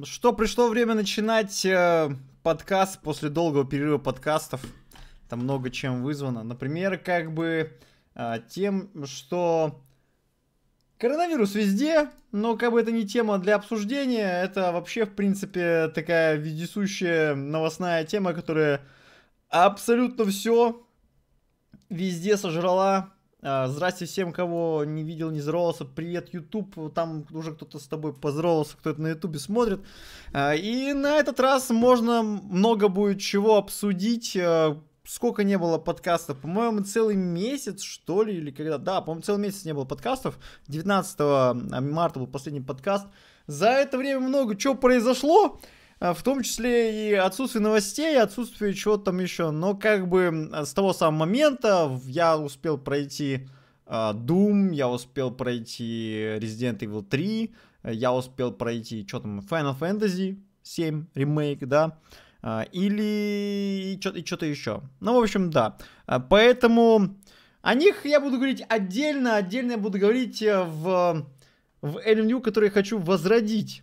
Ну что, пришло время начинать э, подкаст после долгого перерыва подкастов. Там много чем вызвано. Например, как бы э, тем, что коронавирус везде, но как бы это не тема для обсуждения. Это вообще, в принципе, такая вездесущая новостная тема, которая абсолютно все везде сожрала а, здрасте всем, кого не видел, не здоровался. Привет, YouTube. Там уже кто-то с тобой поздоровался, кто-то на YouTube смотрит. А, и на этот раз можно много будет чего обсудить. А, сколько не было подкастов? По-моему, целый месяц, что ли, или когда? Да, по-моему, целый месяц не было подкастов. 19 марта был последний подкаст. За это время много чего произошло. А, в том числе и отсутствие новостей, отсутствие чего-то там еще. Но как бы а, с того самого момента я успел пройти э, Doom, я успел пройти Resident Evil 3, я успел пройти, что там, Final Fantasy 7 ремейк, да, или что-то, еще. Ну, в общем, да. Поэтому о них я буду говорить отдельно, отдельно я буду говорить э, в, в Эльм который я хочу возродить.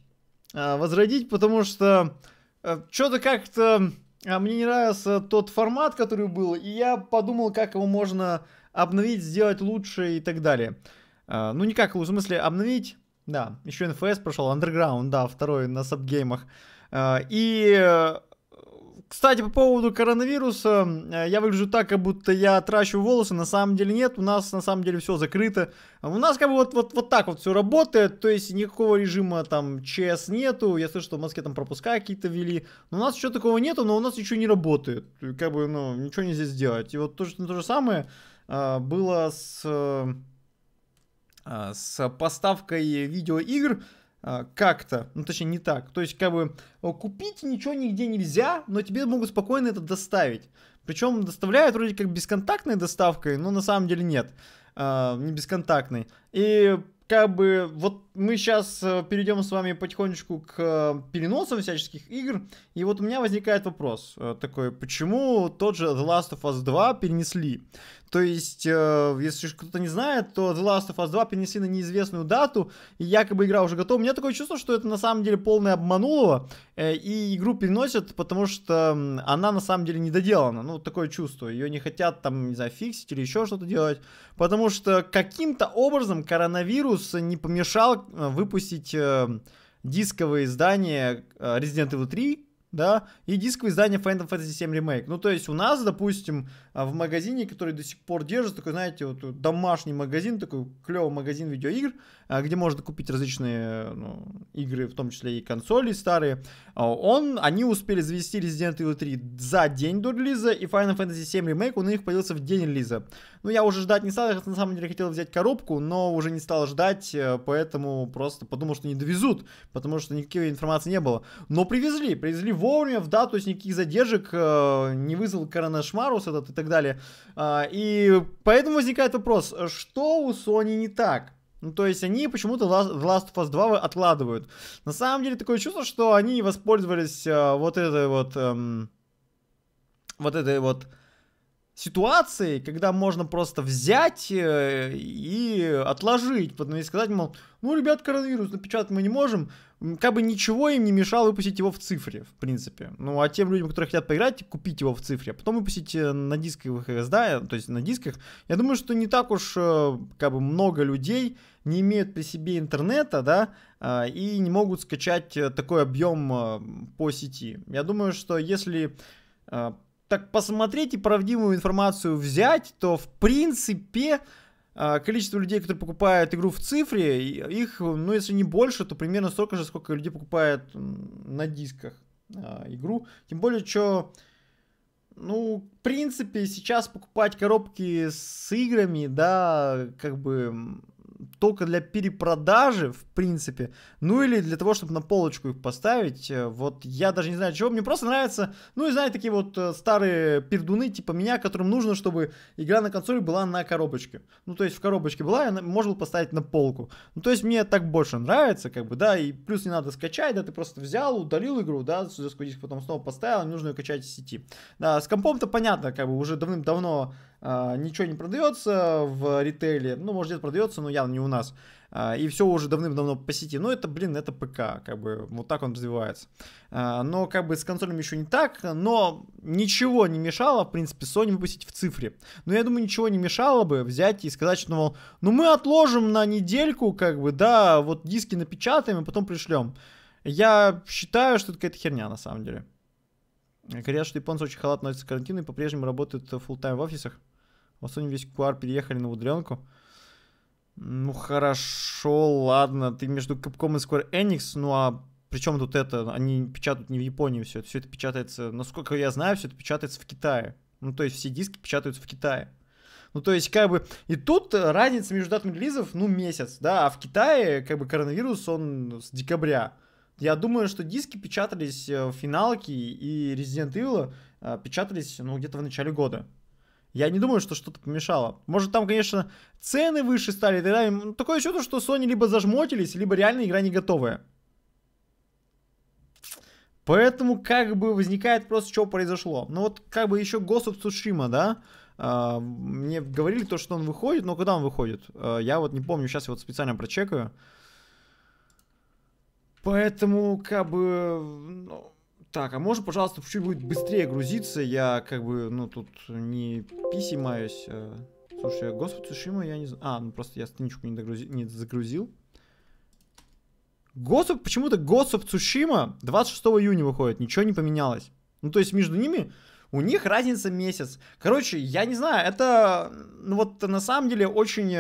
А, возродить, потому что э, что-то как-то а, мне не нравился тот формат, который был, и я подумал, как его можно обновить, сделать лучше и так далее. А, ну, не как, в смысле, обновить, да, еще NFS прошел, Underground, да, второй на сабгеймах. И э, кстати, по поводу коронавируса, э, я выгляжу так, как будто я отращиваю волосы, на самом деле нет, у нас на самом деле все закрыто. У нас как бы вот, вот, вот так вот все работает, то есть никакого режима там ЧС нету, я слышу, что в Москве там пропуска какие-то ввели, но у нас еще такого нету, но у нас ничего не работает, как бы, ну, ничего нельзя сделать. И вот то, ну, то же самое э, было с, э, с поставкой видеоигр, а, как-то, ну точнее не так, то есть как бы э, купить ничего нигде нельзя, но тебе могут спокойно это доставить. Причем доставляют вроде как бесконтактной доставкой, но на самом деле нет, а, не бесконтактной. И как бы вот мы сейчас э, перейдем с вами потихонечку к э, переносам всяческих игр. И вот у меня возникает вопрос э, такой, почему тот же The Last of Us 2 перенесли? То есть, если кто-то не знает, то The Last of Us 2 перенесли на неизвестную дату, и якобы игра уже готова. У меня такое чувство, что это на самом деле полное обмануло, и игру переносят, потому что она на самом деле не доделана. Ну, такое чувство. Ее не хотят там, не знаю, фиксить или еще что-то делать. Потому что каким-то образом коронавирус не помешал Э, выпустить эм, дисковое издание э, Resident Evil 3, да, и дисковое издание Final Fantasy VII Remake. Ну, то есть у нас, допустим, а в магазине, который до сих пор держит, такой, знаете, вот домашний магазин, такой клевый магазин видеоигр, а, где можно купить различные ну, игры, в том числе и консоли старые. А, он, они успели завести Resident Evil 3 за день до релиза, и Final Fantasy 7 Remake у них появился в день релиза. Ну, я уже ждать не стал, я на самом деле хотел взять коробку, но уже не стал ждать, э, поэтому просто подумал, что не довезут, потому что никакой информации не было. Но привезли, привезли вовремя, в дату, то есть никаких задержек, э, не вызвал коронашмарус этот и так так далее. А, и поэтому возникает вопрос, что у Sony не так? Ну, то есть они почему-то The Last of Us 2 откладывают. На самом деле такое чувство, что они воспользовались а, вот этой вот... Эм, вот этой вот ситуации, когда можно просто взять э, и отложить, потом и сказать, мол, ну, ребят, коронавирус напечатать мы не можем, как бы ничего им не мешало выпустить его в цифре, в принципе. Ну, а тем людям, которые хотят поиграть, купить его в цифре, а потом выпустить э, на дисковых SDA, то есть на дисках, я думаю, что не так уж э, как бы много людей не имеют при себе интернета, да, а, и не могут скачать э, такой объем по сети. Я думаю, что если так посмотреть и правдивую информацию взять, то в принципе а, количество людей, которые покупают игру в цифре, их, ну, если не больше, то примерно столько же, сколько людей покупает на дисках а, игру. Тем более, что, ну, в принципе, сейчас покупать коробки с играми, да, как бы только для перепродажи, в принципе, ну или для того, чтобы на полочку их поставить, э, вот я даже не знаю чего, мне просто нравится, ну и знаете, такие вот э, старые пердуны типа меня, которым нужно, чтобы игра на консоли была на коробочке, ну то есть в коробочке была, я можно было поставить на полку, ну то есть мне так больше нравится, как бы, да, и плюс не надо скачать, да, ты просто взял, удалил игру, да, сюда потом снова поставил, не нужно ее качать в сети, да, с компом-то понятно, как бы, уже давным-давно а, ничего не продается в ритейле, ну, может, где-то продается, но явно не у нас. А, и все уже давным-давно по сети. Но это, блин, это ПК, как бы вот так он развивается. А, но как бы с консолями еще не так, но ничего не мешало, в принципе, Sony выпустить в цифре. Но я думаю, ничего не мешало бы взять и сказать, что, мол, ну мы отложим на недельку, как бы, да, вот диски напечатаем и потом пришлем. Я считаю, что это какая-то херня на самом деле. Говорят, что японцы очень халатно относятся карантину и по-прежнему работают э, full-time в офисах они весь Куар переехали на удаленку. Ну хорошо, ладно. Ты между Capcom и Square Enix, ну а причем тут это? Они печатают не в Японии все это. Все это печатается, насколько я знаю, все это печатается в Китае. Ну то есть все диски печатаются в Китае. Ну, то есть, как бы, и тут разница между датами релизов, ну, месяц, да, а в Китае, как бы, коронавирус, он с декабря. Я думаю, что диски печатались э, в финалке и Resident Evil э, печатались, ну, где-то в начале года. Я не думаю, что что-то помешало. Может, там, конечно, цены выше стали и так далее. Ну, такое чувство, что Sony либо зажмотились, либо реально игра не готовая. Поэтому как бы возникает просто, что произошло. Ну вот как бы еще Ghost of Tsushima, да? А, мне говорили то, что он выходит, но когда он выходит? А, я вот не помню, сейчас я вот специально прочекаю. Поэтому как бы... Ну... Так, а можно, пожалуйста, чуть-чуть быстрее грузиться? Я как бы, ну, тут не писимаюсь. А. Слушай, Господь Сушима, я не знаю. А, ну просто я страничку не, догрузи... не загрузил. Госоп, почему-то Госоп Цушима 26 июня выходит, ничего не поменялось. Ну, то есть между ними, у них разница месяц. Короче, я не знаю, это, ну вот на самом деле очень,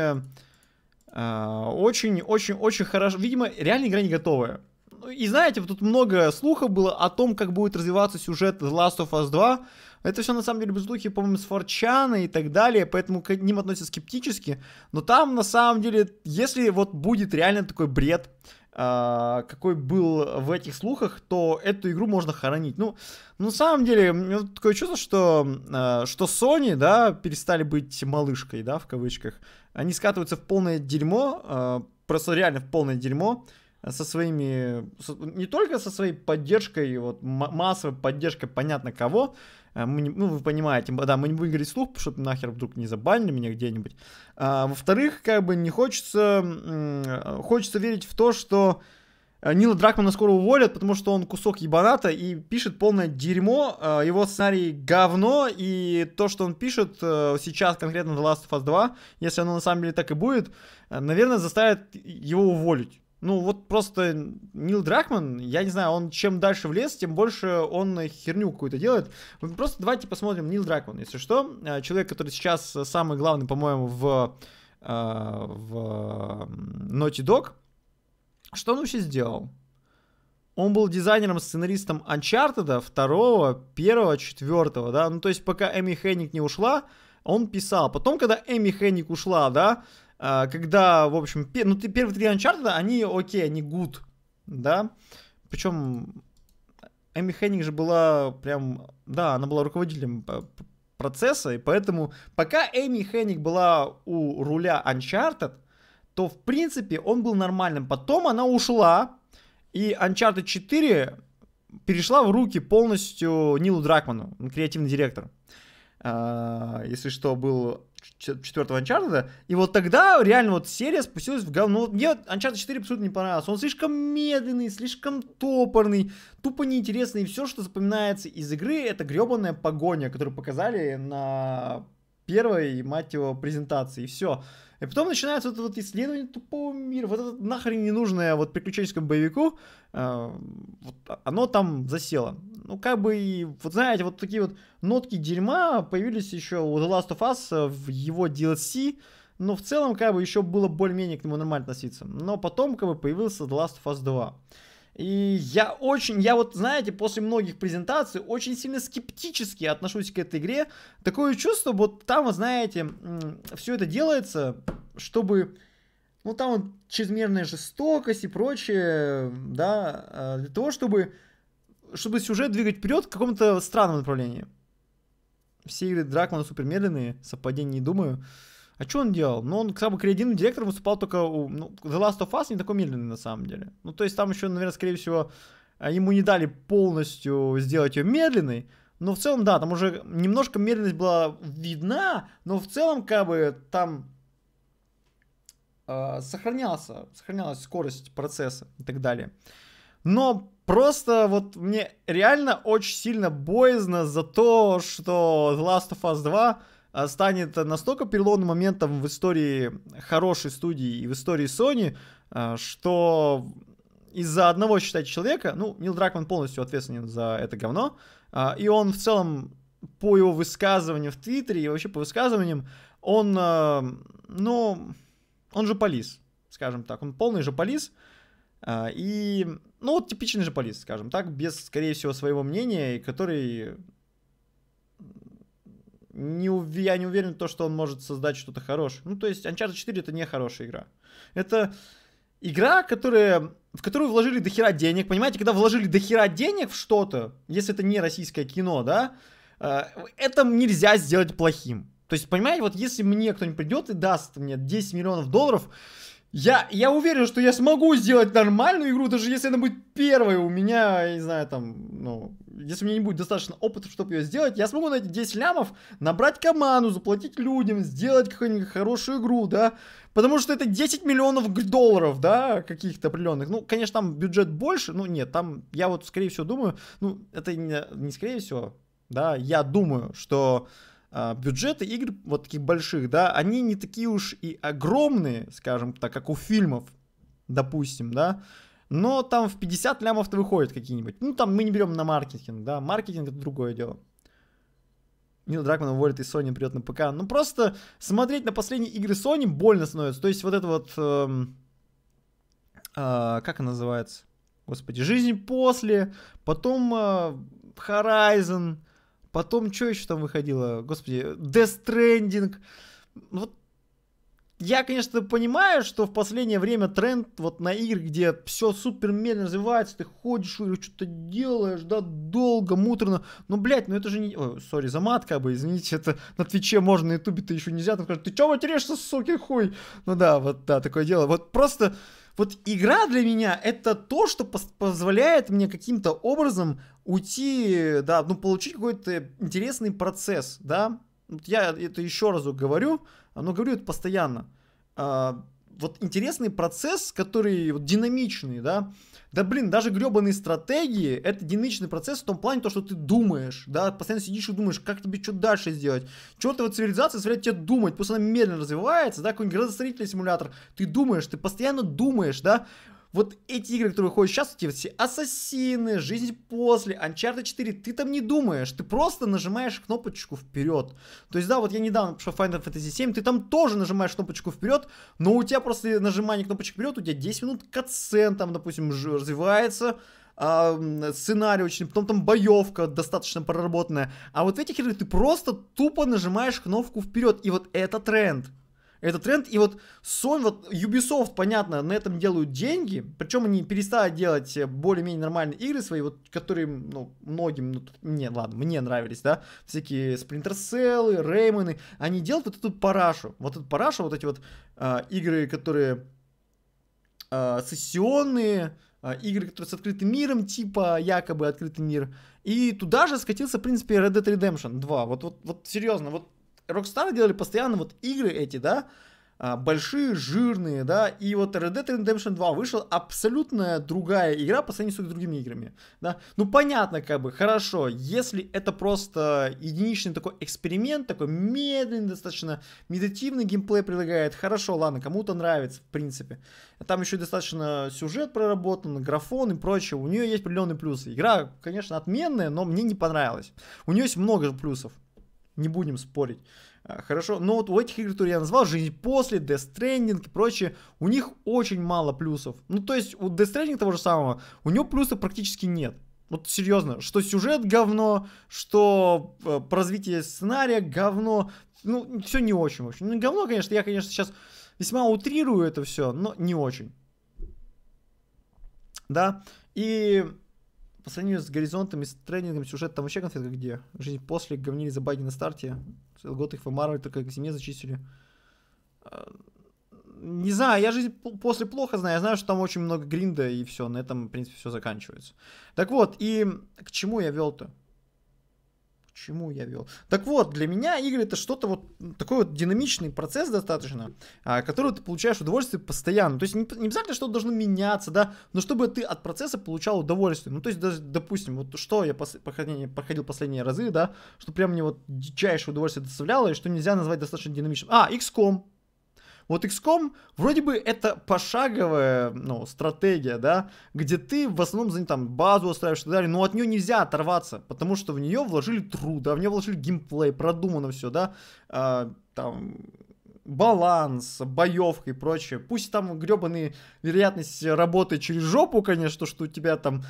очень-очень-очень э, а, хорошо. Видимо, реальная игра не готовая. Ну, и знаете, тут много слухов было о том, как будет развиваться сюжет The Last of Us 2. Это все на самом деле слухи, по-моему, с Форчана и так далее, поэтому к ним относятся скептически. Но там, на самом деле, если вот будет реально такой бред, а, какой был в этих слухах, то эту игру можно хоронить. Ну, на самом деле, у меня такое чувство, что, а, что Sony, да, перестали быть малышкой, да, в кавычках. Они скатываются в полное дерьмо, а, просто реально в полное дерьмо со своими, не только со своей поддержкой, вот массовой поддержкой, понятно кого, э, мы не, ну, вы понимаете, да, мы не будем говорить слух, чтобы нахер вдруг не забанили меня где-нибудь. А, во-вторых, как бы не хочется, хочется верить в то, что э, Нила Дракмана скоро уволят, потому что он кусок ебаната и пишет полное дерьмо, э, его сценарий говно, и то, что он пишет сейчас конкретно The Last of Us 2, если оно на самом деле так и будет, наверное, заставит его уволить ну вот просто Нил Дракман, я не знаю, он чем дальше в лес, тем больше он херню какую-то делает. Просто давайте посмотрим Нил Дракман, если что. Э, человек, который сейчас самый главный, по-моему, в, э, в Naughty Dog. Что он вообще сделал? Он был дизайнером, сценаристом Uncharted 2, 1, 4, да? Ну, то есть, пока Эми Хенник не ушла, он писал. Потом, когда Эми Хенник ушла, да, а, когда, в общем, пер... ну, первые три Uncharted, они окей, они good, да, причем Эми Хеннинг же была прям, да, она была руководителем процесса, и поэтому пока Эми Хеннинг была у руля Uncharted, то, в принципе, он был нормальным. Потом она ушла, и Uncharted 4 перешла в руки полностью Нилу Дракману, креативный директор. А, если что, был четвертого Uncharted, и вот тогда реально вот серия спустилась в говно. Ну, мне Uncharted 4 абсолютно не понравился. Он слишком медленный, слишком топорный, тупо неинтересный. И все, что запоминается из игры, это гребаная погоня, которую показали на первой, мать его, презентации. И все. И потом начинается вот это вот исследование тупого мира, вот это нахрен ненужное вот приключенческому боевику, э, вот оно там засело ну, как бы, и, вот знаете, вот такие вот нотки дерьма появились еще у The Last of Us э, в его DLC, но в целом, как бы, еще было более-менее к нему нормально относиться. Но потом, как бы, появился The Last of Us 2. И я очень, я вот, знаете, после многих презентаций очень сильно скептически отношусь к этой игре. Такое чувство, вот там, вот, знаете, все это делается, чтобы, ну, там вот чрезмерная жестокость и прочее, да, э, для того, чтобы чтобы сюжет двигать вперед в каком-то странном направлении. Все игры Дракмана супер медленные, совпадений не думаю. А что он делал? Ну, он как бы креативным директором выступал только у... Ну, The Last of Us не такой медленный на самом деле. Ну, то есть там еще, наверное, скорее всего, а, ему не дали полностью сделать ее медленной. Но в целом, да, там уже немножко медленность была видна, но в целом, как бы, там э, сохранялся, сохранялась скорость процесса и так далее но просто вот мне реально очень сильно боязно за то, что The Last of Us 2 э, станет настолько переломным моментом в истории хорошей студии и в истории Sony, э, что из-за одного, считать человека, ну, Нил Дракман полностью ответственен за это говно, э, и он в целом по его высказываниям в Твиттере и вообще по высказываниям, он, ну, он же полис, скажем так, он полный же полис, и ну вот типичный же полис, скажем так, без, скорее всего, своего мнения, и который не, я не уверен в то, что он может создать что-то хорошее. Ну, то есть Uncharted 4 это не хорошая игра. Это игра, которая, в которую вложили дохера денег. Понимаете, когда вложили дохера денег в что-то, если это не российское кино, да, э, это нельзя сделать плохим. То есть, понимаете, вот если мне кто-нибудь придет и даст мне 10 миллионов долларов, я, я уверен, что я смогу сделать нормальную игру, даже если она будет первой у меня, я не знаю, там, ну, если у меня не будет достаточно опыта, чтобы ее сделать, я смогу найти 10 лямов, набрать команду, заплатить людям, сделать какую-нибудь хорошую игру, да, потому что это 10 миллионов долларов, да, каких-то определенных, ну, конечно, там бюджет больше, ну, нет, там, я вот, скорее всего, думаю, ну, это не, не скорее всего, да, я думаю, что а, бюджеты игр вот таких больших, да, они не такие уж и огромные, скажем так, как у фильмов, допустим, да, но там в 50 лямов-то выходят какие-нибудь. Ну, там мы не берем на маркетинг, да, маркетинг это другое дело. Нил Дракман уволит и Sony придет на ПК. Ну, просто смотреть на последние игры Sony больно становится. То есть вот это вот... Эм, э, как она называется? Господи, «Жизнь после», потом э, «Horizon», Потом, что еще там выходило? Господи, Death Stranding. Ну вот я, конечно, понимаю, что в последнее время тренд вот на игры, где все супер медленно развивается, ты ходишь, что-то делаешь, да, долго, муторно. Но, ну, блядь, ну это же не... Ой, сори за мат, как бы, извините, это на Твиче можно, на Ютубе-то еще нельзя. Там скажут, ты че материшься, суки, хуй? Ну да, вот, да, такое дело. Вот просто вот игра для меня это то, что позволяет мне каким-то образом уйти, да, ну, получить какой-то интересный процесс, да. Я это еще раз говорю, но говорю это постоянно. А, вот интересный процесс, который вот, динамичный, да. Да блин, даже гребаные стратегии, это динамичный процесс в том плане, то, что ты думаешь, да, постоянно сидишь и думаешь, как тебе что дальше сделать. чё-то вот цивилизация заставляет тебя думать, пусть она медленно развивается, да, какой-нибудь градостроительный симулятор, ты думаешь, ты постоянно думаешь, да, вот эти игры, которые выходят сейчас, эти все Ассасины, Жизнь после, Uncharted 4, ты там не думаешь, ты просто нажимаешь кнопочку вперед. То есть, да, вот я недавно пошел Final Fantasy 7, ты там тоже нажимаешь кнопочку вперед, но у тебя просто нажимание кнопочки вперед, у тебя 10 минут катсцен там, допустим, развивается, сценарий очень, потом там боевка достаточно проработанная. А вот в этих играх ты просто тупо нажимаешь кнопку вперед, и вот это тренд. Этот тренд. И вот Sony, вот Ubisoft, понятно, на этом делают деньги. Причем они перестали делать э, более-менее нормальные игры свои, вот которые, ну, многим, ну, мне, ладно, мне нравились, да, всякие Splinter Cell, Реймоны. Они делают вот эту парашу. Вот эту парашу, вот эти вот э, игры, которые э, сессионные, э, игры, которые с открытым миром, типа якобы открытый мир. И туда же скатился, в принципе, Red Dead Redemption 2. Вот, вот, вот серьезно, вот Rockstar делали постоянно вот игры эти, да, а, большие, жирные, да, и вот Red Dead Redemption 2 вышел абсолютно другая игра по сравнению с другими играми, да. Ну, понятно, как бы, хорошо, если это просто единичный такой эксперимент, такой медленный достаточно, медитивный геймплей предлагает, хорошо, ладно, кому-то нравится, в принципе. Там еще достаточно сюжет проработан, графон и прочее, у нее есть определенные плюсы. Игра, конечно, отменная, но мне не понравилась. У нее есть много же плюсов. Не будем спорить. Э, хорошо, но вот у этих игр, которые я назвал, жизнь после, Death Stranding и прочее, у них очень мало плюсов. Ну, то есть у Death Stranding того же самого, у него плюсов практически нет. Вот серьезно, что сюжет говно, что э, развитие сценария говно, ну, все не очень, в общем. Ну, говно, конечно, я, конечно, сейчас весьма утрирую это все, но не очень. Да, и по сравнению с горизонтом и с тренингом, сюжет там вообще конфетка где? Жизнь после говнили за баги на старте. Целый год их вымарывали, только к зиме зачистили. А, не знаю, я жизнь после плохо знаю. Я знаю, что там очень много гринда и все. На этом, в принципе, все заканчивается. Так вот, и к чему я вел-то? чему я вел? Так вот, для меня игры это что-то вот такой вот динамичный процесс достаточно, а, который ты получаешь удовольствие постоянно. То есть не, не обязательно что-то должно меняться, да, но чтобы ты от процесса получал удовольствие. Ну, то есть, даже, допустим, вот что я пос- проходил, проходил последние разы, да, что прям мне вот дичайшее удовольствие доставляло, и что нельзя назвать достаточно динамичным. А, XCOM, вот XCOM вроде бы это пошаговая, ну, стратегия, да, где ты в основном за там базу оставишь и так далее, но от нее нельзя оторваться, потому что в нее вложили труд, да, в нее вложили геймплей, продумано все, да, а, там баланс, боевка и прочее. Пусть там гребаные вероятность работы через жопу, конечно, что у тебя там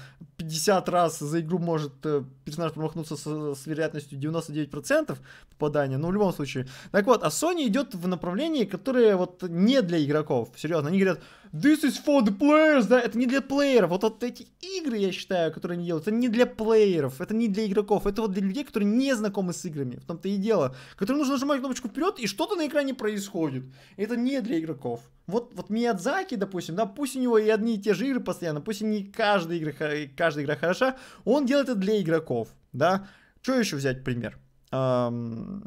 50 раз за игру может э, персонаж промахнуться с, с вероятностью 99% попадания, но ну, в любом случае. Так вот, а Sony идет в направлении, которое вот не для игроков, серьезно. Они говорят, this is for the players, да, это не для плееров. Вот, вот эти игры, я считаю, которые они делают, это не для плееров, это не для игроков, это вот для людей, которые не знакомы с играми, в том-то и дело. Которым нужно нажимать кнопочку вперед, и что-то на экране происходит. Это не для игроков вот, вот Миядзаки, допустим, да, пусть у него и одни и те же игры постоянно, пусть не каждая игра, каждая игра хороша, он делает это для игроков, да. Что еще взять пример? CD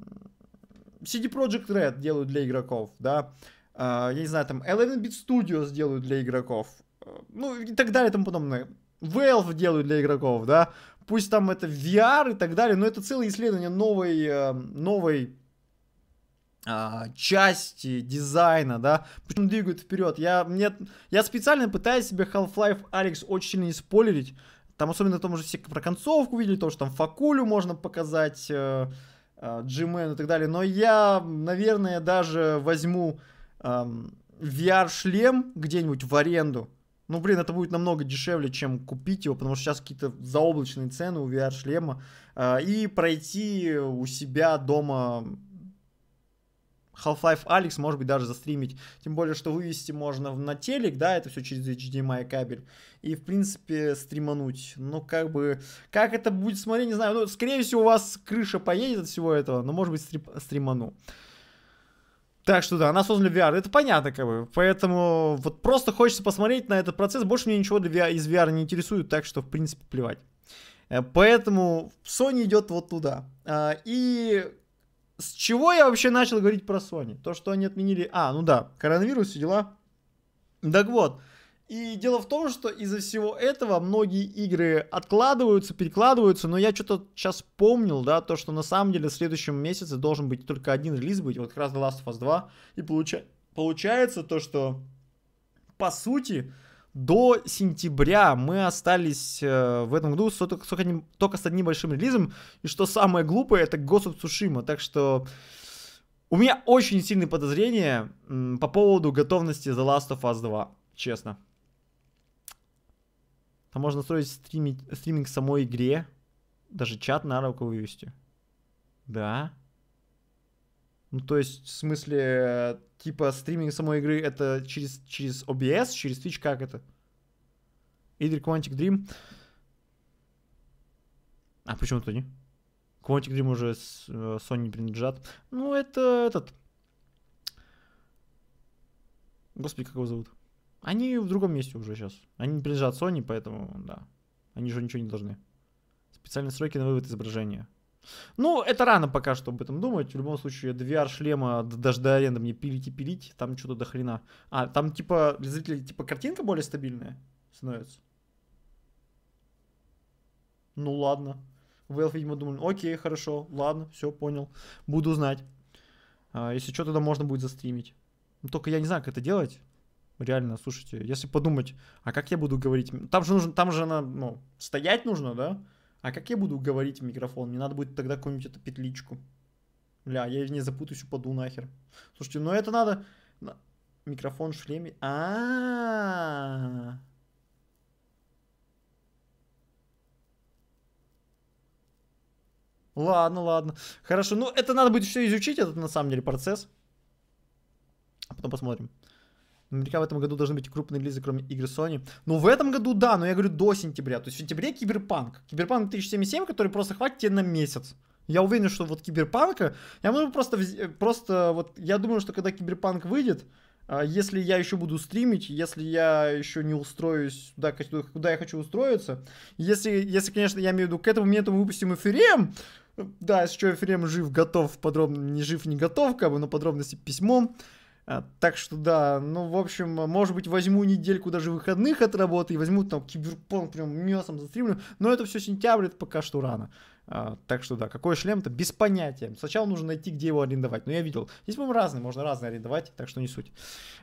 Projekt Red делают для игроков, да. А, я не знаю, там 11-bit Studios делают для игроков. Э, ну и так далее и тому подобное. Valve делают для игроков, да. Пусть там это VR и так далее, но это целое исследование новой, э, новой а, части, дизайна, да, причем двигают вперед. Я, мне, я специально пытаюсь себе Half-Life Алекс очень сильно не спойлерить, там особенно там уже все про концовку видели, то, что там Факулю можно показать, э, э, Джимен и так далее, но я, наверное, даже возьму э, эм, VR-шлем где-нибудь в аренду, ну, блин, это будет намного дешевле, чем купить его, потому что сейчас какие-то заоблачные цены у VR-шлема. Э, и пройти у себя дома Half-Life Алекс, может быть, даже застримить. Тем более, что вывести можно на телек, да, это все через HDMI кабель. И, в принципе, стримануть. Ну, как бы, как это будет смотреть, не знаю. Ну, скорее всего, у вас крыша поедет от всего этого, но, может быть, стрим стриману. Так что да, она создана для VR, это понятно как бы, поэтому вот просто хочется посмотреть на этот процесс, больше мне ничего для VR, из VR не интересует, так что в принципе плевать. Э, поэтому Sony идет вот туда. А, и с чего я вообще начал говорить про Sony? То, что они отменили... А, ну да, коронавирус, все дела. Так вот, и дело в том, что из-за всего этого многие игры откладываются, перекладываются, но я что-то сейчас помнил, да, то, что на самом деле в следующем месяце должен быть только один релиз быть, вот как раз The Last of Us 2, и получа... получается то, что по сути до сентября мы остались э, в этом году с, только, с, одним, только с одним большим релизом. И что самое глупое, это Ghost of Tsushima. Так что у меня очень сильные подозрения м, по поводу готовности The Last of Us 2, честно. Там можно строить стримить, стриминг самой игре. Даже чат на руку вывести. Да. Ну, то есть, в смысле, типа, стриминг самой игры это через, через OBS, через Twitch, как это? Идрик Quantic Dream. А почему то не? Quantic Dream уже с, э, Sony не принадлежат. Ну, это этот... Господи, как его зовут? Они в другом месте уже сейчас. Они не принадлежат Sony, поэтому, да. Они же ничего не должны. Специальные сроки на вывод изображения. Ну, это рано пока что об этом думать. В любом случае, до VR-шлема, даже до аренды мне пилить и пилить, там что-то до хрена. А, там типа для зрителей типа картинка более стабильная становится. Ну ладно. Valve, видимо, думали, окей, хорошо, ладно, все, понял. Буду знать. А, если что, тогда можно будет застримить. Но ну, только я не знаю, как это делать. Реально, слушайте, если подумать, а как я буду говорить? Там же нужно, там же она, ну, стоять нужно, да? А как я буду говорить в микрофон? Мне надо будет тогда какую-нибудь эту петличку. Бля, я не запутаюсь, упаду нахер. Слушайте, ну это надо... Микрофон шлеме. а Ладно, ладно. Хорошо, ну это надо будет все изучить, этот на самом деле процесс. А потом посмотрим. Наверняка в этом году должны быть крупные релизы, кроме игр Sony. Ну, в этом году да, но я говорю до сентября. То есть в сентябре Киберпанк. Киберпанк 1077, который просто хватит тебе на месяц. Я уверен, что вот Киберпанка... Я могу просто... Просто вот... Я думаю, что когда Киберпанк выйдет, а, если я еще буду стримить, если я еще не устроюсь туда, куда я хочу устроиться, если, если конечно, я имею в виду, к этому моменту мы выпустим эфирем, да, если что, эфирем жив, готов, подробно, не жив, не готов, как бы, но подробности письмом, а, так что да, ну, в общем, может быть, возьму недельку даже выходных от работы и возьму там киберпонг прям мясом застримлю, но это все сентябрь, это пока что рано. А, так что да, какой шлем-то, без понятия. Сначала нужно найти, где его арендовать. Но я видел. Здесь, по-моему, разные, можно разные арендовать, так что не суть.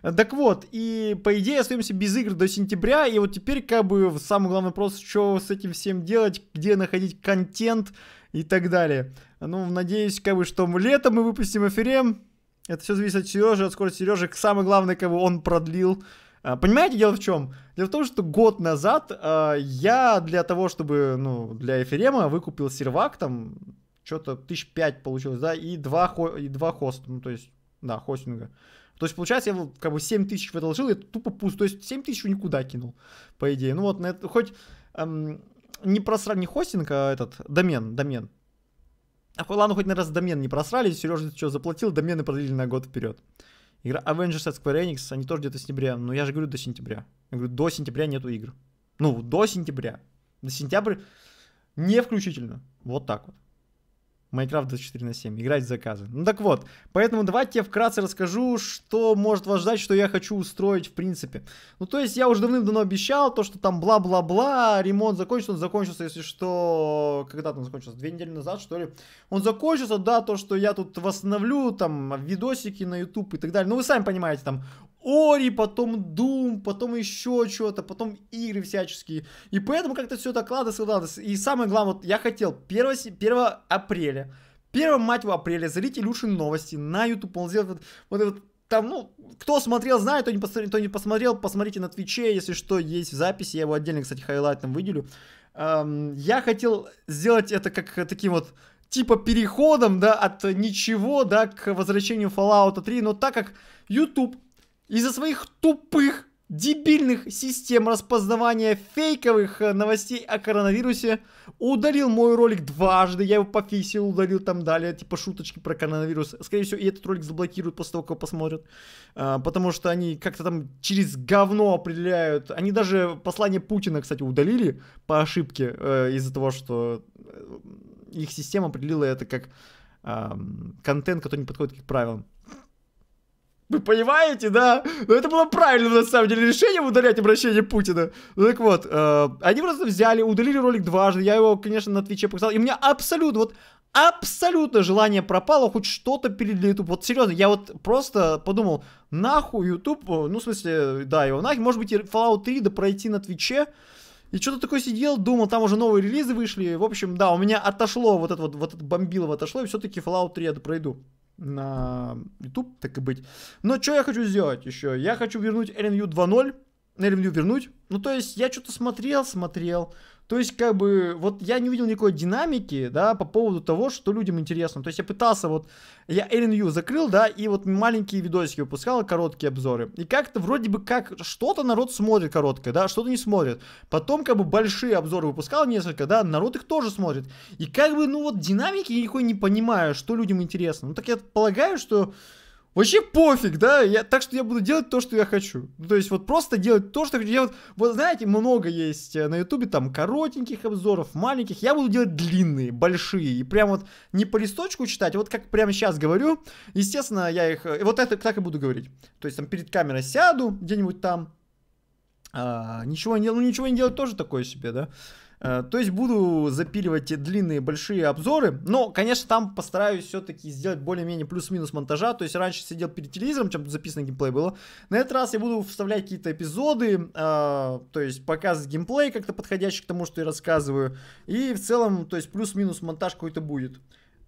А, так вот, и по идее остаемся без игр до сентября. И вот теперь, как бы, самый главный вопрос, что с этим всем делать, где находить контент и так далее. Ну, надеюсь, как бы, что летом мы выпустим эфирем. Это все зависит от Сережи, от скорости Сережи. Самое главное, кого он продлил. А, понимаете, дело в чем? Дело в том, что год назад э, я для того, чтобы, ну, для Эфирема выкупил сервак, там, что-то тысяч пять получилось, да, и два, хо- и два хоста, ну, то есть, да, хостинга. То есть, получается, я как бы 7 тысяч в выдолжил, и это тупо пусто. То есть, 7 тысяч никуда кинул, по идее. Ну, вот, на это, хоть эм, не просрал, не хостинг, а этот, домен, домен. А ладно, хоть на раз домен не просрали, Сережа что, заплатил, домены продлили на год вперед. Игра Avengers от Square Enix, они тоже где-то с сентября, но я же говорю до сентября. Я говорю, до сентября нету игр. Ну, до сентября. До сентября не включительно. Вот так вот. Minecraft 24 на 7, играть в заказы. Ну так вот, поэтому давайте я вкратце расскажу, что может вас ждать, что я хочу устроить в принципе. Ну то есть я уже давным-давно обещал, то что там бла-бла-бла, ремонт закончился, он закончился, если что, когда там закончился, две недели назад что ли. Он закончился, да, то что я тут восстановлю, там видосики на YouTube и так далее. Ну вы сами понимаете, там Ори, потом Doom, потом еще что-то, потом игры всяческие. И поэтому как-то все так ладно, складывалось. И самое главное, вот я хотел 1, 1 апреля, 1, мать в апреля, залить лучшие новости на YouTube. Он вот, вот этот там, ну, кто смотрел, знает, кто не, посмотрел, кто не посмотрел, посмотрите на Твиче, если что, есть в записи, я его отдельно, кстати, хайлайтом выделю. Эм, я хотел сделать это как таким вот, типа, переходом, да, от ничего, да, к возвращению Fallout 3, но так как YouTube из-за своих тупых, дебильных систем распознавания фейковых э, новостей о коронавирусе удалил мой ролик дважды. Я его пофиксил, удалил там далее, типа шуточки про коронавирус. Скорее всего, и этот ролик заблокируют после того, как его посмотрят. А, потому что они как-то там через говно определяют. Они даже послание Путина, кстати, удалили по ошибке э, из-за того, что э, их система определила это как эм, контент, который не подходит к их правилам. Вы понимаете, да? Но ну, это было правильным, на самом деле, решением удалять обращение Путина. Ну так вот, э, они просто взяли, удалили ролик дважды, я его, конечно, на Твиче показал, и у меня абсолютно, вот, абсолютно желание пропало хоть что-то перед YouTube. Вот серьезно, я вот просто подумал, нахуй YouTube, э, ну, в смысле, да, его нахуй, может быть, и Fallout 3 да пройти на Твиче, и что-то такое сидел, думал, там уже новые релизы вышли. В общем, да, у меня отошло вот это вот, вот это бомбилово отошло, и все-таки Fallout 3 я пройду на YouTube, так и быть. Но что я хочу сделать еще? Я хочу вернуть LMU 2.0, LMU вернуть. Ну, то есть, я что-то смотрел, смотрел, то есть, как бы, вот я не видел никакой динамики, да, по поводу того, что людям интересно. То есть, я пытался вот, я Эллен Ю закрыл, да, и вот маленькие видосики выпускал, короткие обзоры. И как-то вроде бы как что-то народ смотрит короткое, да, что-то не смотрит. Потом, как бы, большие обзоры выпускал несколько, да, народ их тоже смотрит. И как бы, ну вот, динамики я никакой не понимаю, что людям интересно. Ну, так я полагаю, что Вообще пофиг, да? Я, так что я буду делать то, что я хочу. Ну, то есть вот просто делать то, что я хочу. Я вот, вот знаете, много есть э, на ютубе там коротеньких обзоров, маленьких. Я буду делать длинные, большие. И прям вот не по листочку читать, а вот как прямо сейчас говорю. Естественно, я их... Э, вот это так и буду говорить. То есть там перед камерой сяду где-нибудь там. А, ничего не делаю, ну ничего не делать тоже такое себе, да? Э, то есть буду запиливать эти длинные большие обзоры, но, конечно, там постараюсь все-таки сделать более-менее плюс-минус монтажа, то есть раньше сидел перед телевизором, чем записано геймплей было. На этот раз я буду вставлять какие-то эпизоды, э, то есть показывать геймплей как-то подходящий к тому, что я рассказываю, и в целом, то есть плюс-минус монтаж какой-то будет.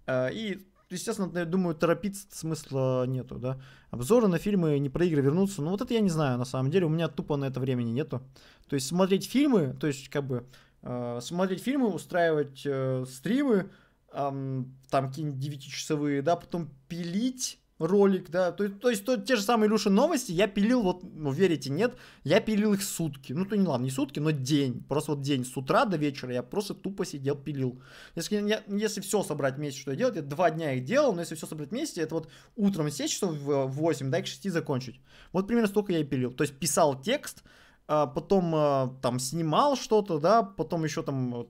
Э, и естественно, я думаю, торопиться смысла нету, да. Обзоры на фильмы не про игры вернутся. Ну, вот это я не знаю, на самом деле. У меня тупо на это времени нету. То есть смотреть фильмы, то есть как бы Э, смотреть фильмы, устраивать э, стримы, там какие-нибудь девятичасовые, да, потом пилить ролик, да, то, то есть то, те же самые Илюши новости я пилил, вот, ну, верите, нет, я пилил их сутки, ну, то не ладно, не сутки, но день, просто вот день, с утра до вечера я просто тупо сидел, пилил. Если, я, если все собрать вместе, что я делал, я два дня их делал, но если все собрать вместе, это вот утром сесть часов в 8, да, к 6 закончить. Вот примерно столько я и пилил, то есть писал текст, а, потом а, там снимал что-то, да, потом еще там э,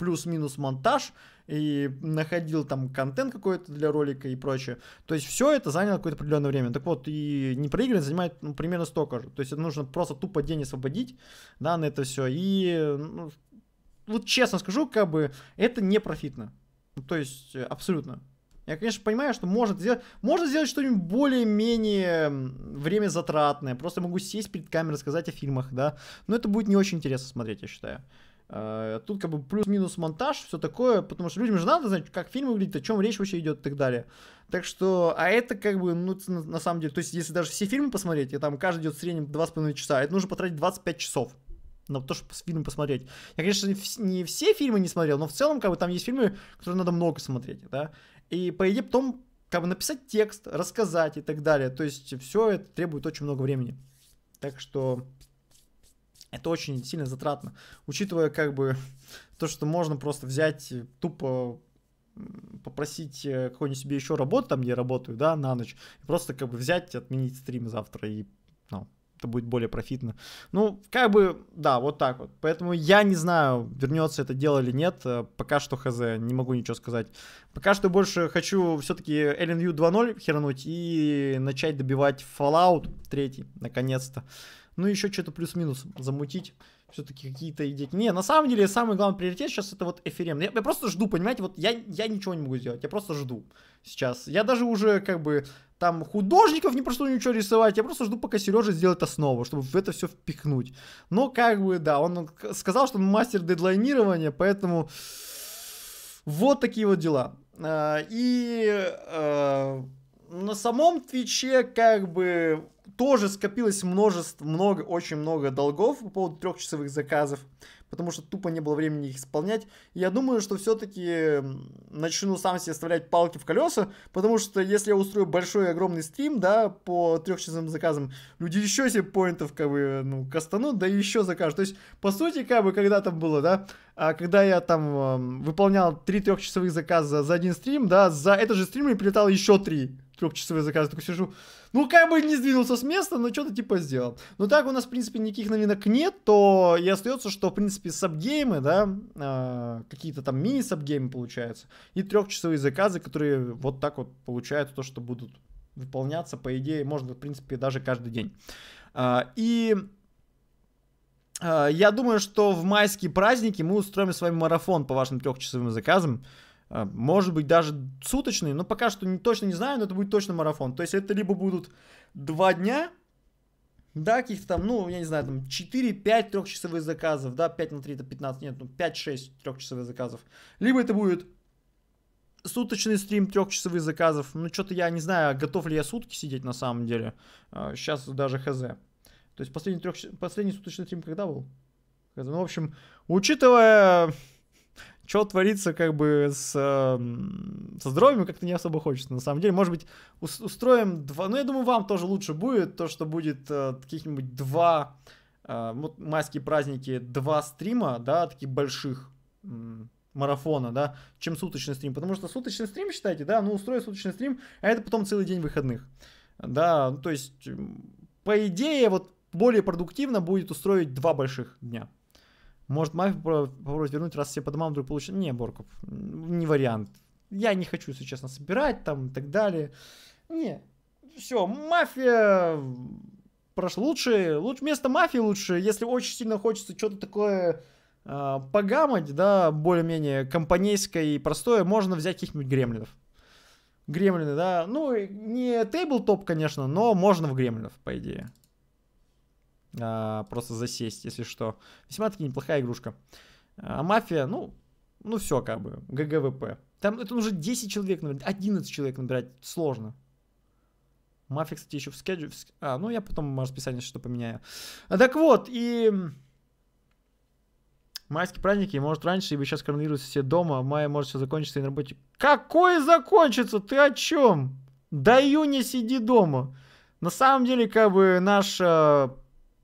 плюс-минус монтаж, и находил там контент какой-то для ролика и прочее. То есть все это заняло какое-то определенное время. Так вот, и не проигрывать занимает ну, примерно столько же. То есть это нужно просто тупо день освободить, да, на это все. И ну, вот честно скажу, как бы это не профитно. То есть э, абсолютно. Я, конечно, понимаю, что может сделать, можно сделать что-нибудь более-менее время затратное. Просто могу сесть перед камерой, сказать о фильмах, да. Но это будет не очень интересно смотреть, я считаю. Э, тут как бы плюс-минус монтаж, все такое, потому что людям же надо знать, как фильм выглядит, о чем речь вообще идет и так далее. Так что, а это как бы, ну, на самом деле, то есть, если даже все фильмы посмотреть, и там каждый идет в среднем 2,5 часа, это нужно потратить 25 часов на то, чтобы фильм посмотреть. Я, конечно, не все фильмы не смотрел, но в целом, как бы, там есть фильмы, которые надо много смотреть, да. И по идее потом как бы написать текст, рассказать и так далее. То есть все это требует очень много времени. Так что это очень сильно затратно. Учитывая как бы то, что можно просто взять тупо попросить э, какой-нибудь себе еще работу, там, где я работаю, да, на ночь, и просто как бы взять, отменить стрим завтра и, ну, как будет более профитно. Ну, как бы, да, вот так вот. Поэтому я не знаю, вернется это дело или нет. Э, пока что хз, не могу ничего сказать. Пока что больше хочу все-таки LNU 2.0 хернуть и начать добивать Fallout 3, наконец-то. Ну, еще что-то плюс-минус замутить все-таки какие-то идеи. Не, на самом деле самый главный приоритет сейчас это вот эфирем. Я, я просто жду, понимаете, вот я, я ничего не могу сделать, я просто жду сейчас. Я даже уже как бы там художников не прошу ничего рисовать, я просто жду, пока Сережа сделает основу, чтобы в это все впихнуть. Но как бы, да, он сказал, что он мастер дедлайнирования, поэтому вот такие вот дела. А, и э, на самом Твиче как бы тоже скопилось множество, много, очень много долгов по поводу трехчасовых заказов, потому что тупо не было времени их исполнять. Я думаю, что все-таки начну сам себе вставлять палки в колеса, потому что если я устрою большой огромный стрим, да, по трехчасовым заказам, люди еще себе поинтов, как бы, ну, кастанут, да и еще закажут. То есть, по сути, как бы, когда там было, да, а когда я там э, выполнял три трехчасовых заказа за один стрим, да, за этот же стрим мне прилетало еще три трехчасовые заказы, такой сижу, ну, как бы не сдвинулся с места, но что-то типа сделал. Но так у нас, в принципе, никаких новинок нет, то и остается, что, в принципе, сабгеймы, да, э, какие-то там мини-сабгеймы получаются, и трехчасовые заказы, которые вот так вот получают то, что будут выполняться, по идее, можно, в принципе, даже каждый день. Э, и а, я думаю, что в майские праздники мы устроим с вами марафон по вашим трехчасовым заказам. А, может быть, даже суточный, но пока что не, точно не знаю, но это будет точно марафон. То есть это либо будут два дня, да, каких-то там, ну, я не знаю, там 4-5 трехчасовых заказов, да, 5 на 3 это 15, нет, ну 5-6 трехчасовых заказов. Либо это будет суточный стрим трехчасовых заказов. Ну, что-то я не знаю, а готов ли я сутки сидеть на самом деле. Сейчас а, даже хз. То есть последний, трех... последний суточный стрим когда был? Ну, в общем, учитывая что творится как бы с, эм, со здоровьем, как-то не особо хочется. На самом деле, может быть, устроим два... Ну, я думаю, вам тоже лучше будет то, что будет э, каких-нибудь два... Э, вот майские праздники, два стрима, да, таких больших марафона, да, чем суточный стрим. Потому что суточный стрим, считайте, да, ну, устрою суточный стрим, а это потом целый день выходных. Да, ну, то есть, по идее, вот более продуктивно будет устроить два больших дня. Может, мафию попробовать вернуть, раз все по домам вдруг получат. Не, Борков, не вариант. Я не хочу, если честно, собирать там и так далее. Не, все, мафия прошло лучше, лучше место мафии лучше, если очень сильно хочется что-то такое э, погамать, да, более-менее компанейское и простое, можно взять каких-нибудь гремлинов. Гремлины, да, ну, не тейбл-топ, конечно, но можно в гремлинов, по идее. А, просто засесть, если что. Весьма-таки неплохая игрушка. А мафия, ну, ну все как бы, ГГВП. Там это уже 10 человек набирать, 11 человек набирать, сложно. Мафия, кстати, еще в скеджу. А, ну я потом расписание что поменяю. А, так вот, и... Майские праздники, может, раньше, ибо сейчас коронавирус все дома, в мае может все закончится и на работе. Какой закончится? Ты о чем? До июня сиди дома. На самом деле, как бы, наш а,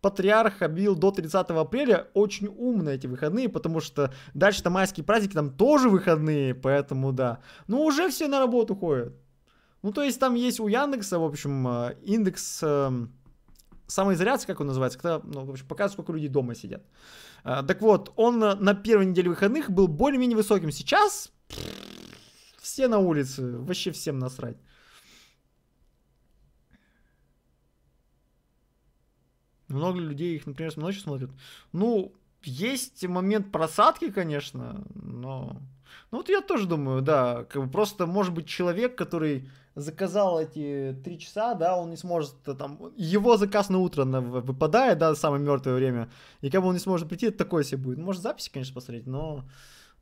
Патриарх объявил до 30 апреля очень умно эти выходные, потому что дальше-то майские праздники, там тоже выходные, поэтому да. Ну, уже все на работу ходят. Ну, то есть там есть у Яндекса, в общем, э, индекс эм, самоизоляции, как он называется, когда, ну, в общем, показывает, сколько людей дома сидят. Э, так вот, он на первой неделе выходных был более-менее высоким. Сейчас все на улице, вообще всем насрать. Много людей их, например, ночью смотрят. Ну, есть момент просадки, конечно, но... Ну вот я тоже думаю, да, как бы просто может быть человек, который заказал эти три часа, да, он не сможет э, там, его заказ на утро выпадает, да, самое мертвое время, и как бы он не сможет прийти, это такое себе будет. Может записи, конечно, посмотреть, но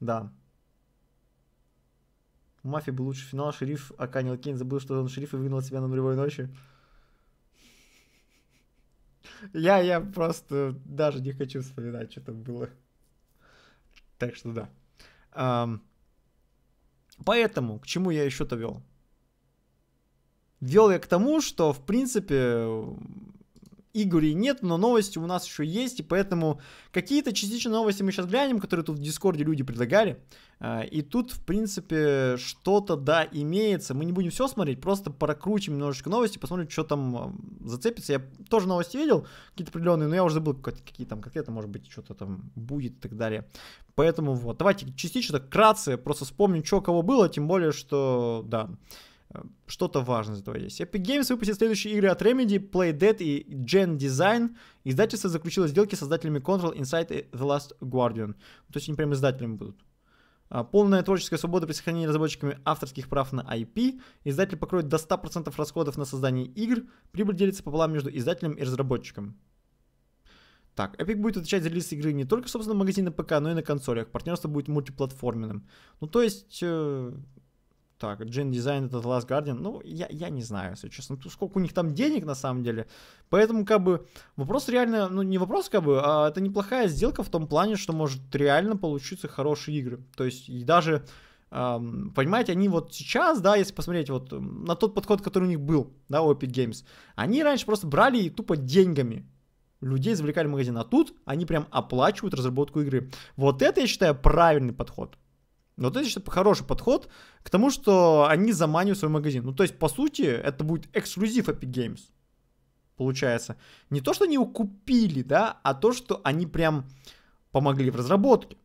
да. Мафия был лучший финал, шериф Аканил Кейн забыл, что он шериф и выгнал себя на нулевой ночи. Я, я просто даже не хочу вспоминать, что там было. Так что да. Um, поэтому, к чему я еще-то вел? Вел я к тому, что, в принципе, Игорей нет, но новости у нас еще есть, и поэтому какие-то частично новости мы сейчас глянем, которые тут в Дискорде люди предлагали. А, и тут, в принципе, что-то, да, имеется. Мы не будем все смотреть, просто прокручим немножечко новости, посмотрим, что там а, зацепится. Я тоже новости видел, какие-то определенные, но я уже забыл, какие там конкретно, может быть, что-то там будет и так далее. Поэтому вот, давайте частично, кратце, просто вспомним, что кого было, тем более, что, да, что-то важное из этого есть. Epic Games выпустит следующие игры от Remedy, Playdead и Gen Design. Издательство заключило сделки с создателями Control, Inside и The Last Guardian. То есть они прям издателями будут. А, полная творческая свобода при сохранении разработчиками авторских прав на IP. Издатель покроет до 100% расходов на создание игр. Прибыль делится пополам между издателем и разработчиком. Так, Epic будет отвечать за релиз игры не только, собственно, в магазине ПК, но и на консолях. Партнерство будет мультиплатформенным. Ну, то есть, э, так, Джин Дизайн этот Last Guardian, ну, я, я не знаю, если честно, сколько у них там денег на самом деле. Поэтому, как бы, вопрос реально, ну, не вопрос, как бы, а это неплохая сделка в том плане, что может реально получиться хорошие игры. То есть, и даже, эм, понимаете, они вот сейчас, да, если посмотреть вот на тот подход, который у них был, да, у Epic Games, они раньше просто брали и тупо деньгами людей извлекали в магазин, а тут они прям оплачивают разработку игры. Вот это, я считаю, правильный подход. Вот это считаю, хороший подход к тому, что они заманивают свой магазин. Ну, то есть, по сути, это будет эксклюзив Epic Games. Получается. Не то, что они укупили да, а то, что они прям помогли в разработке.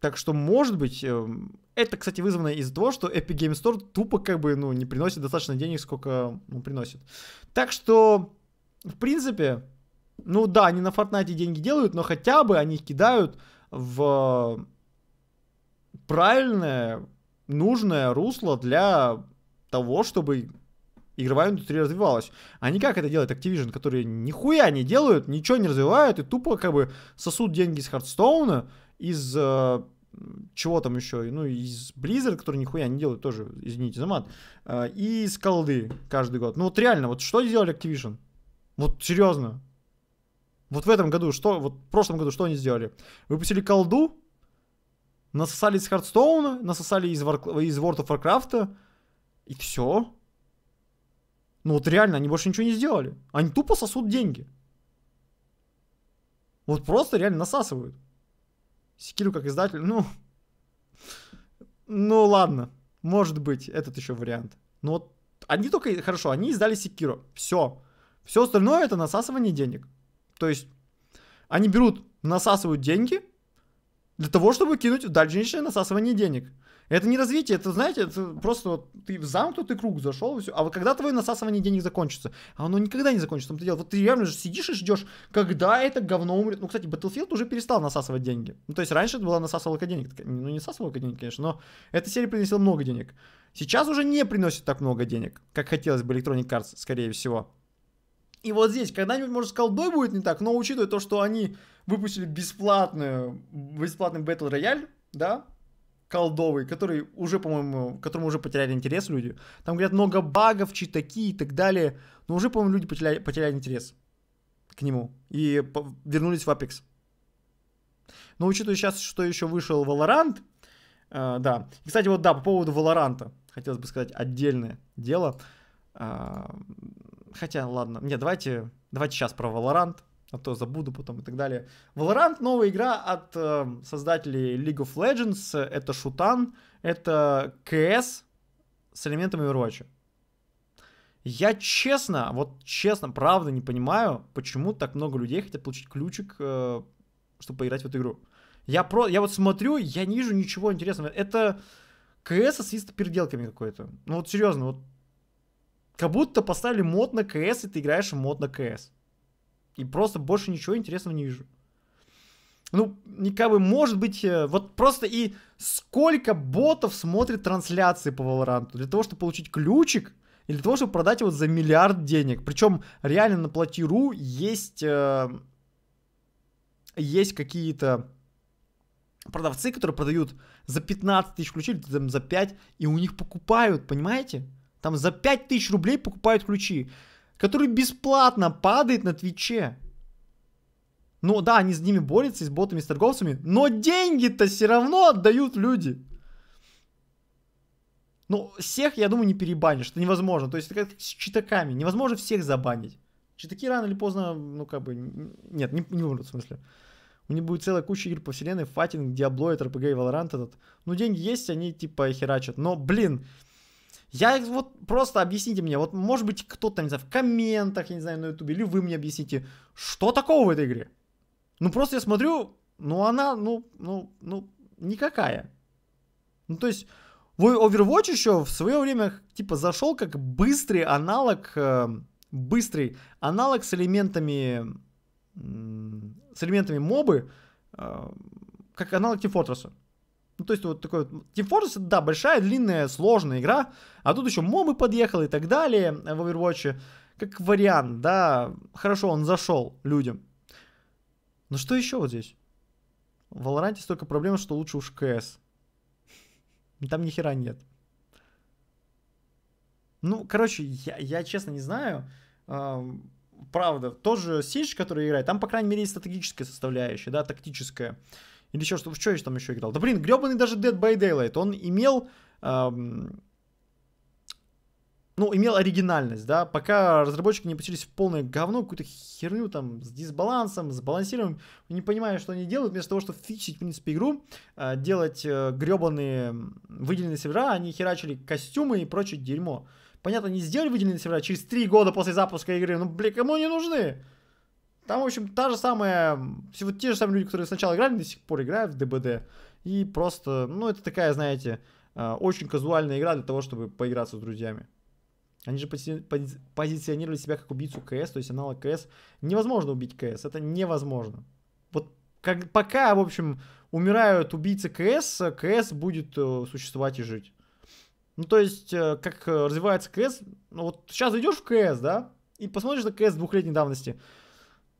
Так что, может быть, эм, это, кстати, вызвано из-за того, что Epic Games Store тупо как бы, ну, не приносит достаточно денег, сколько ну, приносит. Так что, в принципе, ну да, они на Fortnite деньги делают, но хотя бы они кидают в правильное, нужное русло для того, чтобы игровая индустрия развивалась. Они а как это делают Activision, которые нихуя не делают, ничего не развивают и тупо как бы сосут деньги из Хардстоуна, из э, чего там еще, ну, из Blizzard, которые нихуя не делают тоже, извините за мат, э, и из колды каждый год. Ну вот реально, вот что сделали Activision? Вот серьезно. Вот в этом году что, вот в прошлом году что они сделали? Выпустили колду, Насосали из Хардстоуна, насосали из, Вар... из World of Warcraft, и все. Ну вот реально, они больше ничего не сделали. Они тупо сосут деньги. Вот просто реально насасывают. Секиру как издатель, ну... Ну ладно, может быть, этот еще вариант. Но вот они только, хорошо, они издали Секиру, все. Все остальное это насасывание денег. То есть они берут, насасывают деньги, для того, чтобы кинуть в дальнейшее насасывание денег. Это не развитие, это, знаете, это просто вот ты в замкнутый круг зашел, и все. А вот когда твое насасывание денег закончится? А оно никогда не закончится, там ты дело. Вот ты реально же сидишь и ждешь, когда это говно умрет. Ну, кстати, Battlefield уже перестал насасывать деньги. Ну, то есть раньше это была насасывалка денег. Ну, не насасывалка денег, конечно, но эта серия приносила много денег. Сейчас уже не приносит так много денег, как хотелось бы Electronic Arts, скорее всего. И вот здесь когда-нибудь, может, с колдой будет не так, но учитывая то, что они выпустили бесплатную, бесплатный Battle Royale, да, колдовый, который уже, по-моему, которому уже потеряли интерес люди. Там, говорят, много багов, читаки и так далее. Но уже, по-моему, люди потеряли, потеряли интерес к нему и вернулись в Apex. Но учитывая сейчас, что еще вышел Valorant, э, да. И, кстати, вот да, по поводу Valorant, хотелось бы сказать отдельное дело. Э, Хотя, ладно, не давайте, давайте сейчас про Valorant, а то забуду потом и так далее. Valorant — новая игра от э, создателей League of Legends. Это шутан, это КС с элементами Overwatch. Я честно, вот честно, правда не понимаю, почему так много людей хотят получить ключик, э, чтобы поиграть в эту игру. Я, про, я вот смотрю, я не вижу ничего интересного. Это КС с переделками какой-то. Ну вот серьезно, вот как будто поставили мод на КС, и ты играешь в мод на КС. И просто больше ничего интересного не вижу. Ну, как бы, может быть, э, вот просто и сколько ботов смотрит трансляции по Валоранту для того, чтобы получить ключик или для того, чтобы продать его за миллиард денег. Причем реально на платиру есть, э, есть какие-то продавцы, которые продают за 15 тысяч ключей, там за 5, и у них покупают, понимаете? Там за 5000 рублей покупают ключи, которые бесплатно падают на Твиче. Ну да, они с ними борются, с ботами, с торговцами, но деньги-то все равно отдают люди. Ну, всех, я думаю, не перебанишь, это невозможно. То есть, это как с читаками, невозможно всех забанить. Читаки рано или поздно, ну, как бы, нет, не, не умрут, в смысле. У них будет целая куча игр по вселенной, файтинг, Диаблоид, РПГ и Valorant этот. Ну, деньги есть, они, типа, херачат. Но, блин, я вот просто объясните мне, вот может быть кто-то, не знаю, в комментах, я не знаю, на ютубе, или вы мне объясните, что такого в этой игре? Ну просто я смотрю, ну она, ну, ну, ну, никакая. Ну то есть, в Overwatch еще в свое время, типа, зашел как быстрый аналог, э, быстрый аналог с элементами, э, с элементами мобы, э, как аналог Team Fortress. Ну, то есть вот такой вот... Team Fortress, да, большая, длинная, сложная игра, а тут еще мобы подъехали и так далее в Overwatch. Как вариант, да, хорошо, он зашел людям. Но что еще вот здесь? В Valorant столько проблем, что лучше уж КС. Ну, там ни хера нет. Ну, короче, я, я честно не знаю. правда, тоже же который играет, там, по крайней мере, есть стратегическая составляющая, да, тактическая. Или еще что, что я там еще играл? Да блин, гребаный даже Dead by Daylight, он имел... Эм, ну, имел оригинальность, да, пока разработчики не пустились в полное говно, какую-то херню там с дисбалансом, с балансированием, не понимая, что они делают, вместо того, чтобы фиксить, в принципе, игру, а, делать э, гребаные выделенные сервера, они херачили костюмы и прочее дерьмо. Понятно, они сделали выделенные сервера через три года после запуска игры, ну, блин, кому они нужны? Там, в общем, та же самая... Все вот те же самые люди, которые сначала играли, до сих пор играют в ДБД. И просто, ну, это такая, знаете, э, очень казуальная игра для того, чтобы поиграться с друзьями. Они же пози позиционировали себя как убийцу КС, то есть аналог КС. Невозможно убить КС, это невозможно. Вот как, пока, в общем, умирают убийцы КС, КС будет э, существовать и жить. Ну, то есть, э, как развивается КС, ну, вот сейчас идешь в КС, да, и посмотришь на КС двухлетней давности –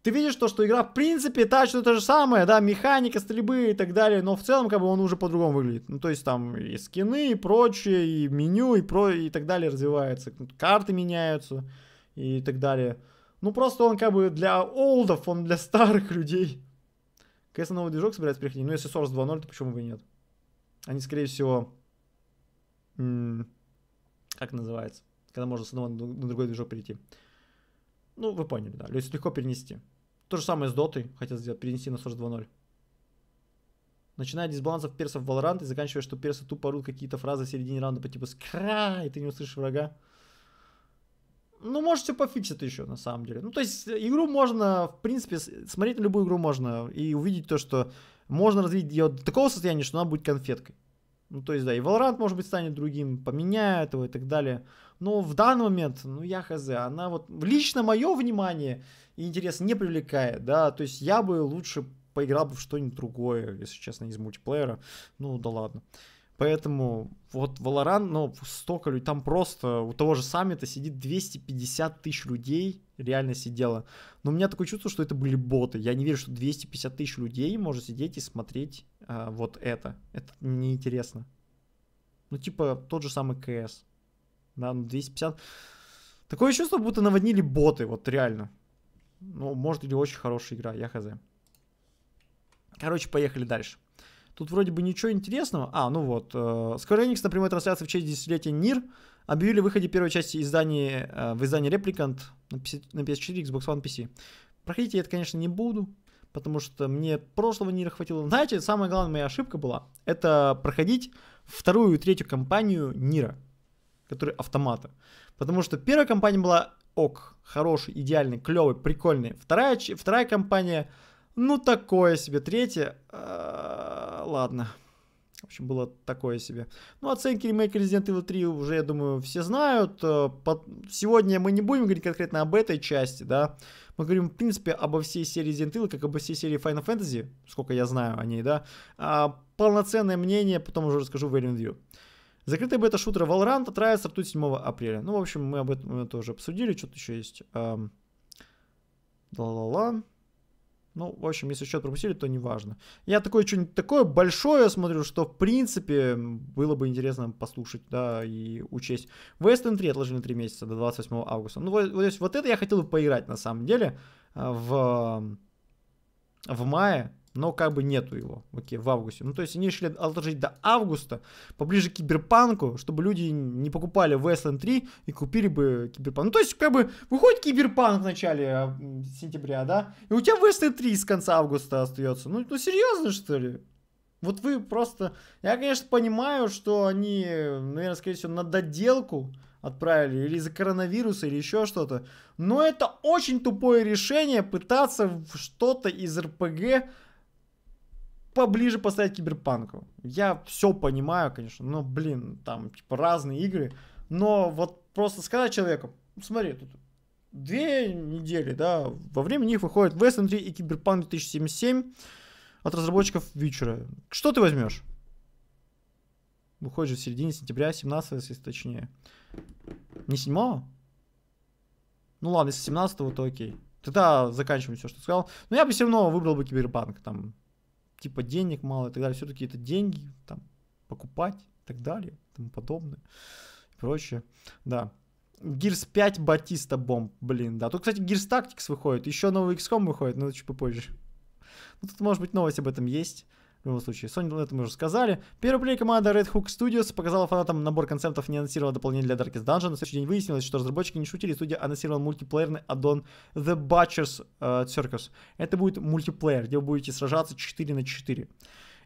ты видишь то, что игра в принципе что то же самое, да, механика стрельбы и так далее, но в целом как бы он уже по-другому выглядит. Ну, то есть там и скины, и прочее, и меню, и, про, и так далее развивается, карты меняются и так далее. Ну, просто он как бы для олдов, он для старых людей. Конечно, новый движок собирается приходить, но ну, если Source 2.0, то почему бы и нет? Они, скорее всего, как называется, когда можно с одного на другой движок перейти. Ну, вы поняли, да, легко перенести. То же самое с дотой хотят сделать, перенести на Source 2.0. Начиная от дисбалансов персов в Valorant и заканчивая, что персы тупо орут какие-то фразы в середине раунда по типу «скра», и ты не услышишь врага. Ну, может, все пофиксит еще, на самом деле. Ну, то есть, э, игру можно, в принципе, смотреть на любую игру можно и увидеть то, что можно развить ее до такого состояния, что она будет конфеткой. Ну, то есть, да, и Valorant, может быть, станет другим, поменяют его и так далее. Но в данный момент, ну, я хз, она вот лично мое внимание и интерес не привлекает, да, то есть я бы лучше поиграл бы в что-нибудь другое, если честно, из мультиплеера. Ну, да ладно. Поэтому вот Valorant, но ну, столько людей, там просто у того же саммита сидит 250 тысяч людей, реально сидело. Но у меня такое чувство, что это были боты. Я не верю, что 250 тысяч людей может сидеть и смотреть а, вот это. Это неинтересно. Ну, типа, тот же самый КС. Да, ну 250... Такое чувство, будто наводнили боты, вот реально. Ну, может, или очень хорошая игра, я хз. Короче, поехали дальше. Тут вроде бы ничего интересного. А, ну вот. Э, Square Enix на прямой трансляции в честь десятилетия Нир объявили о выходе первой части издания э, в издании Replicant на PS4, Xbox One, PC. Проходить я это, конечно, не буду, потому что мне прошлого Нира хватило. Знаете, самая главная моя ошибка была, это проходить вторую и третью кампанию Нира, которые автомата. Потому что первая кампания была ок, хороший, идеальный, клевый, прикольный. Вторая, вторая кампания, ну такое себе. Третья, э, ладно. В общем, было такое себе. Ну, оценки ремейка Resident Evil 3 уже, я думаю, все знают. Э, сегодня мы не будем говорить конкретно об этой части, да. Мы говорим, в принципе, обо всей серии Resident Evil, как обо всей серии Final Fantasy, сколько я знаю о ней, да. А полноценное мнение потом уже расскажу в Review. Закрытая бета-шутера Valorant Trial стартует 7 апреля. Ну, в общем, мы об этом тоже обсудили. Что-то еще есть. Эм, ла-ла-ла. Ну, в общем, если счет пропустили, то неважно. Я такое что-нибудь такое большое смотрю, что, в принципе, было бы интересно послушать, да, и учесть. West End 3 отложили на 3 месяца до 28 августа. Ну, вот, то вот это я хотел бы поиграть, на самом деле, а, в, в мае но как бы нету его, окей, в августе. Ну, то есть они решили отложить до августа, поближе к Киберпанку, чтобы люди не покупали Westland 3 и купили бы Киберпанк. Ну, то есть, как бы, выходит Киберпанк в начале а, сентября, да, и у тебя Westland 3 с конца августа остается. Ну, ну серьезно, что ли? Вот вы просто... Я, конечно, понимаю, что они, наверное, скорее всего, на доделку отправили, или из-за коронавируса, или еще что-то. Но это очень тупое решение пытаться что-то из РПГ поближе поставить киберпанку. Я все понимаю, конечно, но, блин, там, типа, разные игры. Но вот просто сказать человеку, смотри, тут две недели, да, во время них выходит Western 3 и Киберпанк 2077 от разработчиков Вичера. Что ты возьмешь? Выходит в середине сентября, 17 если точнее. Не 7 Ну ладно, если 17 то окей. Тогда заканчиваем все, что сказал. Но я бы все равно выбрал бы Киберпанк, там, типа денег мало и так далее, все-таки это деньги, там, покупать и так далее, и тому подобное, и прочее, да. Гирс 5 Батиста бомб, блин, да. Тут, кстати, Гирс Tactics выходит, еще новый XCOM выходит, но чуть попозже. Ну, тут, может быть, новость об этом есть. В любом случае, Sony это мы уже сказали. Первый плей команда Red Hook Studios показала фанатам набор концептов не анонсировала дополнение для Darkest Dungeon. На следующий день выяснилось, что разработчики не шутили, студия анонсировала мультиплеерный аддон The Butcher's uh, Circus. Это будет мультиплеер, где вы будете сражаться 4 на 4.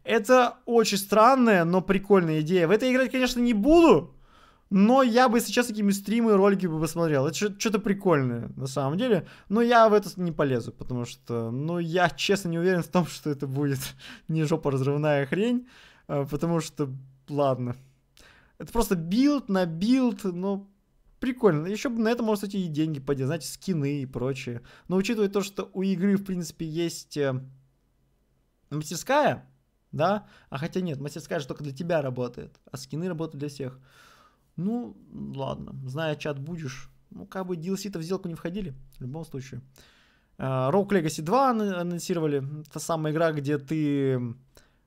Это очень странная, но прикольная идея. В это играть, конечно, не буду, но я бы сейчас такими стримы и ролики бы посмотрел. Это что-то прикольное, на самом деле. Но я в это не полезу, потому что, ну, я честно не уверен в том, что это будет не жопа разрывная хрень. А, потому что, ладно. Это просто билд на билд, но прикольно. Еще бы на это можно, кстати, и деньги поднять, знаете, скины и прочее. Но учитывая то, что у игры, в принципе, есть э, мастерская, да? А хотя нет, мастерская же только для тебя работает, а скины работают для всех. Ну, ладно. Зная чат будешь. Ну, как бы DLC-то в сделку не входили. В любом случае. Uh, Rogue Legacy 2 анонсировали. Та самая игра, где ты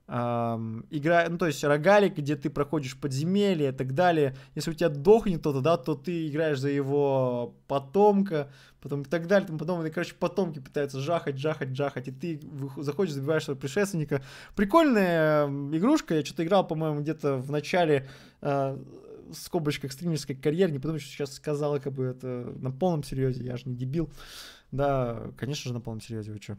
игра, ну то есть рогалик, где ты проходишь подземелье и так далее. Если у тебя дохнет кто-то, да, то ты играешь за его потомка, потом и так далее, там потом, и, короче, потомки пытаются жахать, жахать, жахать, и ты заходишь, забиваешь своего предшественника. Прикольная игрушка, я что-то играл, по-моему, где-то в начале а, скобочках стримерской карьере, не потому что сейчас сказал как бы это на полном серьезе, я же не дебил. Да, конечно же, на полном серьезе, вы что?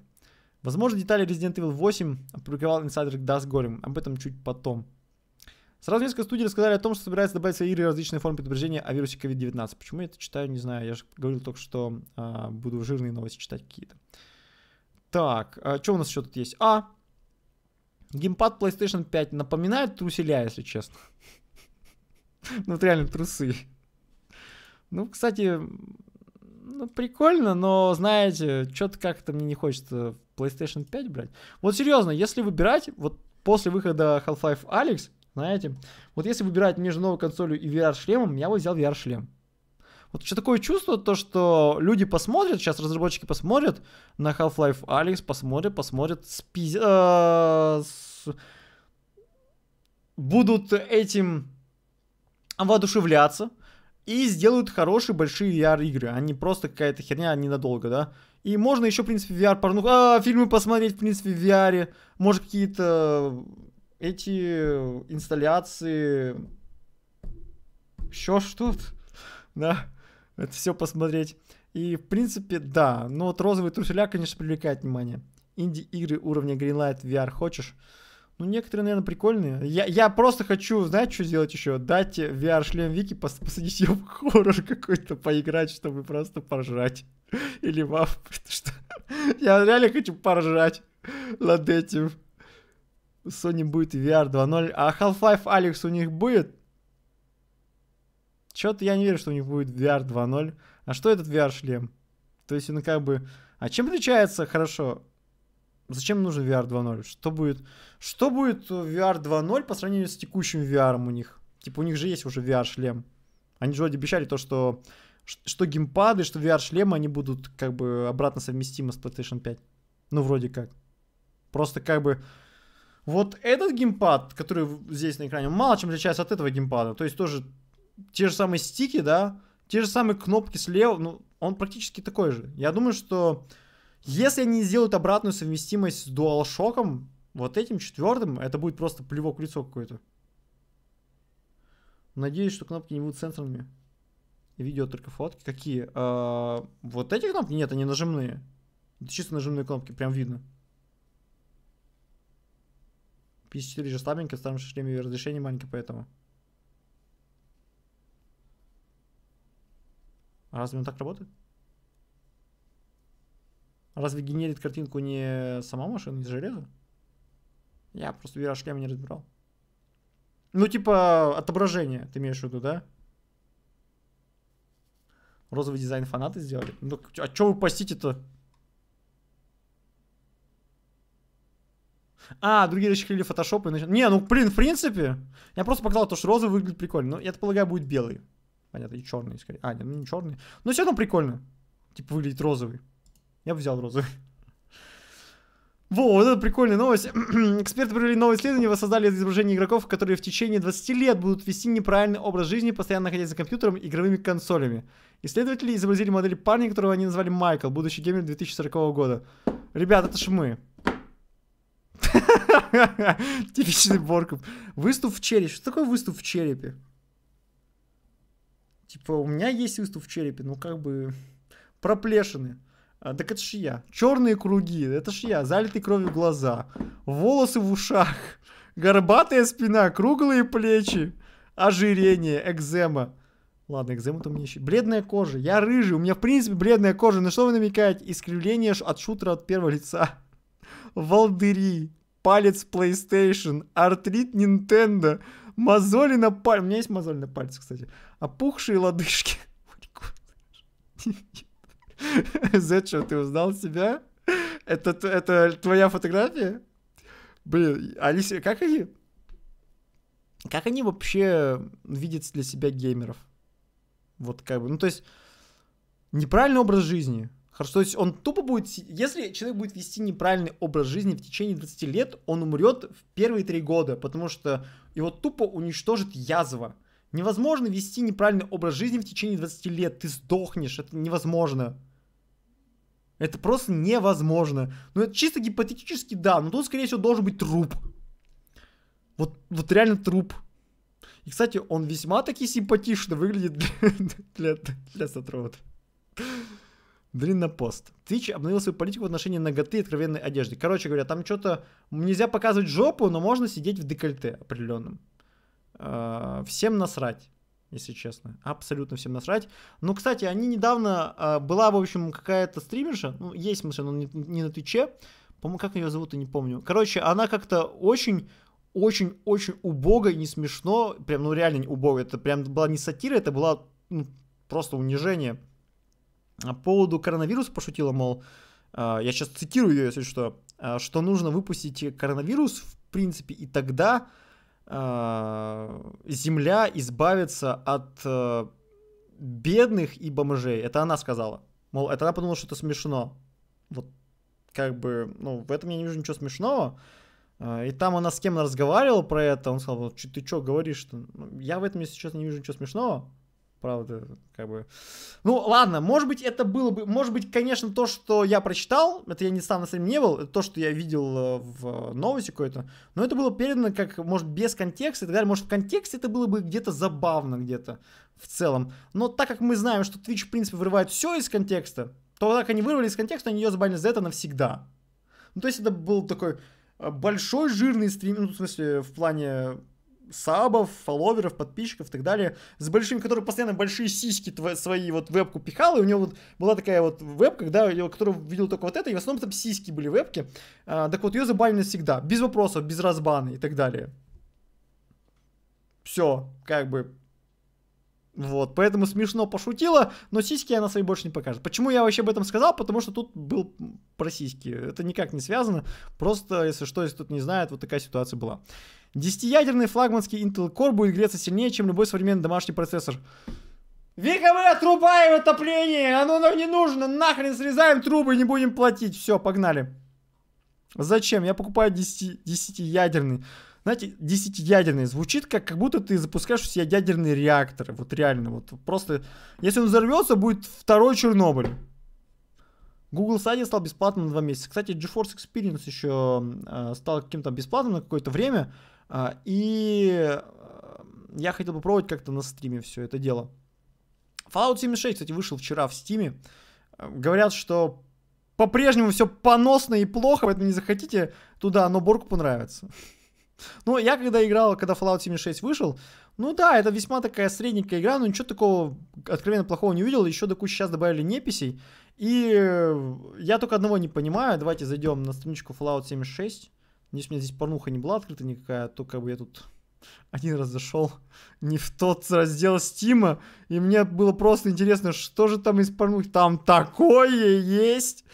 Возможно, детали Resident Evil 8 опубликовал инсайдер Dust Golem. Об этом чуть потом. Сразу несколько студий рассказали о том, что собирается добавить в свои игры различные формы предупреждения о вирусе COVID-19. Почему я это читаю, не знаю. Я же говорил только что, а, буду жирные новости читать какие-то. Так, а, что у нас еще тут есть? А, геймпад PlayStation 5 напоминает труселя, если честно. Ну, вот реально трусы. Ну, кстати, ну, прикольно, но, знаете, что-то как-то мне не хочется PlayStation 5 брать. Вот серьезно, если выбирать, вот после выхода Half-Life Alex, знаете, вот если выбирать между новой консолью и VR-шлемом, я бы взял VR-шлем. Вот что такое чувство, то что люди посмотрят, сейчас разработчики посмотрят на Half-Life Alex, посмотрят, посмотрят, спиз... Э, с... будут этим воодушевляться и сделают хорошие большие VR-игры, а не просто какая-то херня ненадолго, да. И можно еще, в принципе, VR порну... а, фильмы посмотреть, в принципе, в VR. Может, какие-то эти инсталляции... Еще что-то, да, это все посмотреть. И, в принципе, да, но вот розовый труселя, конечно, привлекает внимание. Инди-игры уровня Greenlight VR хочешь? Ну, некоторые, наверное, прикольные. Я, я просто хочу, знаете, что сделать еще? Дать VR-шлем Вики, пос посадить ее в хоррор какой-то, поиграть, чтобы просто поржать. Или ваф, что... Я реально хочу поржать над этим. Sony будет VR 2.0. А Half-Life Алекс у них будет? чего то я не верю, что у них будет VR 2.0. А что этот VR-шлем? То есть, он как бы... А чем отличается, хорошо, Зачем нужен VR 2.0? Что будет, что будет э, VR 2.0 по сравнению с текущим VR у них? Типа у них же есть уже VR-шлем. Они же вроде обещали то, что что геймпады, что VR-шлемы, они будут как бы обратно совместимы с PlayStation 5. Ну, вроде как. Просто как бы... Вот этот геймпад, который здесь на экране, мало чем отличается от этого геймпада. То есть тоже те же самые стики, да, те же самые кнопки слева, ну, он практически такой же. Я думаю, что если они сделают обратную совместимость с DualShock, вот этим четвертым, это будет просто плевок в лицо какое-то. Надеюсь, что кнопки не будут сенсорными. Видео только фотки. Какие? А, вот эти кнопки? Нет, они нажимные. Это чисто нажимные кнопки, прям видно. 54 же слабенькая, в старом шлеме разрешение маленькое, поэтому. Разве он так работает? Разве генерит картинку не сама машина из железа? Я просто VR шлем не разбирал. Ну, типа, отображение, ты имеешь в виду, да? Розовый дизайн фанаты сделали. Ну, а чё вы постите-то? А, другие расчехлили фотошоп и нач... Не, ну, блин, в принципе. Я просто показал то, что розовый выглядит прикольно. Но, ну, я полагаю, будет белый. Понятно, и черный, скорее. А, нет, ну не черный. Но все равно прикольно. Типа, выглядит розовый. Я бы взял розовый. Во, вот это прикольная новость. Эксперты провели новое исследование, воссоздали изображение игроков, которые в течение 20 лет будут вести неправильный образ жизни, постоянно находясь за компьютером и игровыми консолями. Исследователи изобразили модель парня, которого они назвали Майкл, будущий геймер 2040 года. Ребят, это ж мы. Типичный Борков. Выступ в черепе. Что такое выступ в черепе? Типа, у меня есть выступ в черепе, ну как бы проплешины. А, так это ж я. Черные круги, это ж я. Залитые кровью глаза. Волосы в ушах. Горбатая спина, круглые плечи. Ожирение, экзема. Ладно, экзема-то у меня еще... Бледная кожа. Я рыжий, у меня в принципе бледная кожа. На что вы намекаете? Искривление от шутера от первого лица. Волдыри. Палец PlayStation. Артрит Nintendo. Мозоли на пальце. У меня есть мозоли на пальце, кстати. Опухшие лодыжки. Z, ты узнал себя? Это, это твоя фотография? Блин, Алисия, как они? Как они вообще видят для себя геймеров? Вот как бы, ну то есть неправильный образ жизни. Хорошо, то есть он тупо будет, если человек будет вести неправильный образ жизни в течение 20 лет, он умрет в первые 3 года, потому что его тупо уничтожит язва. Невозможно вести неправильный образ жизни в течение 20 лет, ты сдохнешь, это невозможно. Это просто невозможно. Ну, это чисто гипотетически, да, но тут, скорее всего, должен быть труп. Вот, вот реально труп. И, кстати, он весьма таки симпатично выглядит для, для, для Сатрова. Длинно пост. Твич обновил свою политику в отношении ноготы и откровенной одежды. Короче говоря, там что-то нельзя показывать жопу, но можно сидеть в декольте определенном. А, всем насрать если честно. Абсолютно всем насрать. Ну, кстати, они недавно... Э, была, в общем, какая-то стримерша. Ну, есть, в но не, не на Твиче. По-моему, как ее зовут, я не помню. Короче, она как-то очень очень-очень убого и не смешно, прям, ну, реально убого, это прям была не сатира, это была ну, просто унижение. А по поводу коронавируса пошутила, мол, э, я сейчас цитирую ее, если что, э, что нужно выпустить коронавирус, в принципе, и тогда а, земля избавится от э, бедных и бомжей. Это она сказала. Мол, это она подумала, что это смешно. Вот как бы, ну, в этом я не вижу ничего смешного. А, и там она с кем разговаривала про это, он сказал, ты что говоришь-то? Ну, я в этом, если честно, не вижу ничего смешного правда, как бы... Ну, ладно, может быть, это было бы... Может быть, конечно, то, что я прочитал, это я не сам на самом не был, то, что я видел э, в э, новости какой-то, но это было передано как, может, без контекста и так далее. Может, в контексте это было бы где-то забавно где-то в целом. Но так как мы знаем, что Twitch, в принципе, вырывает все из контекста, то так они вырвали из контекста, они ее забанили за это навсегда. Ну, то есть это был такой э, большой жирный стрим, ну, в смысле, в плане сабов, фолловеров, подписчиков и так далее, с большими, которые постоянно большие сиськи твои, свои вот вебку пихал, и у него вот была такая вот вебка, да, которую видел только вот это, и в основном там сиськи были вебки, а, так вот ее забанили всегда, без вопросов, без разбана и так далее. Все, как бы, вот, поэтому смешно пошутила, но сиськи она свои больше не покажет. Почему я вообще об этом сказал? Потому что тут был про сиськи. Это никак не связано. Просто, если что, если кто-то не знает, вот такая ситуация была. Десятиядерный флагманский Intel Core будет греться сильнее, чем любой современный домашний процессор. Вика, мы отрубаем отопление! Оно нам не нужно! Нахрен срезаем трубы, не будем платить! Все, погнали. Зачем? Я покупаю 10, 10 ядерный. Знаете, 10 ядерный звучит как, как будто ты запускаешь у себя ядерный реактор. Вот реально, вот просто... Если он взорвется, будет второй Чернобыль. Google Stadia стал бесплатным на 2 месяца. Кстати, GeForce Experience еще э, стал каким-то бесплатным на какое-то время. А, и э, я хотел попробовать как-то на стриме все это дело. Fallout 76, кстати, вышел вчера в стиме. Э, говорят, что по-прежнему все поносно и плохо, поэтому не захотите туда, но Борку понравится. Ну, я когда играл, когда Fallout 76 вышел, ну да, это весьма такая средненькая игра, но ничего такого откровенно плохого не увидел. Еще до кучи сейчас добавили неписей. И э, я только одного не понимаю. Давайте зайдем на страничку Fallout 76. Если у меня здесь порнуха не была открыта никакая, то как бы я тут один раз зашел не в тот раздел Стима, и мне было просто интересно, что же там из порнухи, там такое есть.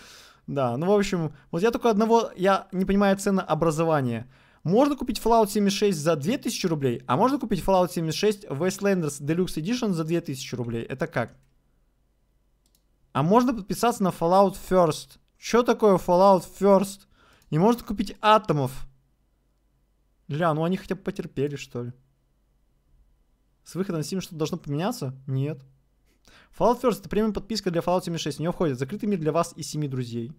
Да, ну в общем, вот я только одного, я не понимаю цены образования. Можно купить Fallout 76 за 2000 рублей, а можно купить Fallout 76 Wastelanders Deluxe Edition за 2000 рублей. Это как? А можно подписаться на Fallout First. Что такое Fallout First? Не может купить атомов. Ля, ну они хотя бы потерпели, что ли. С выходом Steam что-то должно поменяться? Нет. Fallout First это премиум подписка для Fallout 76. В нее входит закрытый мир для вас и семи друзей.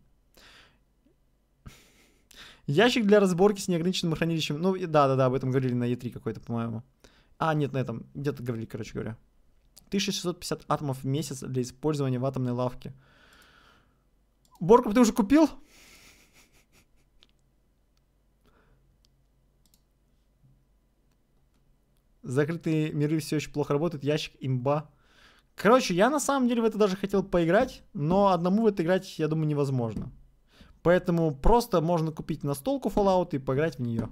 Ящик для разборки с неограниченным хранилищем. Ну, да-да-да, об этом говорили на E3 какой-то, по-моему. А, нет, на этом. Где-то говорили, короче говоря. 1650 атомов в месяц для использования в атомной лавке. Борку ты уже купил? Закрытые миры все очень плохо работают. Ящик имба. Короче, я на самом деле в это даже хотел поиграть, но одному в это играть, я думаю, невозможно. Поэтому просто можно купить настолку Fallout и поиграть в нее.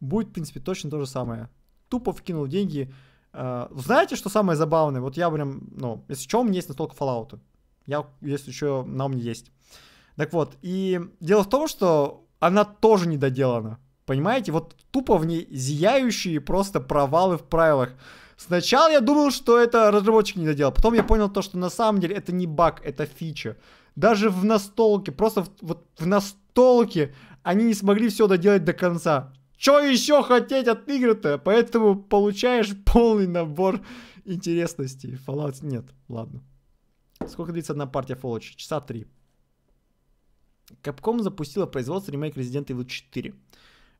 Будет, в принципе, точно то же самое. Тупо вкинул деньги. А, знаете, что самое забавное? Вот я прям, ну, если что, у меня есть настолка Fallout. Я, если что, на у мне есть. Так вот, и дело в том, что она тоже недоделана. Понимаете, вот тупо в ней зияющие просто провалы в правилах. Сначала я думал, что это разработчик не доделал, потом я понял то, что на самом деле это не баг, это фича. Даже в настолке, просто в, вот в настолке они не смогли все доделать до конца. Что еще хотеть от игры-то? Поэтому получаешь полный набор интересностей. Fallout нет, ладно. Сколько длится одна партия Fallout? Часа три. Capcom запустила производство ремейк Resident Evil 4.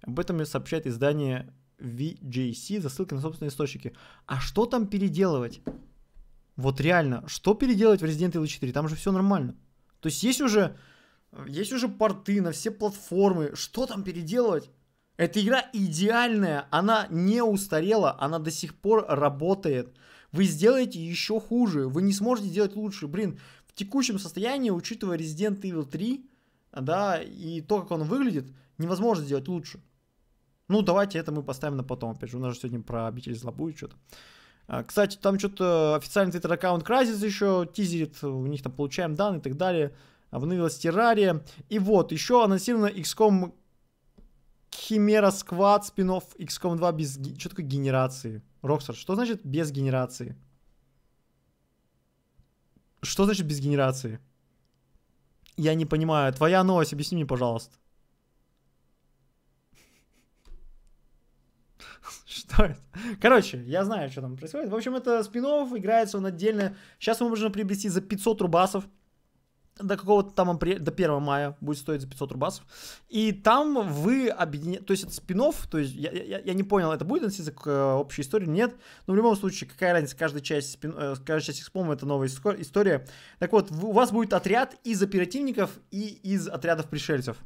Об этом и сообщает издание VJC за ссылкой на собственные источники. А что там переделывать? Вот реально, что переделать в Resident Evil 4? Там же все нормально. То есть есть уже, есть уже порты на все платформы. Что там переделывать? Эта игра идеальная, она не устарела, она до сих пор работает. Вы сделаете еще хуже, вы не сможете сделать лучше. Блин, в текущем состоянии, учитывая Resident Evil 3, да, и то, как он выглядит, невозможно сделать лучше. Ну, давайте это мы поставим на потом, опять же, у нас же сегодня про обитель зла будет что-то. А, кстати, там что-то э, официальный твиттер-аккаунт Crysis еще тизерит, э, у них там получаем данные и так далее. Обновилась а, террария. И вот, еще анонсировано XCOM Химера Squad, спин XCOM 2 без... Что такое генерации? Роксар, что значит без генерации? Что значит без генерации? Я не понимаю. Твоя новость, объясни мне, пожалуйста. происходит. Короче, я знаю, что там происходит. В общем, это спин играется он отдельно. Сейчас его можно приобрести за 500 рубасов до какого-то там до 1 мая будет стоить за 500 рубасов. И там вы объединяете, то есть это спин то есть я, я, я не понял, это будет относиться к э, общей истории, нет. Но в любом случае, какая разница, каждая часть, спин, э, каждая часть экспома это новая история. Так вот, у вас будет отряд из оперативников и из отрядов пришельцев.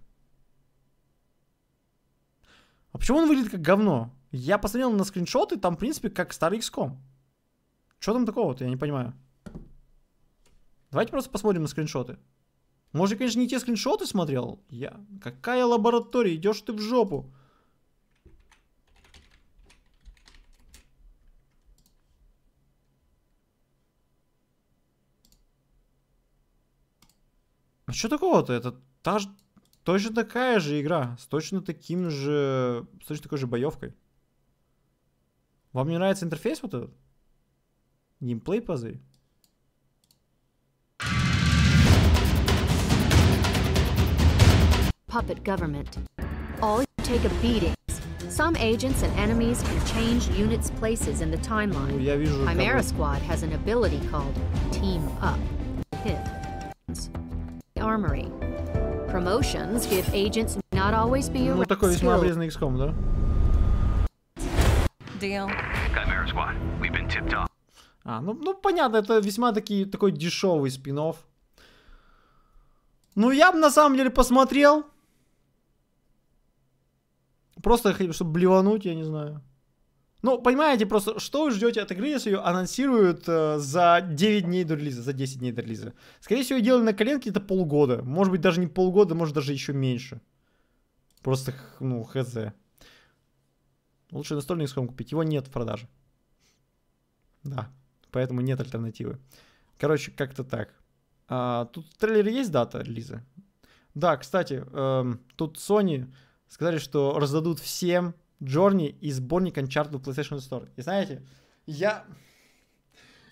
А почему он выглядит как говно? Я посмотрел на скриншоты, там, в принципе, как старый XCOM. Что там такого-то, я не понимаю. Давайте просто посмотрим на скриншоты. Может, я, конечно, не те скриншоты смотрел. Я... Какая лаборатория? Идешь ты в жопу. А что такого-то? Это та же... Точно такая же игра. С точно таким же... С точно такой же боевкой. Вам не нравится интерфейс вот этот? Геймплей пазы? Puppet government. All take a beating. Some agents and enemies can change units' places in the timeline. Chimera Squad has an ability called Team Up. Hit. Armory. Promotions give agents not always be around. Ну, такой весьма обрезанный XCOM, да? deal. Chimera squad, we've been tipped off. А, ну, ну понятно, это весьма таки, такой дешевый спин -офф. Ну, я бы на самом деле посмотрел. Просто чтобы блевануть, я не знаю. Ну, понимаете, просто что вы ждете от игры, если ее анонсируют э, за 9 дней до релиза, за 10 дней до релиза? Скорее всего, делали на коленке это полгода. Может быть, даже не полгода, может, даже еще меньше. Просто, ну, хз. Лучше настольный XCOM купить. Его нет в продаже. Да. Поэтому нет альтернативы. Короче, как-то так. А, тут в трейлере есть дата релиза? Да, кстати, эм, тут Sony сказали, что раздадут всем Джорни и сборник Uncharted в PlayStation Store. И знаете, я...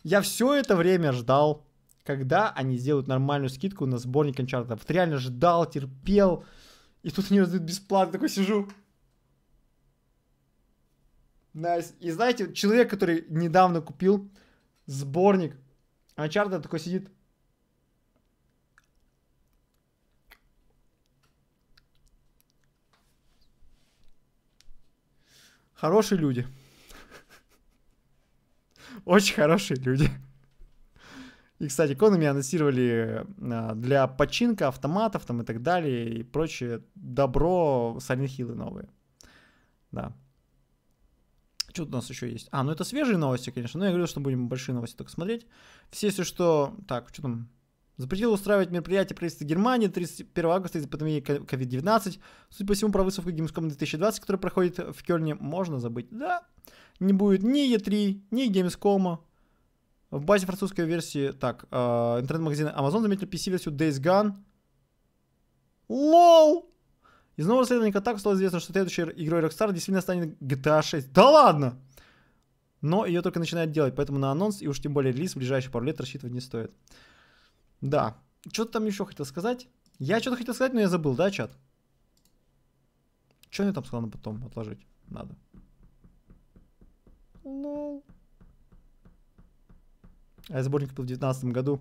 Я все это время ждал, когда они сделают нормальную скидку на сборник Uncharted. Вот реально ждал, терпел. И тут они раздают бесплатно. Такой сижу, Nice. И знаете, человек, который недавно купил сборник Uncharted, такой сидит. Хорошие люди. Очень хорошие люди. И, кстати, Konami анонсировали э, для починка автоматов там и так далее и прочее добро Silent Hill новые. Да. Что у нас еще есть? А, ну это свежие новости, конечно. Но я говорил, что будем большие новости только смотреть. Все, если что... Так, что там? Запретил устраивать мероприятие правительства Германии 31 августа из-за пандемии COVID-19. Судя по всему, про выставку Gamescom 2020, которая проходит в Кёльне, можно забыть. Да, не будет ни E3, ни Gamescom. В базе французской версии, так, э, интернет-магазин Amazon заметил PC-версию Days Gone. Лол! Из нового исследования так стало известно, что следующей игрой Rockstar действительно станет GTA 6. Да ладно! Но ее только начинают делать, поэтому на анонс и уж тем более релиз в ближайшие пару лет рассчитывать не стоит. Да. Что-то там еще хотел сказать. Я что-то хотел сказать, но я забыл, да, чат? Что мне там сказано потом отложить? Надо. Ну. А я сборник был в 2019 году.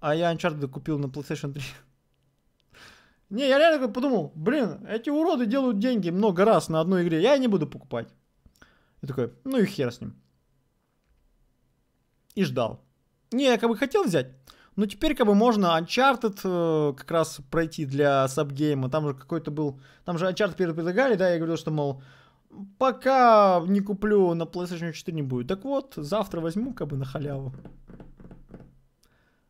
А я Uncharted купил на PlayStation 3. Не, я реально подумал, блин, эти уроды делают деньги много раз на одной игре, я не буду покупать. И такой, ну и хер с ним. И ждал. Не, я как бы хотел взять, но теперь как бы можно Uncharted э, как раз пройти для сабгейма. Там же какой-то был... Там же Uncharted предлагали, да, я говорил, что, мол, пока не куплю на PlayStation 4 не будет. Так вот, завтра возьму как бы на халяву.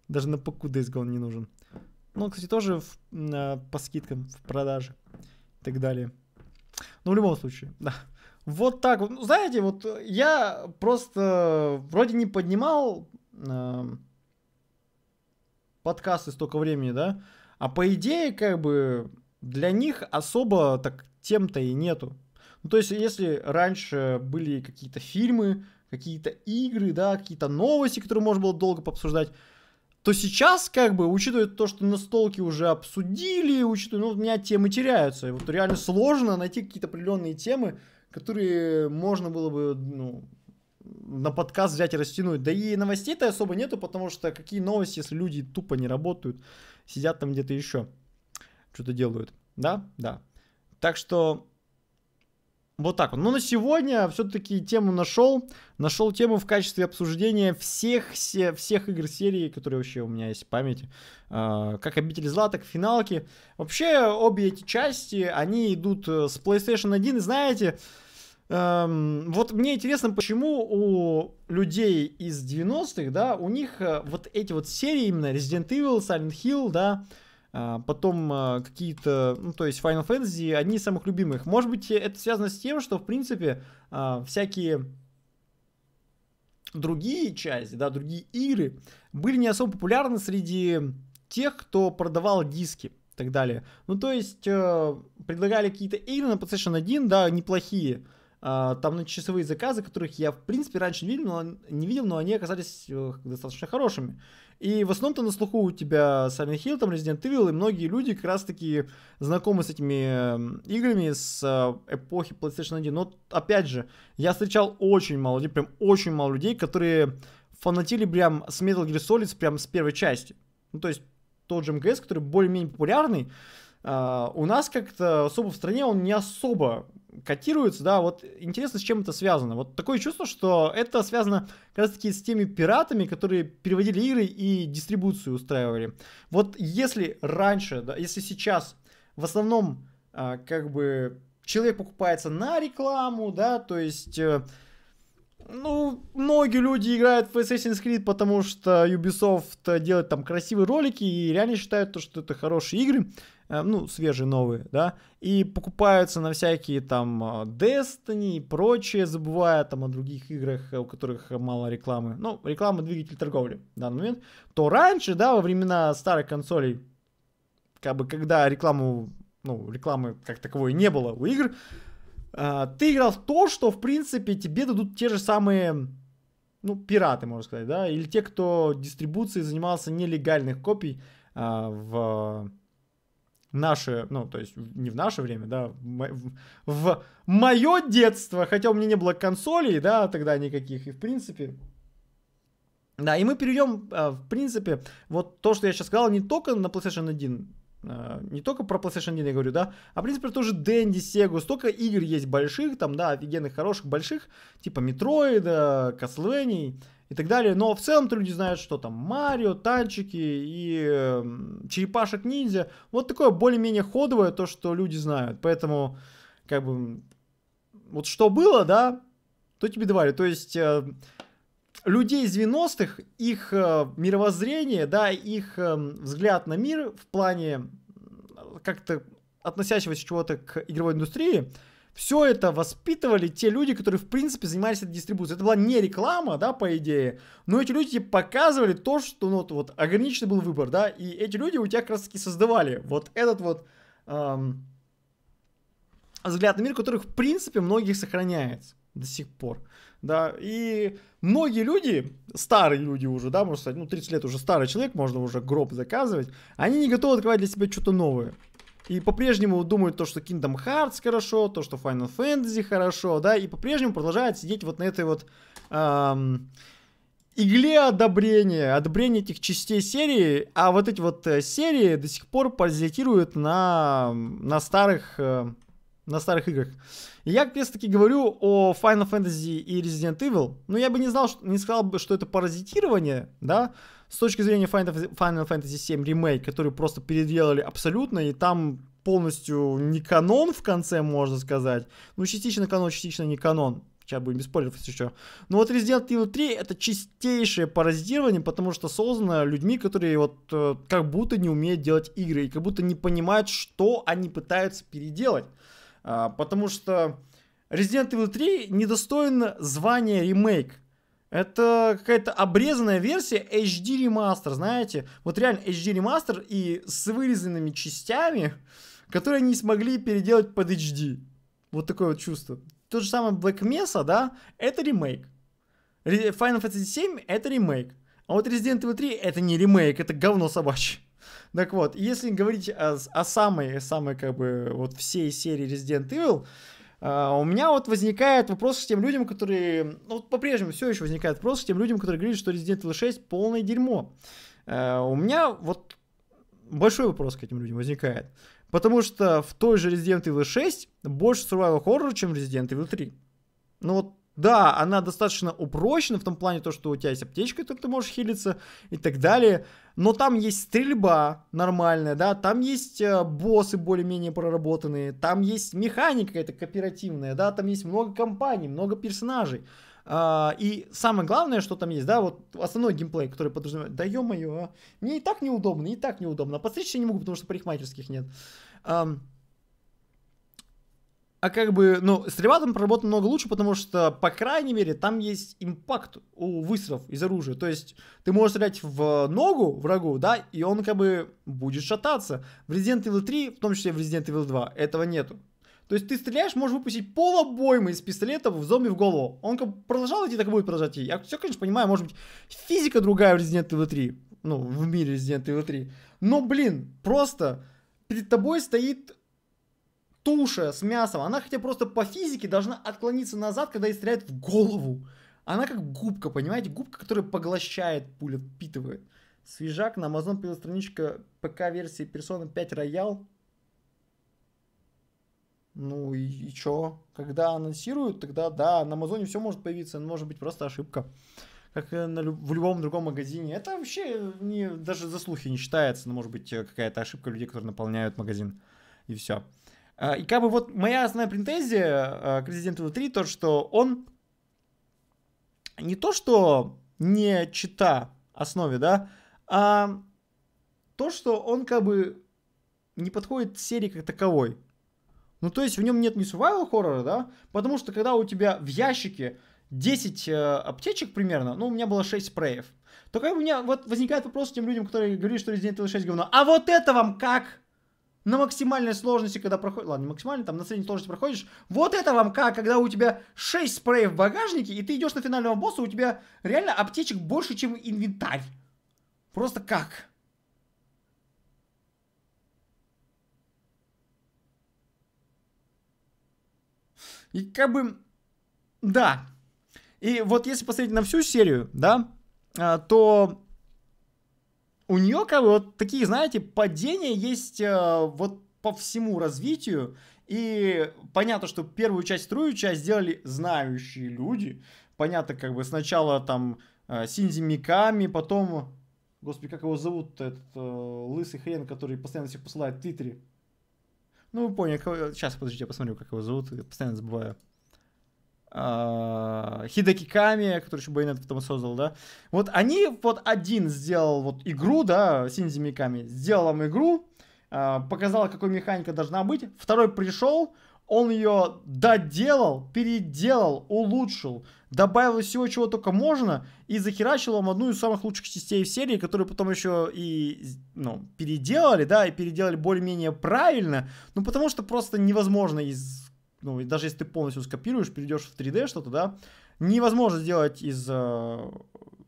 Даже на покуда Days Gone не нужен. Ну, кстати, тоже в, э, по скидкам в продаже и так далее. Но ну, в любом случае, да. Вот так вот. Ну, знаете, вот э, я просто вроде не поднимал э, подкасты столько времени, да? А по идее, как бы, для них особо так тем-то и нету. Ну, то есть, если раньше были какие-то фильмы, какие-то игры, да, какие-то новости, которые можно было долго пообсуждать, то сейчас, как бы, учитывая то, что настолки уже обсудили, учитывая, ну, у меня темы теряются. И вот реально сложно найти какие-то определенные темы, которые можно было бы, ну, на подкаст взять и растянуть. Да и новостей-то особо нету, потому что какие новости, если люди тупо не работают, сидят там где-то еще, что-то делают. Да, да. Так что вот так вот. Ну, на сегодня все-таки тему нашел. Нашел тему в качестве обсуждения всех, все, всех игр серии, которые вообще у меня есть в памяти. А, как «Обитель зла», так и «Финалки». Вообще, обе эти части, они идут э, с PlayStation 1. знаете, эм, вот мне интересно, почему у людей из 90-х, да, у них э, вот эти вот серии именно Resident Evil, Silent Hill, да, э, а, потом а, какие-то, ну то есть Final Fantasy одни из самых любимых. Может быть это связано с тем, что в принципе а, всякие другие части, да, другие игры были не особо популярны среди тех, кто продавал диски и так далее. Ну, то есть, э, предлагали какие-то игры на PlayStation 1, да, неплохие. там на часовые заказы, которых я, в принципе, раньше видел, но не видел, но они оказались э, достаточно хорошими. И в основном-то на слуху у тебя Silent Хилл, там Resident Evil, и многие люди как раз-таки знакомы с этими эм, играми с э, эпохи PlayStation 1. Но, опять же, я встречал очень мало людей, прям очень мало людей, которые фанатили прям с Metal Gear Solid прям с первой части. Ну, то есть тот же МГС, который более-менее популярный, э, у нас как-то особо в стране он не особо котируются, да, вот интересно, с чем это связано. Вот такое чувство, что это связано как раз таки с теми пиратами, которые переводили игры и дистрибуцию устраивали. Вот если раньше, да, если сейчас в основном а, как бы человек покупается на рекламу, да, то есть... Э, ну, многие люди играют в Assassin's Creed, потому что Ubisoft делает там красивые ролики и реально считают то, что это хорошие игры. Э, ну, свежие, новые, да, и покупаются на всякие там э, Destiny и прочее, забывая там о других играх, э, у которых мало рекламы, ну, реклама двигатель торговли в данный момент, то раньше, да, во времена старых консолей, как бы, когда рекламу, ну, рекламы как таковой не было у игр, ты играл в то, что, в принципе, тебе дадут те же самые ну, пираты, можно сказать, да, или те, кто дистрибуцией занимался нелегальных копий а, в наше, ну, то есть не в наше время, да, в, в мое детство, хотя у меня не было консолей, да, тогда никаких, и в принципе... Да, и мы перейдем, а, в принципе, вот то, что я сейчас сказал, не только на PlayStation 1, а, не только про PlayStation 1 я говорю, да, а в принципе тоже Dendy Sega столько игр есть больших, там, да, офигенных, хороших, больших, типа Metroid, а, Castlevania, и так далее. Но в целом-то люди знают, что там Марио, танчики и э, эм, черепашек-ниндзя. Вот такое более-менее ходовое то, что люди знают. Поэтому, как бы, вот что было, да, то тебе давали. То есть... Э, людей из 90-х, их э, мировоззрение, да, их э, взгляд на мир в плане как-то относящегося чего-то к игровой индустрии, все это воспитывали те люди, которые, в принципе, занимались этой дистрибуцией. Это была не реклама, да, по идее, но эти люди показывали то, что, ну, вот, вот ограниченный был выбор, да, и эти люди у тебя как раз-таки создавали вот этот вот эм, взгляд на мир, который, в принципе, многих сохраняется до сих пор, да, и многие люди, старые люди уже, да, можно сказать, ну, 30 лет уже старый человек, можно уже гроб заказывать, они не готовы открывать для себя что-то новое, и по-прежнему думают то, что Kingdom Hearts хорошо, то, что Final Fantasy хорошо, да, и по-прежнему продолжают сидеть вот на этой вот эм, игле одобрения, одобрения этих частей серии, а вот эти вот э, серии до сих пор паразитируют на, на старых... Э, на старых играх. И я как раз таки говорю о Final Fantasy и Resident Evil, но я бы не знал, что, не сказал бы, что это паразитирование, да, с точки зрения Final Fantasy VII Remake, который просто переделали абсолютно, и там полностью не канон в конце, можно сказать. Ну, частично канон, частично не канон. Сейчас будем без спойлеров, если что. Но вот Resident Evil 3 это чистейшее паразитирование, потому что создано людьми, которые вот э, как будто не умеют делать игры и как будто не понимают, что они пытаются переделать. А, потому что Resident Evil 3 недостоин звания ремейк. Это какая-то обрезанная версия HD ремастер, знаете? Вот реально HD ремастер и с вырезанными частями, которые они смогли переделать под HD. Вот такое вот чувство. То же самое Black Mesa, да, это ремейк. Final Fantasy 7 это ремейк. А вот Resident Evil 3 это не ремейк, это говно собачье. Так вот, если говорить о, о самой, самой как бы вот всей серии Resident Evil, а, у меня вот возникает вопрос с тем людям, которые... Ну, вот по-прежнему все еще возникает вопрос с тем людям, которые говорят, что Resident Evil 6 полное дерьмо. А, у меня вот большой вопрос к этим людям возникает. Потому что в той же Resident Evil 6 больше survival horror, чем в Resident Evil 3. Ну вот да, она достаточно упрощена в том плане, то, что у тебя есть аптечка, которой ты можешь хилиться и так далее. Но там есть стрельба нормальная, да, там есть э, боссы более-менее проработанные, там есть механика какая-то кооперативная, да, там есть много компаний, много персонажей. А, и самое главное, что там есть, да, вот основной геймплей, который подразумевает, да ё-моё, а, мне и так неудобно, и так неудобно, а подстричься не могу, потому что парикмахерских нет. Ам, а как бы, ну, с ребятом проработано много лучше, потому что, по крайней мере, там есть импакт у выстрелов из оружия. То есть, ты можешь стрелять в ногу врагу, да, и он как бы будет шататься. В Resident Evil 3, в том числе в Resident Evil 2, этого нету. То есть ты стреляешь, можешь выпустить пол из пистолета в зомби в голову. Он как продолжал идти, так и будет продолжать идти. Я все, конечно, понимаю, может быть, физика другая в Resident Evil 3. Ну, в мире Resident Evil 3. Но, блин, просто перед тобой стоит туша с мясом, она хотя просто по физике должна отклониться назад, когда ей стреляют в голову. Она как губка, понимаете? Губка, которая поглощает пуля, впитывает. Свежак на Amazon появилась страничка ПК-версии Persona 5 Royal. Ну и, и чё? Когда анонсируют, тогда да, на Амазоне все может появиться, но может быть просто ошибка. Как на, в любом другом магазине. Это вообще не, даже за слухи не считается, но может быть э, какая-то ошибка людей, которые наполняют магазин. И все. А, и как бы вот моя основная претензия а, к Resident Evil 3 то, что он не то, что не чита основе, да, а то, что он как бы не подходит серии как таковой. Ну, то есть в нем нет ни survival хоррора, да, потому что когда у тебя в ящике 10 э, аптечек примерно, ну, у меня было 6 спреев, то как бы у меня вот возникает вопрос тем людям, которые говорили, что Resident Evil 6 говно, а вот это вам как? на максимальной сложности, когда проходишь... Ладно, не максимально, там на средней сложности проходишь. Вот это вам как, когда у тебя 6 спреев в багажнике, и ты идешь на финального босса, у тебя реально аптечек больше, чем инвентарь. Просто как? И как бы... Да. И вот если посмотреть на всю серию, да, а, то у нее как бы вот такие, знаете, падения есть э, вот по всему развитию. И понятно, что первую часть, вторую часть сделали знающие люди. Понятно, как бы сначала там э, Синзи Миками, потом... Господи, как его зовут этот э, лысый хрен, который постоянно всех посылает в Твиттере? Ну, вы поняли. Сейчас, подождите, я посмотрю, как его зовут. Я постоянно забываю. А, Хидаки Ками, который еще Байонет потом создал, да. Вот они, вот один сделал вот игру, да, Синдзи Миками, сделал вам игру, а, показал, какой механика должна быть. Второй пришел, он ее доделал, переделал, улучшил, добавил всего, чего только можно, и захерачил вам одну из самых лучших частей в серии, которую потом еще и, ну, переделали, да, и переделали более-менее правильно, ну, потому что просто невозможно из ну, и даже если ты полностью скопируешь, перейдешь в 3D что-то, да, невозможно сделать из э,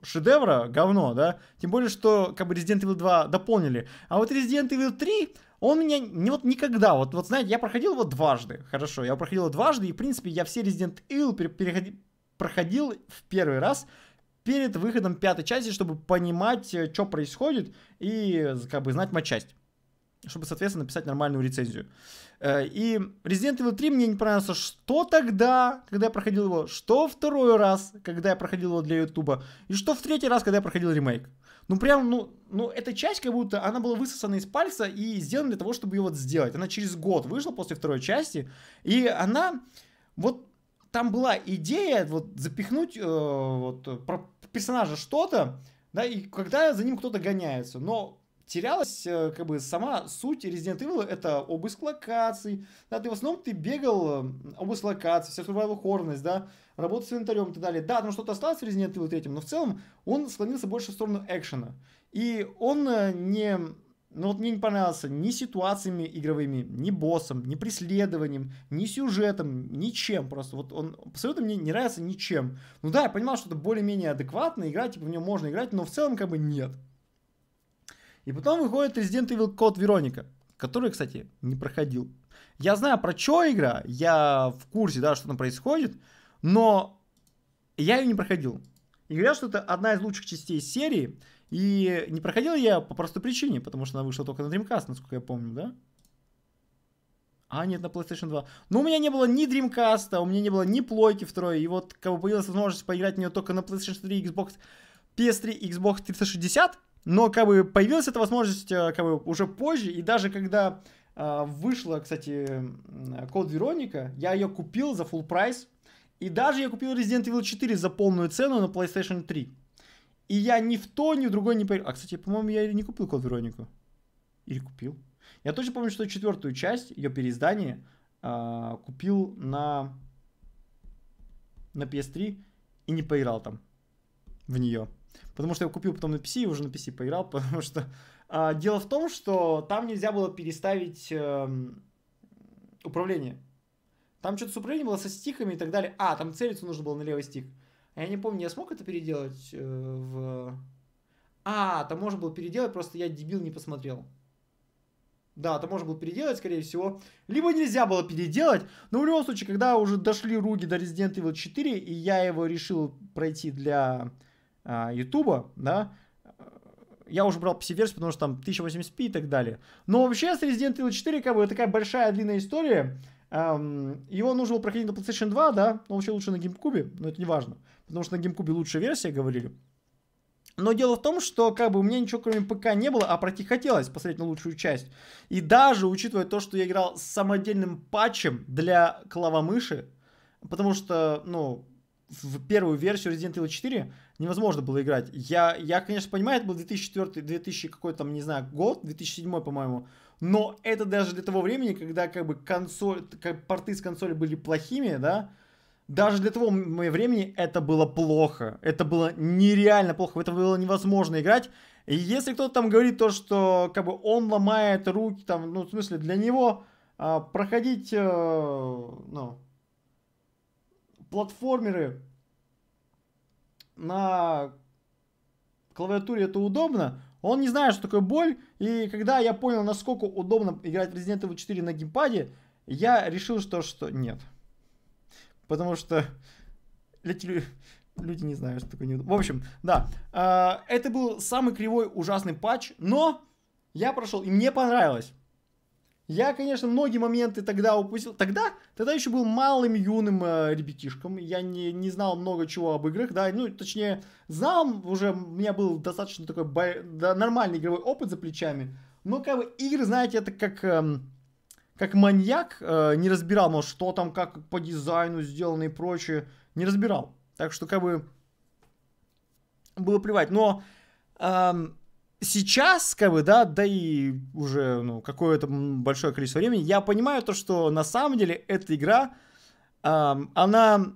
шедевра говно, да, тем более, что как бы Resident Evil 2 дополнили, а вот Resident Evil 3, он меня не, вот никогда, вот, вот знаете, я проходил его дважды, хорошо, я проходил его дважды, и в принципе я все Resident Evil переходи, проходил в первый раз, перед выходом пятой части, чтобы понимать, э, что происходит и как бы знать матчасть чтобы, соответственно, написать нормальную рецензию. Э, и Resident Evil 3 мне не понравился что тогда, когда я проходил его, что второй раз, когда я проходил его для Ютуба, и что в третий раз, когда я проходил ремейк. Ну прям, ну, ну эта часть как будто, она была высосана из пальца и сделана для того, чтобы ее вот сделать. Она через год вышла после второй части, и она вот там была идея вот запихнуть э, вот, про персонажа что-то, да, и когда за ним кто-то гоняется. Но терялась э, как бы сама суть Resident Evil, это обыск локаций, да, ты в основном ты бегал, э, обыск локаций, вся survival хорность, да, работа с инвентарем и так далее. Да, там что-то осталось в Resident Evil 3, но в целом он склонился больше в сторону экшена. И он э, не ну вот мне не понравился ни ситуациями игровыми, ни боссом, ни преследованием, ни сюжетом, ничем просто. Вот он абсолютно мне не нравится ничем. Ну да, я понимал, что это более-менее адекватная игра, типа в нее можно играть, но в целом как бы нет. И потом выходит Resident Evil Code Вероника, который, кстати, не проходил. Я знаю, про что игра, я в курсе, да, что там происходит, но я ее не проходил. И говорят, что это одна из лучших частей серии, и не проходил я по простой причине, потому что она вышла только на Dreamcast, насколько я помню, да? А, нет, на PlayStation 2. Но у меня не было ни Dreamcast, а у меня не было ни плойки второй, и вот как бы появилась возможность поиграть в нее только на PlayStation 3, Xbox PS3, Xbox 360, но как бы появилась эта возможность э, как бы уже позже, и даже когда э, вышла, кстати, Code Вероника, я ее купил за full прайс, и даже я купил Resident Evil 4 за полную цену на PlayStation 3. И я ни в то, ни в другой не поиграл А, кстати, по-моему, я не купил Код Веронику. Или купил. Я точно помню, что четвертую часть, ее переиздание, э, купил на, на PS3 и не поиграл там в нее. Потому что я купил потом на PC и уже на PC поиграл, потому что... А, дело в том, что там нельзя было переставить э, управление. Там что-то с управлением было со стиками и так далее. А, там целиться нужно было на левый стик. я не помню, я смог это переделать э, в... А, там можно было переделать, просто я дебил не посмотрел. Да, это можно было переделать, скорее всего. Либо нельзя было переделать. Но в любом случае, когда уже дошли руки до Resident Evil 4, и я его решил пройти для а, Ютуба, да, я уже брал PC-версию, потому что там 1080p и так далее. Но вообще с Resident Evil 4 как бы такая большая длинная история. Эм, его нужно было проходить на PlayStation 2, да, но вообще лучше на GameCube, но это не важно, потому что на GameCube лучшая версия, говорили. Но дело в том, что как бы у меня ничего кроме ПК не было, а пройти хотелось посмотреть на лучшую часть. И даже учитывая то, что я играл с самодельным патчем для клавомыши, потому что, ну, в первую версию Resident Evil 4 невозможно было играть. Я, я конечно, понимаю, это был 2004, 2000 какой-то там, не знаю, год, 2007, по-моему, но это даже для того времени, когда как бы консоль, как порты с консоли были плохими, да, даже для того моего времени это было плохо. Это было нереально плохо. В это было невозможно играть. И если кто-то там говорит то, что как бы он ломает руки, там, ну, в смысле, для него э, проходить, э, ну, платформеры на клавиатуре это удобно, он не знает, что такое боль. И когда я понял, насколько удобно играть в Resident Evil 4 на геймпаде, я решил, что, что нет. Потому что эти люди не знают, что такое неудобно. В общем, да. А, это был самый кривой ужасный патч, но я прошел, и мне понравилось. Я, конечно, многие моменты тогда упустил. Тогда, тогда еще был малым юным э, ребятишком. Я не, не знал много чего об играх, да, ну, точнее, знал уже, у меня был достаточно такой бо... да, нормальный игровой опыт за плечами. Но, как бы, игры, знаете, это как... Эм, как маньяк э, не разбирал, может, что там, как по дизайну сделано и прочее. Не разбирал. Так что, как бы, было плевать. Но эм, сейчас, как бы, да, да и уже, ну, какое-то большое количество времени, я понимаю то, что на самом деле эта игра, э, она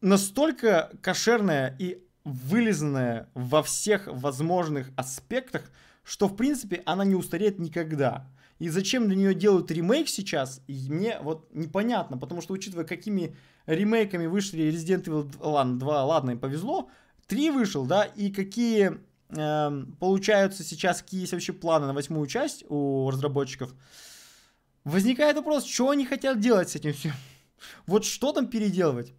настолько кошерная и вылизанная во всех возможных аспектах, что, в принципе, она не устареет никогда. И зачем для нее делают ремейк сейчас, мне вот непонятно, потому что, учитывая, какими ремейками вышли Resident Evil 2, ладно, 2, ладно, им повезло, 3 вышел, да, и какие Эм, получаются сейчас, какие есть вообще планы на восьмую часть у разработчиков, возникает вопрос, что они хотят делать с этим всем? Вот что там переделывать?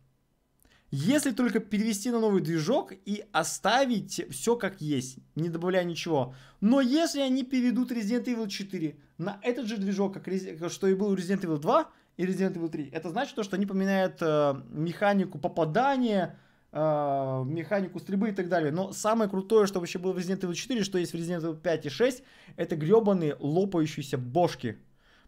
Если только перевести на новый движок и оставить все как есть, не добавляя ничего. Но если они переведут Resident Evil 4 на этот же движок, как, что и был у Resident Evil 2 и Resident Evil 3, это значит то, что они поменяют э, механику попадания, э, механику стрельбы и так далее. Но самое крутое, что вообще было в Resident Evil 4, что есть в Resident Evil 5 и 6, это гребаные лопающиеся бошки.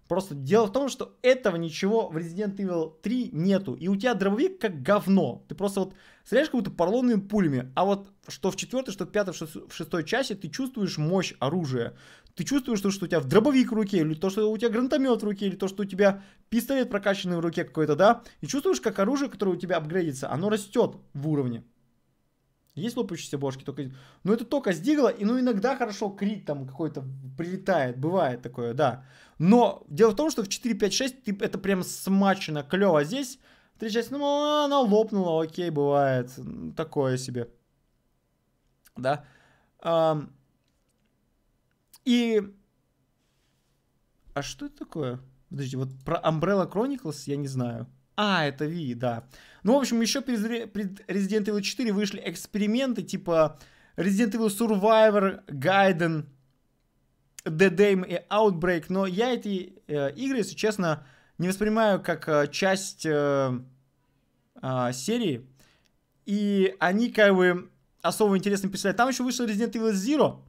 Просто дело в том, что этого ничего в Resident Evil 3 нету. И у тебя дробовик как говно. Ты просто вот стреляешь как будто поролонными пулями. А вот что в четвертой, что в пятой, что в шестой части ты чувствуешь мощь оружия. Ты чувствуешь то, что у тебя в дробовик в руке, или то, что у тебя гранатомет в руке, или то, что у тебя пистолет прокачанный в руке какой-то, да? И чувствуешь, как оружие, которое у тебя апгрейдится, оно растет в уровне. Есть лопающиеся бошки, только... Ну, это только с Дигла, и ну, иногда хорошо крит там какой-то прилетает, бывает такое, да. Но дело в том, что в 4-5-6 это прям смачено, клево. А здесь 3 части, ну, она лопнула, окей, бывает. Такое себе. Да. И... А что это такое? Подожди, вот про Umbrella Chronicles я не знаю. А, это Wii, да. Ну, в общем, еще перед, Resident Evil 4 вышли эксперименты типа Resident Evil Survivor, Gaiden, The Dame и Outbreak, но я эти э, игры, если честно, не воспринимаю как э, часть э, э, серии, и они как бы особо интересно представляют. Там еще вышел Resident Evil Zero,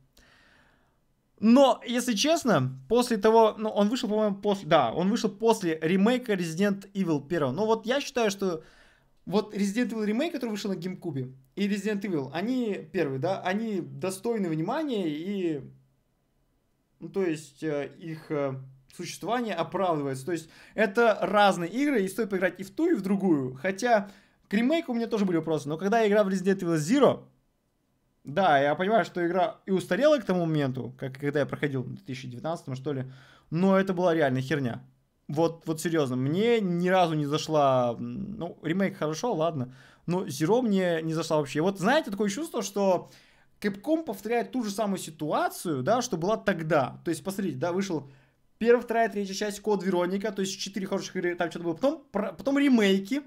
но, если честно, после того, ну, он вышел, по-моему, после, да, он вышел после ремейка Resident Evil 1. Но вот я считаю, что вот Resident Evil ремейк, который вышел на GameCube, и Resident Evil, они первые, да, они достойны внимания и, ну, то есть, э, их э, существование оправдывается. То есть, это разные игры, и стоит поиграть и в ту, и в другую. Хотя, к ремейку у меня тоже были вопросы, но когда я играл в Resident Evil Zero, да, я понимаю, что игра и устарела к тому моменту, как когда я проходил в 2019 что ли, но это была реальная херня. Вот, вот серьезно, мне ни разу не зашла, ну, ремейк хорошо, ладно, но Zero мне не зашла вообще. Вот знаете, такое чувство, что Capcom повторяет ту же самую ситуацию, да, что была тогда. То есть, посмотрите, да, вышел первая, вторая, третья часть Код Вероника, то есть четыре хороших игры, там что-то было, потом, потом ремейки,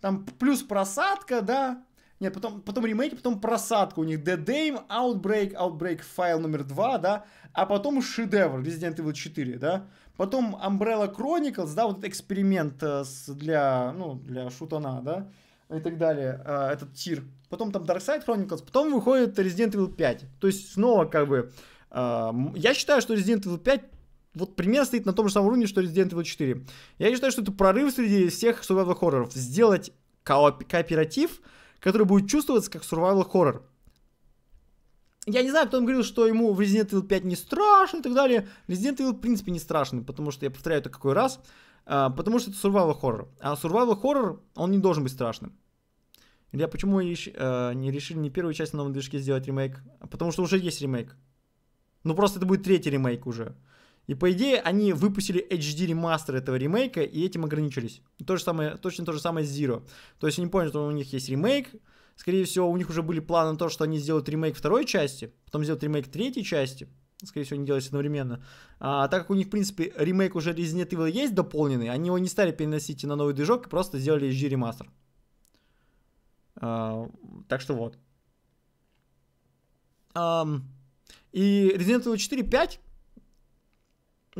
там плюс просадка, да, нет, потом, потом ремейки, потом просадка у них. The Dame, Outbreak, Outbreak файл номер 2, да. А потом шедевр Resident Evil 4, да. Потом Umbrella Chronicles, да, вот этот эксперимент э, для, ну, для шутана, да. И так далее, э, этот тир. Потом там Dark Side Chronicles, потом выходит Resident Evil 5. То есть снова как бы... Э, я считаю, что Resident Evil 5 вот пример стоит на том же самом уровне, что Resident Evil 4. Я считаю, что это прорыв среди всех survival хорроров. Сделать кооператив который будет чувствоваться как survival хоррор. Я не знаю, кто им говорил, что ему в Resident Evil 5 не страшно и так далее. Resident Evil, в принципе, не страшный, потому что, я повторяю это какой раз, а, потому что это survival хоррор. А survival хоррор, он не должен быть страшным. Я почему а, не решили не первую часть на новом движке сделать ремейк? Потому что уже есть ремейк. Ну просто это будет третий ремейк уже. И по идее они выпустили HD ремастер этого ремейка и этим ограничились. То же самое, точно то же самое с Zero. То есть они поняли, что у них есть ремейк, скорее всего у них уже были планы на то, что они сделают ремейк второй части, потом сделают ремейк третьей части, скорее всего, они делались одновременно. А, так как у них, в принципе, ремейк уже Resident Evil есть дополненный, они его не стали переносить на новый движок и просто сделали HD ремастер. А, так что вот. Um, и Resident Evil 4 5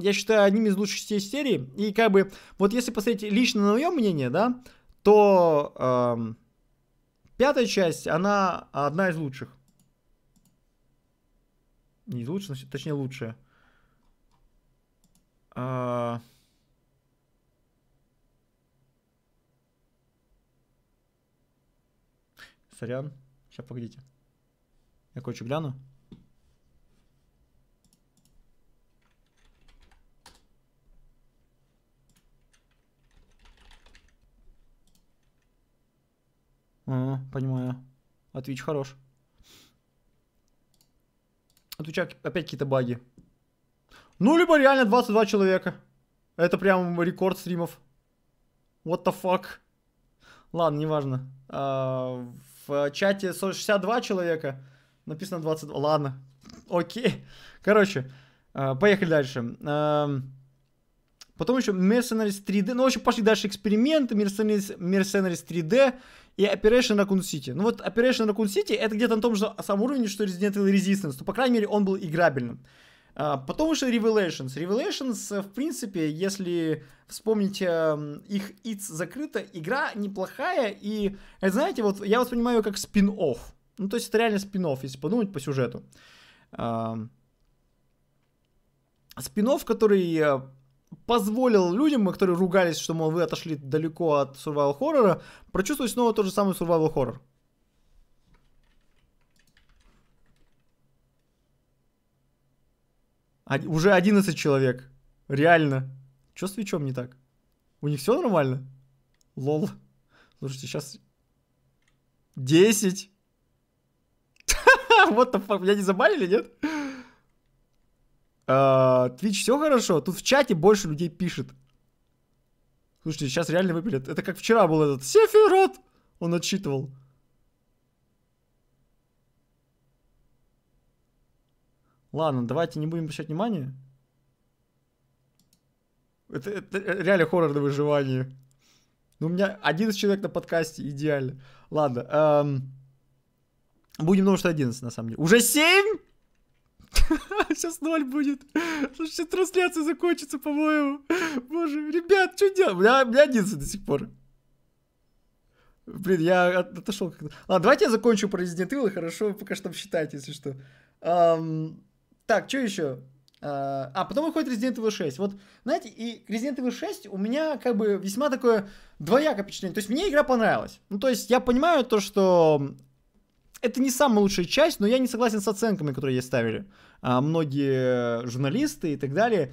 я считаю, одним из лучших частей серии. И как бы, вот если посмотреть лично на мое мнение, да, то эм, пятая часть, она одна из лучших. Не из лучших, точнее лучшая. А... Сорян. Сейчас, погодите. Я кое-что гляну. А, понимаю. А Twitch хорош. А Twitch опять какие-то баги. Ну, либо реально 22 человека. Это прям рекорд стримов. What the fuck? Ладно, неважно. А, в чате 62 человека. Написано 22. Ладно. Окей. Короче, а, поехали дальше. А, потом еще Mercenaries 3D. Ну, в общем, пошли дальше эксперименты. Mercenaries, Mercenaries 3D и Operation Raccoon City. Ну вот Operation Raccoon City это где-то на том же самом уровне, что Resident Evil Resistance, то, по крайней мере, он был играбельным. А, потом вышел Revelations. Revelations, э, в принципе, если вспомнить э, их ИЦ закрыто, игра неплохая, и, э, знаете, вот я воспринимаю ее как спин-офф. Ну, то есть это реально спин если подумать по сюжету. А, Спинов, который позволил людям, которые ругались, что, мол, вы отошли далеко от survival хоррора, прочувствовать снова тот же самый survival хоррор. Уже 11 человек. Реально. Что с Твичом не так? У них все нормально? Лол. Слушайте, сейчас... 10. Вот the fuck, меня не забанили, нет? Твич а, все хорошо, тут в чате больше людей пишет. Слушайте, сейчас реально выпилят. Это как вчера был этот Сефирот. Он отчитывал. Ладно, давайте не будем обращать внимания. Это, это реально хоррор на выживание. Ну, у меня 11 человек на подкасте, идеально. Ладно, эм, будем думать, что 11 на самом деле. Уже 7? Сейчас ноль будет. Сейчас трансляция закончится, по-моему. Боже, ребят, что делать? У меня, у меня 11 до сих пор. Блин, я отошел как-то. Ладно, давайте я закончу про Resident Evil, хорошо, пока что там считаете, если что. Um, так, что еще? Uh, а, а, потом выходит Resident Evil 6. Вот, знаете, и Resident Evil 6 у меня как бы весьма такое двоякое впечатление. То есть мне игра понравилась. Ну, то есть я понимаю то, что это не самая лучшая часть, но я не согласен с оценками, которые ей ставили. А, многие журналисты и так далее.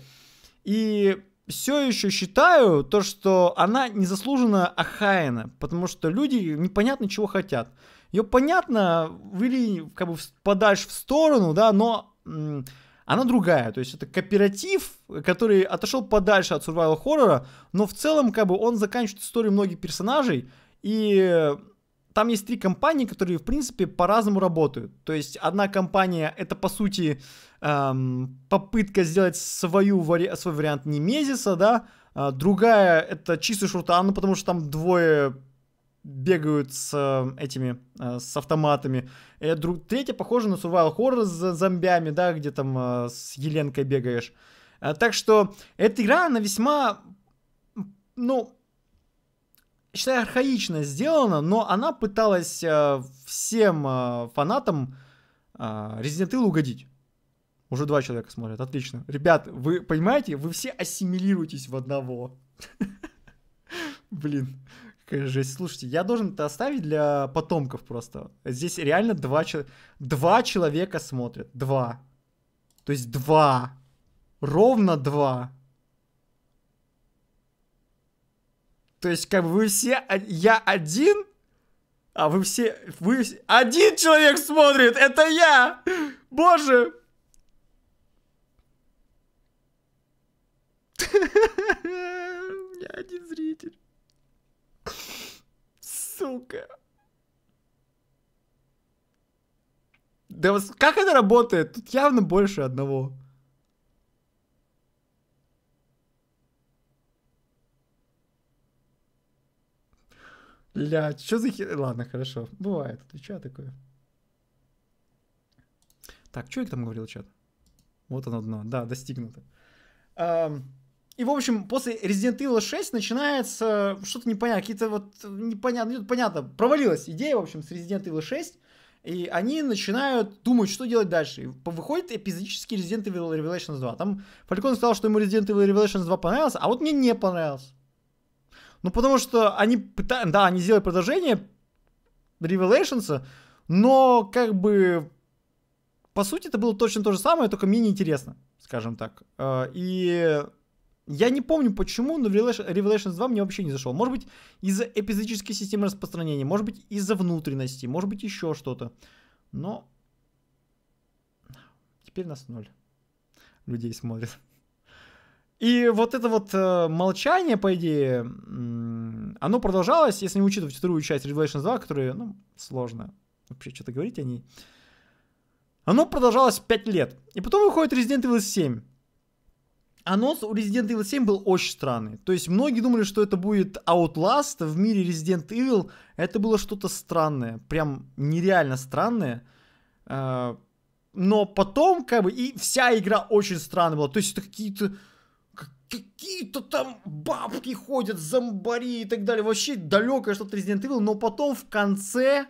И все еще считаю то, что она незаслуженно охаяна, потому что люди непонятно чего хотят. Ее понятно вели как бы подальше в сторону, да, но она другая, то есть это кооператив, который отошел подальше от survival хоррора, но в целом как бы он заканчивает историю многих персонажей и там есть три компании, которые, в принципе, по-разному работают. То есть одна компания это, по сути, эм, попытка сделать свою вари... свой вариант Немезиса, да, а другая это чистый шуртан, ну, потому что там двое бегают с э, этими, э, с автоматами. И э, друг... Третья похожа на survival horror с зомбями, да, где там э, с Еленкой бегаешь. Э, так что эта игра, она весьма, ну, считай, архаично сделано, но она пыталась э, всем э, фанатам э, Resident Evil угодить. Уже два человека смотрят, отлично. Ребят, вы понимаете, вы все ассимилируетесь в одного. Блин, какая жесть. Слушайте, я должен это оставить для потомков просто. Здесь реально два, человека, два человека смотрят. Два. То есть два. Ровно два. То есть, как бы вы все... Я один? А вы все... Вы... Один человек смотрит! Это я! Боже! Я один зритель. Сука. Да как это работает? Тут явно больше одного. Блядь, что за хер... Ладно, хорошо. Бывает, отвечаю такое. Так, что я там говорил, чат? Вот оно дно. Да, достигнуто. И, в общем, после Resident Evil 6 начинается э, что-то непонятное, какие-то вот э, непонятные. понятно, провалилась идея, в общем, с Resident Evil 6, и они начинают думать, что делать дальше. И выходит эпизодический Resident Evil Revelations 2. Там Фалькон сказал, что ему Resident Evil Revelations 2 понравился, а вот мне не понравился. Ну, потому что они пытаются... Да, они сделали продолжение Revelations, но как бы... По сути, это было точно то же самое, только менее интересно, скажем так. Э, и я не помню почему, но Revelations 2 мне вообще не зашел. Может быть, из-за эпизодической системы распространения, может быть, из-за внутренности, может быть, еще что-то. Но теперь нас ноль людей смотрят. И вот это вот э, молчание, по идее, оно продолжалось, если не учитывать вторую часть Revelations 2, которая, ну, сложно вообще что-то говорить о ней. Оно продолжалось 5 лет. И потом выходит Resident Evil 7. Анонс у Resident Evil 7 был очень странный. То есть многие думали, что это будет Outlast в мире Resident Evil. Это было что-то странное. Прям нереально странное. Э, но потом, как бы, и вся игра очень странная была. То есть это какие-то какие-то там бабки ходят, зомбари и так далее. Вообще далекое что-то Resident Evil, но потом в конце...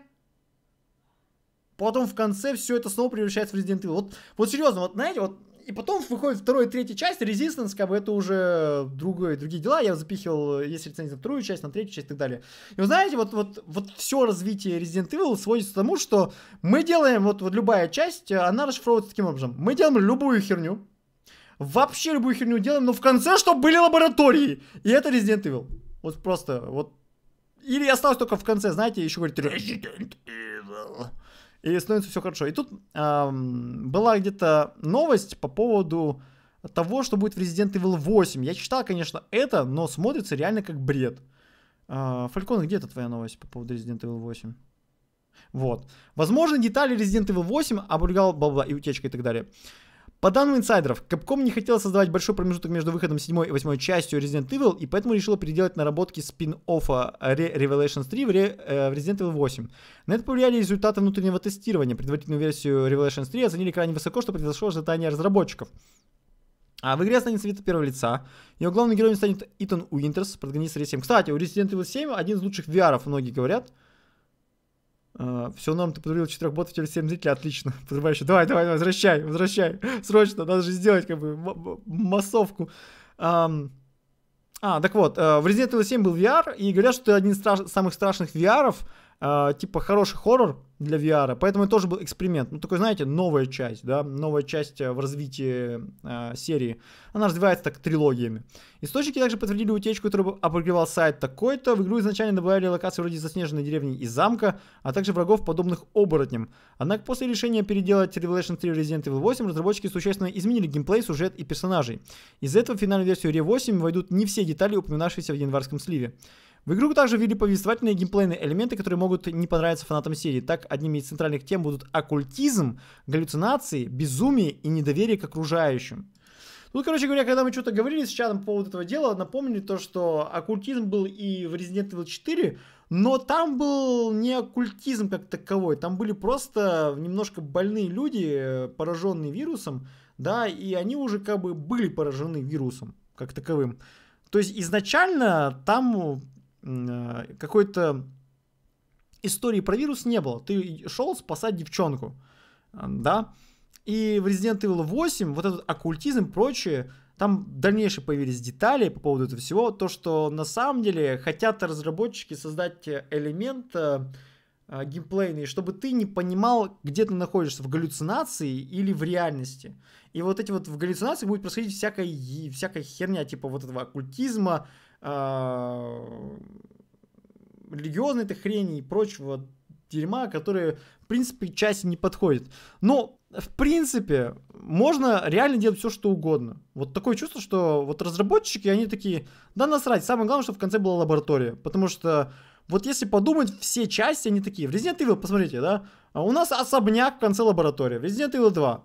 Потом в конце все это снова превращается в Resident Evil. Вот, вот серьезно, вот знаете, вот и потом выходит вторая, и третья часть, Resistance, как бы это уже другое, другие дела, я запихивал, есть рецензия на вторую часть, на третью часть и так далее. И вы знаете, вот, вот, вот все развитие Resident Evil сводится к тому, что мы делаем, вот, вот любая часть, э, она расшифровывается таким образом, мы делаем любую херню, Вообще любую херню делаем, но в конце, чтобы были лаборатории. И это Resident Evil. Вот просто, вот. Или осталось только в конце, знаете, еще говорит Resident Evil. И становится все хорошо. И тут эм, была где-то новость по поводу того, что будет в Resident Evil 8. Я читал, конечно, это, но смотрится реально как бред. Э, а, Фалькон, где это твоя новость по поводу Resident Evil 8? Вот. Возможно, детали Resident Evil 8 обругал бла-бла и утечка и так далее. По данным инсайдеров, Capcom не хотела создавать большой промежуток между выходом 7 и 8 частью Resident Evil, и поэтому решила переделать наработки спин-оффа э, Re Revelations 3 в, Re э, в Resident Evil 8. На это повлияли результаты внутреннего тестирования. Предварительную версию Revelations 3 оценили крайне высоко, что произошло ожидание разработчиков. А в игре станет цвет первого лица. Ее главным героем станет Итан Уинтерс, протагонист Рейсим. Кстати, у Resident Evil 7 один из лучших VR, многие говорят. А, все нам, ты подрубил четырех ботов, через 7 зрителей, отлично. Подрубающий, давай, давай, давай, возвращай, возвращай. Срочно, надо же сделать как бы массовку. а, так вот, э, в Resident Evil 7 был VR, и говорят, что это один из самых страшных VR, а, типа хороший хоррор для VR, поэтому это тоже был эксперимент. Ну, такой, знаете, новая часть, да, новая часть э, в развитии э, серии. Она развивается так трилогиями. Источники также подтвердили утечку, которую опубликовал сайт такой-то. В игру изначально добавили локации вроде заснеженной деревни и замка, а также врагов, подобных оборотням. Однако после решения переделать Revelation 3 Resident Evil 8, разработчики существенно изменили геймплей, сюжет и персонажей. Из-за этого в финальную версию RE 8 войдут не все детали, упоминавшиеся в январском сливе. В игру также ввели повествовательные геймплейные элементы, которые могут не понравиться фанатам серии. Так, одними из центральных тем будут оккультизм, галлюцинации, безумие и недоверие к окружающим. Ну, короче говоря, когда мы что-то говорили с чатом по поводу этого дела, напомнили то, что оккультизм был и в Resident Evil 4, но там был не оккультизм как таковой, там были просто немножко больные люди, пораженные вирусом, да, и они уже как бы были поражены вирусом как таковым. То есть изначально там Э, какой-то истории про вирус не было. Ты шел спасать девчонку, э, да? И в Resident Evil 8 вот этот оккультизм, прочее, там дальнейшие появились детали по поводу этого всего, то, что на самом деле хотят разработчики создать элемент э, э, геймплейный, чтобы ты не понимал, где ты находишься, в галлюцинации или в реальности. И вот эти вот в галлюцинации будет происходить всякая, всякая херня, типа вот этого оккультизма, а, религиозной этой хрени и прочего дерьма, которые, в принципе, части не подходят. Но, в принципе, можно реально делать все, что угодно. Вот такое чувство, что вот разработчики, они такие, да насрать, самое главное, чтобы в конце была лаборатория. Потому что вот если подумать, все части, они такие. В Resident Evil, посмотрите, да, «А у нас особняк в конце лаборатории. В Resident Evil 2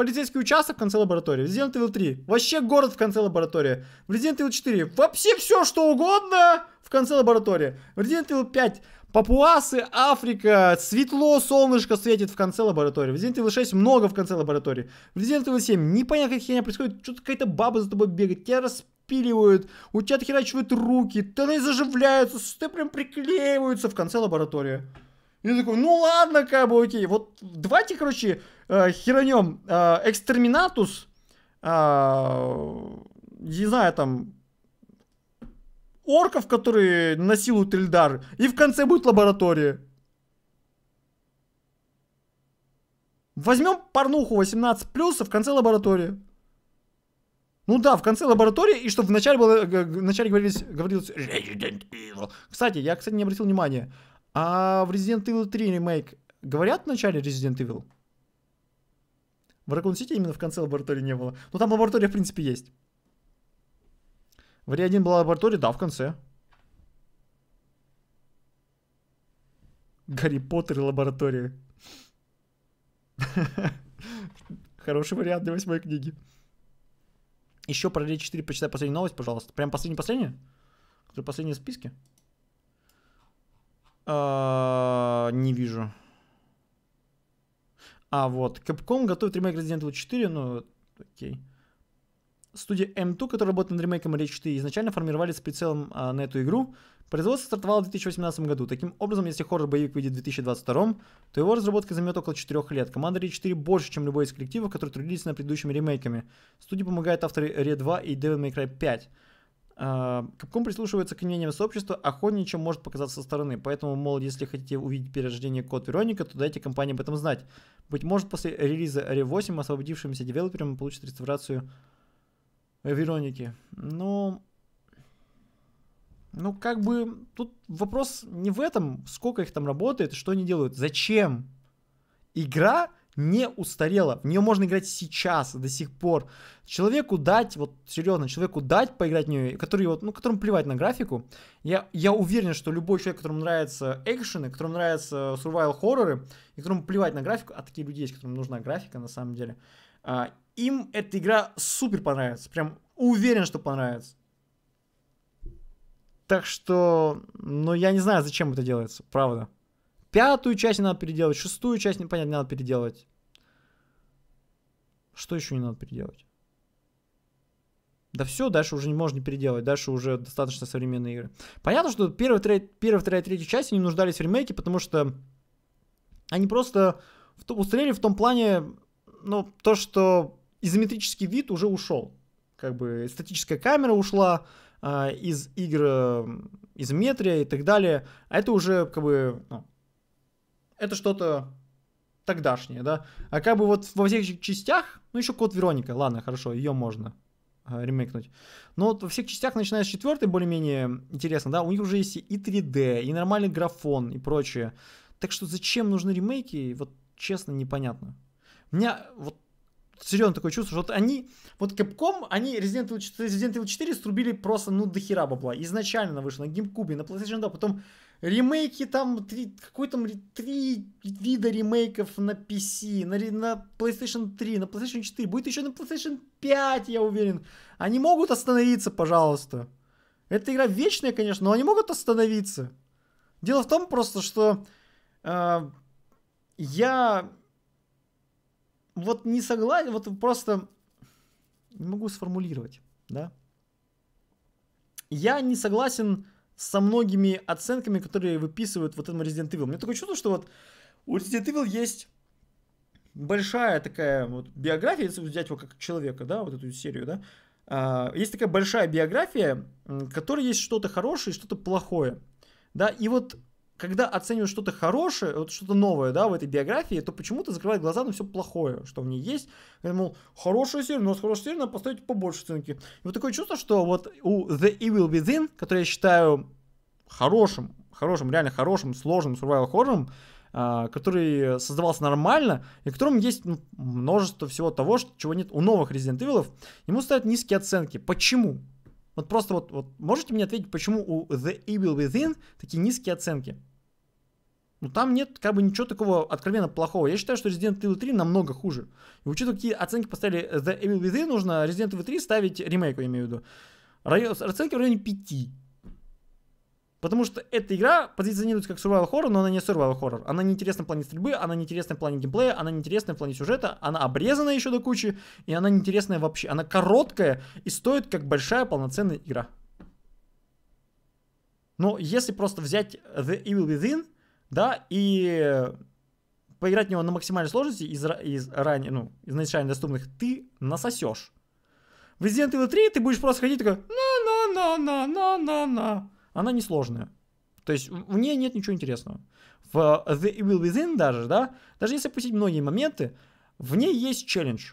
Полицейский участок в конце лаборатории. Resident Evil 3. Вообще город в конце лаборатории. В Resident Evil 4. Вообще все, что угодно в конце лаборатории. В Resident Evil 5. Папуасы, Африка, светло, солнышко светит в конце лаборатории. В Resident Evil 6 много в конце лаборатории. В Resident Evil 7 непонятно, как херня происходит. Что-то какая-то баба за тобой бегает. Тебя рас распиливают, у тебя отхерачивают руки, таны заживляются, ты прям приклеиваются в конце лаборатории. Я такой, ну ладно, как бы, окей. Вот давайте, короче, э, херанем э, экстерминатус, э, не знаю, там, орков, которые насилуют Эльдар, и в конце будет лаборатория. Возьмем порнуху 18+, а в конце лаборатории. Ну да, в конце лаборатории, и чтобы вначале было, вначале говорилось, говорилось Resident Evil. Кстати, я, кстати, не обратил внимания. А в Resident Evil 3 ремейк говорят в начале Resident Evil? В Raccoon City именно в конце лаборатории не было. Но ну, там лаборатория, в принципе, есть. В Ри 1 была лаборатория, да, в конце. Гарри Поттер и лаборатория. Хороший вариант для восьмой книги. Еще про Ри 4 почитай последнюю новость, пожалуйста. Прям последняя-последняя? Которая последняя в списке? А, не вижу. А, вот. Capcom готовит ремейк Resident Evil 4, ну, окей. Студия M2, которая работает над ремейком Rage 4, изначально формировались с прицелом а, на эту игру. Производство стартовало в 2018 году. Таким образом, если хоррор-боевик выйдет в 2022, то его разработка займет около 4 лет. Команда Rage 4 больше, чем любой из коллективов, которые трудились над предыдущими ремейками. Студия помогает авторы Re 2 и Devil May Cry 5. А, капком прислушивается к мнениям сообщества, чем может показаться со стороны. Поэтому, мол, если хотите увидеть перерождение код Вероника, то дайте компании об этом знать. Быть может, после релиза R8 освободившимся девелоперам получат реставрацию Вероники. Ну, ну, как бы, тут вопрос не в этом, сколько их там работает, что они делают, зачем. Игра не устарела. В нее можно играть сейчас, до сих пор. Человеку дать, вот серьезно, человеку дать поиграть в нее, который, вот, ну, которому плевать на графику. Я, я уверен, что любой человек, которому нравятся экшены, которому нравятся survival хорроры, и которому плевать на графику, а такие люди есть, которым нужна графика на самом деле, а, им эта игра супер понравится. Прям уверен, что понравится. Так что, ну я не знаю, зачем это делается, правда. Пятую часть не надо переделывать, шестую часть, непонятно, не надо переделывать, Что еще не надо переделывать? Да все, дальше уже не можно переделывать, дальше уже достаточно современные игры. Понятно, что первая, третья, первая вторая, третья часть не нуждались в ремейке, потому что они просто в то, устарели в том плане, ну, то, что изометрический вид уже ушел. Как бы статическая камера ушла э, из игр из метрия и так далее. А это уже как бы ну, это что-то тогдашнее, да. А как бы вот во всех частях, ну еще Код Вероника, ладно, хорошо, ее можно а, ремейкнуть. Но вот во всех частях, начиная с четвертой, более-менее интересно, да, у них уже есть и 3D, и нормальный графон, и прочее. Так что зачем нужны ремейки, вот честно, непонятно. У меня вот серьезно такое чувство, что вот они, вот Capcom, они Resident Evil 4, Resident Evil 4 струбили просто, ну, до хера бабла. Изначально вышло на GameCube, на PlayStation 2, потом Ремейки там, три, какой там три вида ремейков на PC, на, на PlayStation 3, на PlayStation 4, будет еще на PlayStation 5, я уверен. Они могут остановиться, пожалуйста. Эта игра вечная, конечно, но они могут остановиться. Дело в том просто, что э, я вот не согласен, вот просто не могу сформулировать, да. Я не согласен со многими оценками, которые выписывают вот этому Resident Evil. Мне такое чувство, что вот у Resident Evil есть большая такая вот биография, если взять его как человека, да, вот эту серию, да, а, есть такая большая биография, в которой есть что-то хорошее и что-то плохое, да, и вот когда оценивают что-то хорошее, вот что-то новое, да, в этой биографии, то почему-то закрывают глаза на все плохое, что в ней есть. Я думал, хорошая серия, но с хорошей серией надо поставить побольше оценки. И вот такое чувство, что вот у The Evil Within, который я считаю хорошим, хорошим, реально хорошим, сложным survival хоррором, а, который создавался нормально, и в котором есть ну, множество всего того, что чего нет у новых Resident Evil, ему ставят низкие оценки. Почему? Вот просто вот, вот можете мне ответить, почему у The Evil Within такие низкие оценки? Ну там нет как бы ничего такого откровенно плохого. Я считаю, что Resident Evil 3 намного хуже. И учитывая, какие оценки поставили The э, Evil Within, нужно Resident Evil 3 ставить ремейк, я имею в виду. Район, оценки в районе 5. Потому что эта игра позиционируется как survival horror, но она не survival horror. Она неинтересна в плане стрельбы, она неинтересна в плане геймплея, она неинтересна в плане сюжета, она обрезана еще до кучи, и она неинтересная вообще. Она короткая и стоит как большая полноценная игра. Но если просто взять The Evil Within да, и поиграть в него на максимальной сложности из, из, ранее, ну, из изначально доступных ты насосешь. В Resident Evil 3 ты будешь просто ходить такой на-на-на-на-на-на-на. Она несложная. То есть в ней нет ничего интересного. В The Evil Within даже, да, даже если пустить многие моменты, в ней есть челлендж.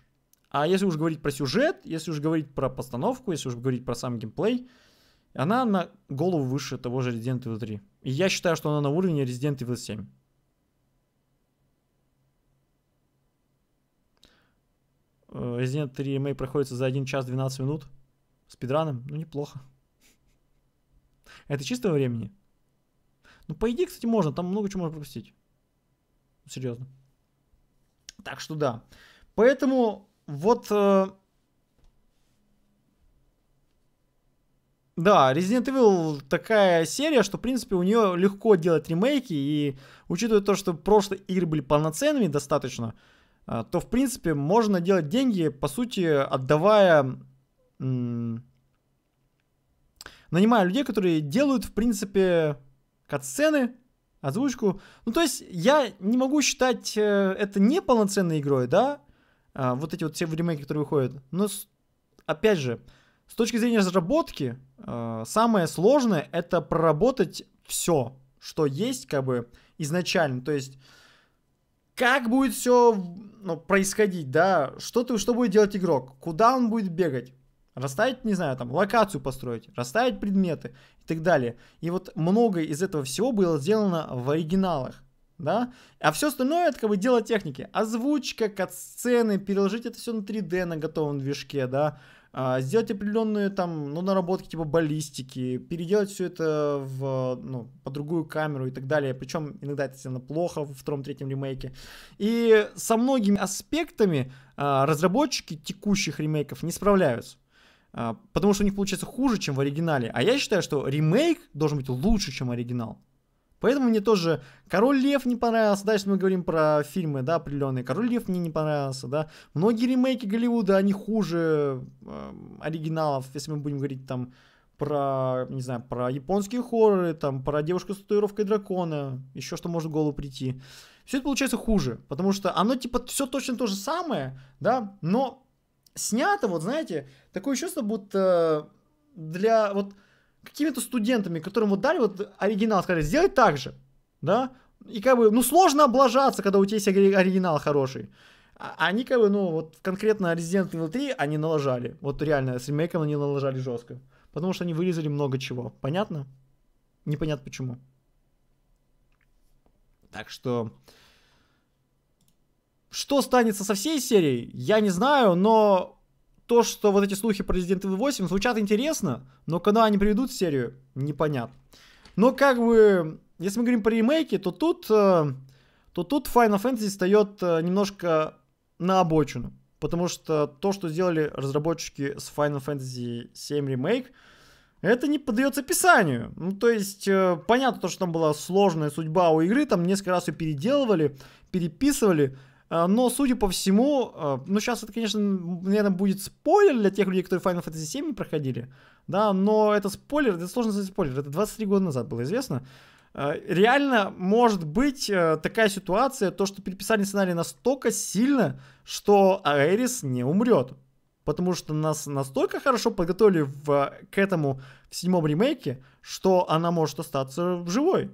А если уж говорить про сюжет, если уж говорить про постановку, если уж говорить про сам геймплей, она на голову выше того же Resident Evil 3. И я считаю, что она на уровне Resident Evil 7. Э, Resident 3 Remake проходится за 1 час 12 минут. С пидраном? Ну, неплохо. Это чистого времени? Ну, по идее, кстати, можно. Там много чего можно пропустить. Серьезно. Так что да. Поэтому вот э, Да, Resident Evil такая серия, что, в принципе, у нее легко делать ремейки, и учитывая то, что прошлые игры были полноценными достаточно, а, то, в принципе, можно делать деньги, по сути, отдавая... нанимая людей, которые делают, в принципе, кат-сцены, озвучку. Ну, то есть, я не могу считать э, это неполноценной игрой, да, а, вот эти вот все ремейки, которые выходят. Но, опять же, с точки зрения разработки, э, самое сложное это проработать все, что есть как бы изначально. То есть как будет все ну, происходить, да, что, ты, что будет делать игрок, куда он будет бегать, расставить, не знаю, там, локацию построить, расставить предметы и так далее. И вот многое из этого всего было сделано в оригиналах, да, а все остальное это как бы дело техники, озвучка, катсцены, переложить это все на 3D на готовом движке, да, а, сделать определенные там, ну, наработки типа баллистики, переделать все это в, ну, по другую камеру и так далее. Причем иногда это сильно плохо во втором-третьем ремейке. И со многими аспектами а, разработчики текущих ремейков не справляются. А, потому что у них получается хуже, чем в оригинале. А я считаю, что ремейк должен быть лучше, чем оригинал. Поэтому мне тоже «Король Лев» не понравился. Дальше мы говорим про фильмы, да, определенные. «Король Лев» мне не понравился, да. Многие ремейки Голливуда, они хуже э, оригиналов, если мы будем говорить там про, не знаю, про японские хорроры, там, про девушку с татуировкой дракона, еще что может в голову прийти. Все это получается хуже, потому что оно, типа, все точно то же самое, да, но снято, вот, знаете, такое чувство, будто для, вот, какими-то студентами, которым вот дали вот оригинал, сказали, сделай так же, да, и как бы, ну, сложно облажаться, когда у тебя есть оригинал хороший. А они как бы, ну, вот конкретно Resident Evil 3 они налажали. Вот реально, с ремейком они налажали жестко. Потому что они вырезали много чего. Понятно? Непонятно почему. Так что... Что станется со всей серией, я не знаю, но то, что вот эти слухи про Resident Evil 8 звучат интересно, но когда они приведут в серию, непонятно. Но как бы, если мы говорим про ремейки, то тут, э, то тут Final Fantasy встает э, немножко на обочину. Потому что то, что сделали разработчики с Final Fantasy 7 Remake, это не поддается описанию. Ну, то есть, э, понятно, то, что там была сложная судьба у игры, там несколько раз ее переделывали, переписывали, Э, но, судя по всему, э, ну сейчас это, конечно, наверное, будет спойлер для тех людей, которые Final Fantasy 7 не проходили, да, но это спойлер, это сложно сказать спойлер, это 23 года назад было известно. Э, реально может быть такая ситуация, то, что переписали сценарий настолько сильно, что Айрис не умрет. Потому что нас настолько хорошо подготовили в, к этому в седьмом ремейке, что она может остаться живой.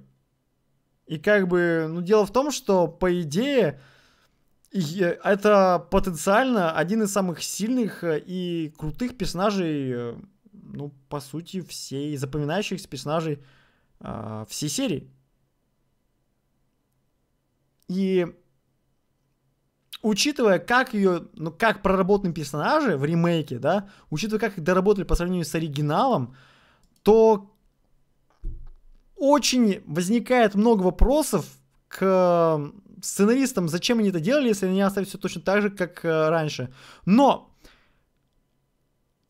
И как бы, ну дело в том, что по идее, это потенциально один из самых сильных э, и крутых персонажей, э, ну, по сути, всей запоминающихся персонажей э, всей серии. И учитывая, как ее, ну, как проработаны персонажи в ремейке, да, учитывая, как их доработали по сравнению с оригиналом, то очень возникает много вопросов к сценаристам, зачем они это делали, если они оставили все точно так же, как э, раньше. Но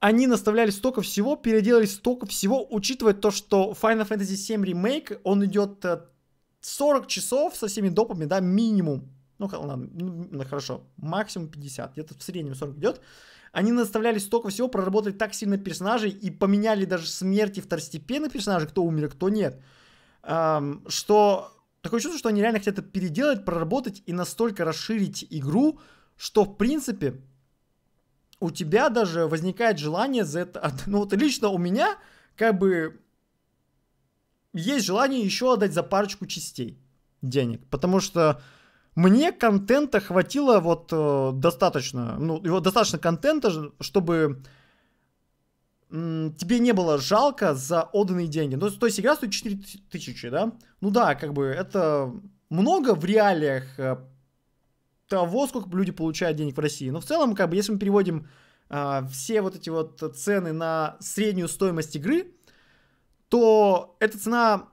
они наставляли столько всего, переделали столько всего, учитывая то, что Final Fantasy VII Remake, он идет 40 э, часов со всеми допами, да, минимум. Ну, ладно, ну, ну, хорошо, максимум 50, где-то в среднем 40 идет. Они наставляли столько всего, проработали так сильно персонажей и поменяли даже смерти второстепенных персонажей, кто умер, а кто нет, эм, что такое чувство, что они реально хотят это переделать, проработать и настолько расширить игру, что, в принципе, у тебя даже возникает желание за это... Ну, вот лично у меня, как бы, есть желание еще отдать за парочку частей денег. Потому что мне контента хватило вот э, достаточно, ну, его достаточно контента, чтобы тебе не было жалко за отданные деньги. То, ну, то есть игра стоит 4000, да? Ну да, как бы это много в реалиях э, того, сколько люди получают денег в России. Но в целом, как бы, если мы переводим э, все вот эти вот цены на среднюю стоимость игры, то эта цена,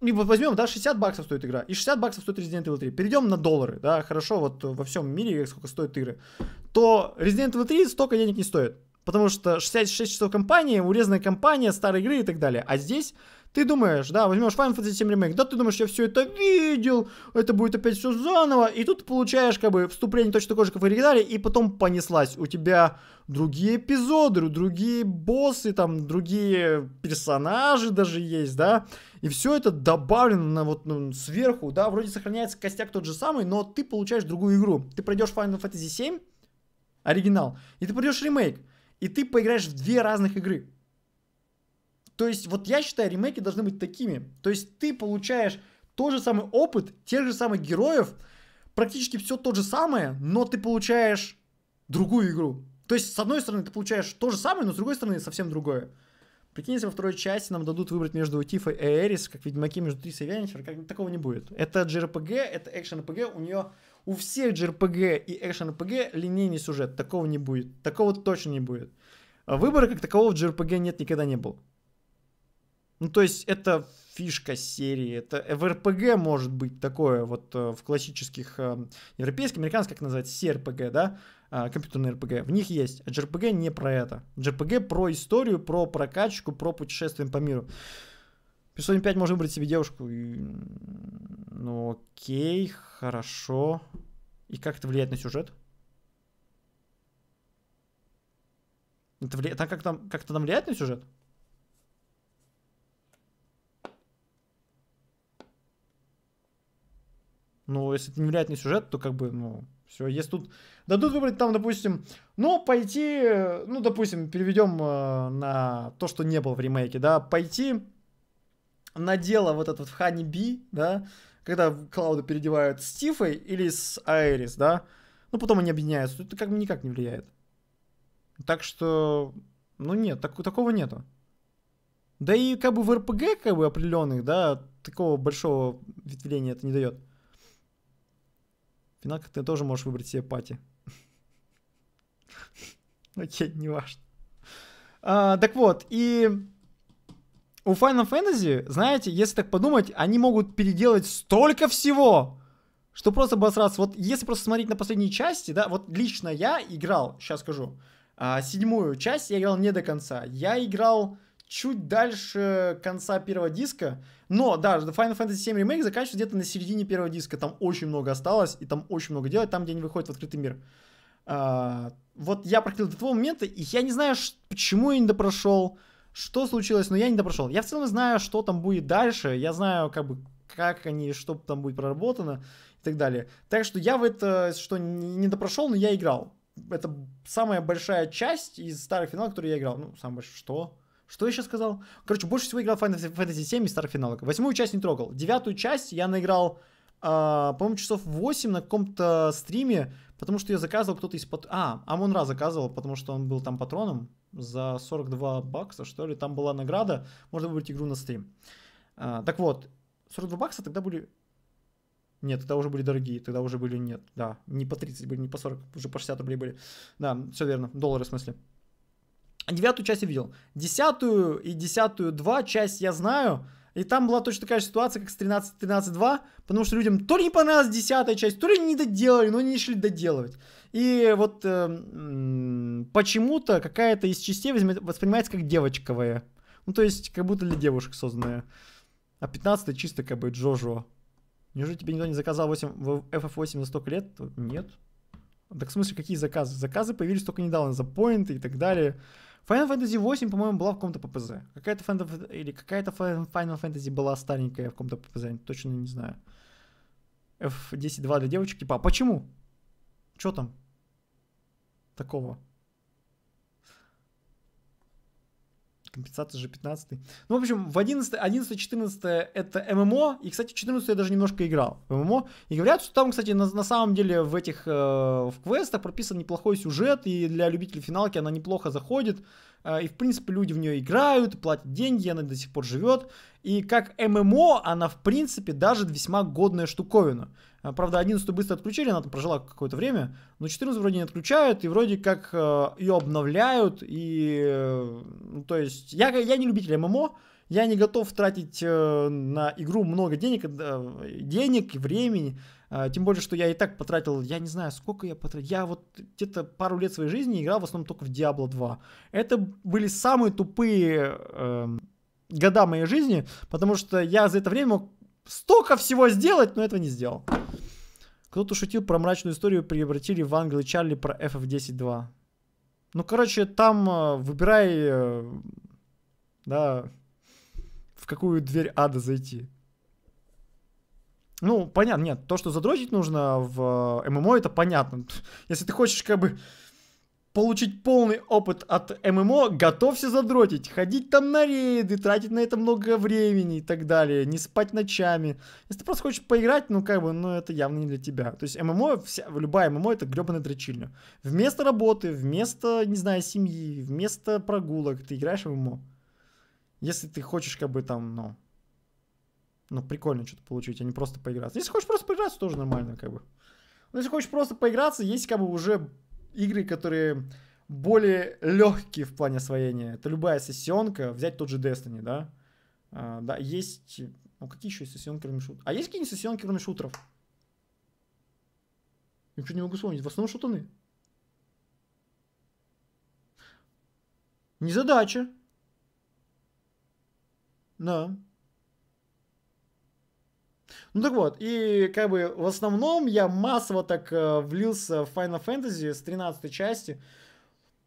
и ну, вот возьмем, да, 60 баксов стоит игра, и 60 баксов стоит Resident Evil 3. Перейдем на доллары, да, хорошо, вот во всем мире сколько стоит игры, то Resident Evil 3 столько денег не стоит. Потому что 66 часов компании, урезанная компания, старые игры и так далее. А здесь ты думаешь, да, возьмешь Final Fantasy 7 Remake, да, ты думаешь, я все это видел, это будет опять все заново, и тут получаешь, как бы, вступление точно такое же, как в оригинале, и потом понеслась. У тебя другие эпизоды, другие боссы, там, другие персонажи даже есть, да, и все это добавлено на вот ну, сверху, да, вроде сохраняется костяк тот же самый, но ты получаешь другую игру. Ты пройдешь Final Fantasy 7, оригинал, и ты пройдешь ремейк, и ты поиграешь в две разных игры. То есть, вот я считаю, ремейки должны быть такими. То есть, ты получаешь тот же самый опыт, тех же самых героев, практически все то же самое, но ты получаешь другую игру. То есть, с одной стороны, ты получаешь то же самое, но с другой стороны, совсем другое. Прикинь, если во второй части нам дадут выбрать между Тифой и Эрис, как Ведьмаки между Трисой и Венчер, как такого не будет. Это JRPG, это экшен-RPG, у нее у всех JRPG и экшен-RPG линейный сюжет. Такого не будет. Такого точно не будет. А выбора как такового в JRPG нет, никогда не было. Ну, то есть, это фишка серии. Это э, в RPG может быть такое, вот э, в классических э, европейских, американских, как называется, CRPG, да, а, компьютерные RPG. В них есть. А JRPG не про это. JRPG про историю, про прокачку, про путешествие по миру часов 5 можно выбрать себе девушку. Ну окей, хорошо. И как это влияет на сюжет? Это влияет? там как там как-то нам влияет на сюжет? Ну, если это не влияет на сюжет, то как бы, ну, все. Если тут дадут выбрать там, допустим, ну, пойти, э, ну, допустим, переведем э, на то, что не было в ремейке, да, пойти надела вот этот вот в Хани Би, да, когда Клауда переодевают с Тифой или с Айрис, да, ну, потом они объединяются, это как бы никак не влияет. Так что, ну нет, так, такого нету. Да и как бы в РПГ, как бы определенных, да, такого большого ветвления это не дает. Финалка ты тоже можешь выбрать себе пати. Окей, не важно. А, так вот, и у Final Fantasy, знаете, если так подумать, они могут переделать столько всего, что просто обосраться. Вот если просто смотреть на последние части, да, вот лично я играл, сейчас скажу, а, седьмую часть я играл не до конца. Я играл чуть дальше конца первого диска. Но, даже Final Fantasy VII Remake заканчивается где-то на середине первого диска. Там очень много осталось, и там очень много делать, там, где они выходят в открытый мир. А, вот я проходил до того момента, и я не знаю, почему я не допрошел. прошел что случилось, но я не допрошел. Я в целом знаю, что там будет дальше, я знаю, как бы, как они, что там будет проработано и так далее. Так что я в это, что не допрошел, но я играл. Это самая большая часть из старых финалов, которые я играл. Ну, самое большая, что? Что я сейчас сказал? Короче, больше всего играл Final Fantasy 7 из старых финалов. Восьмую часть не трогал. Девятую часть я наиграл, э, по-моему, часов 8 на каком-то стриме, потому что я заказывал кто-то из... Пат... А, Амон Ра заказывал, потому что он был там патроном за 42 бакса, что ли, там была награда, можно выбрать игру на стрим. А, так вот, 42 бакса тогда были... Нет, тогда уже были дорогие, тогда уже были нет, да, не по 30 были, не по 40, уже по 60 рублей были. Да, все верно, доллары в смысле. Девятую часть я видел. Десятую и десятую два часть я знаю, и там была точно такая же ситуация, как с 13-13-2, потому что людям то ли не понравилась десятая часть, то ли не доделали, но не шли доделывать. И вот э, почему-то какая-то из частей воспринимается как девочковая. Ну, то есть, как будто для девушек созданная. А 15 чисто как бы Джожо. Неужели тебе никто не заказал 8, FF8 за столько лет? Нет. Так в смысле, какие заказы? Заказы появились только недавно за поинты и так далее. Final Fantasy 8, по-моему, была в каком-то ППЗ. Какая-то Final... или какая-то Final Fantasy была старенькая в каком-то ППЗ, точно не знаю. F10.2 для девочек, типа, а почему? Чё там? Такого. Компенсация же 15 -й. Ну, в общем, в 11, 11 14 это ММО. И, кстати, 14 я даже немножко играл в ММО. И говорят, что там, кстати, на, на самом деле в этих э, в квестах прописан неплохой сюжет. И для любителей финалки она неплохо заходит. Э, и, в принципе, люди в нее играют, платят деньги, она до сих пор живет. И как ММО она, в принципе, даже весьма годная штуковина. Э, правда, 11 быстро отключили, она там прожила какое-то время, но 14 вроде не отключают, и вроде как э, ее обновляют, и... Ну, то есть, я, я не любитель ММО, я не готов тратить на игру много денег, денег и времени, тем более, что я и так потратил, я не знаю, сколько я потратил. Я вот где-то пару лет своей жизни играл в основном только в Diablo 2. Это были самые тупые э, года моей жизни, потому что я за это время мог столько всего сделать, но этого не сделал. Кто-то шутил про мрачную историю, превратили в Англии Чарли про FF10.2. Ну, короче, там э, выбирай, э, да, в какую дверь ада зайти. Ну, понятно, нет, то, что задрочить нужно в э, ММО, это понятно. Если ты хочешь, как бы, получить полный опыт от ММО, готовься задротить, ходить там на рейды, тратить на это много времени и так далее, не спать ночами. Если ты просто хочешь поиграть, ну как бы, ну это явно не для тебя. То есть ММО, вся, любая ММО это гребаная дрочильня. Вместо работы, вместо, не знаю, семьи, вместо прогулок ты играешь в ММО. Если ты хочешь как бы там, ну, ну прикольно что-то получить, а не просто поиграться. Если хочешь просто поиграться, тоже нормально как бы. Но если хочешь просто поиграться, есть как бы уже игры, которые более легкие в плане освоения. Это любая сессионка, взять тот же Destiny, да? А, да, есть... Ну, какие еще есть сессионки, кроме шутеров? А есть какие-нибудь сессионки, кроме шутеров? Я что не могу вспомнить. В основном шутаны. Незадача. Да. Ну так вот, и как бы в основном я массово так э, влился в Final Fantasy с 13 части.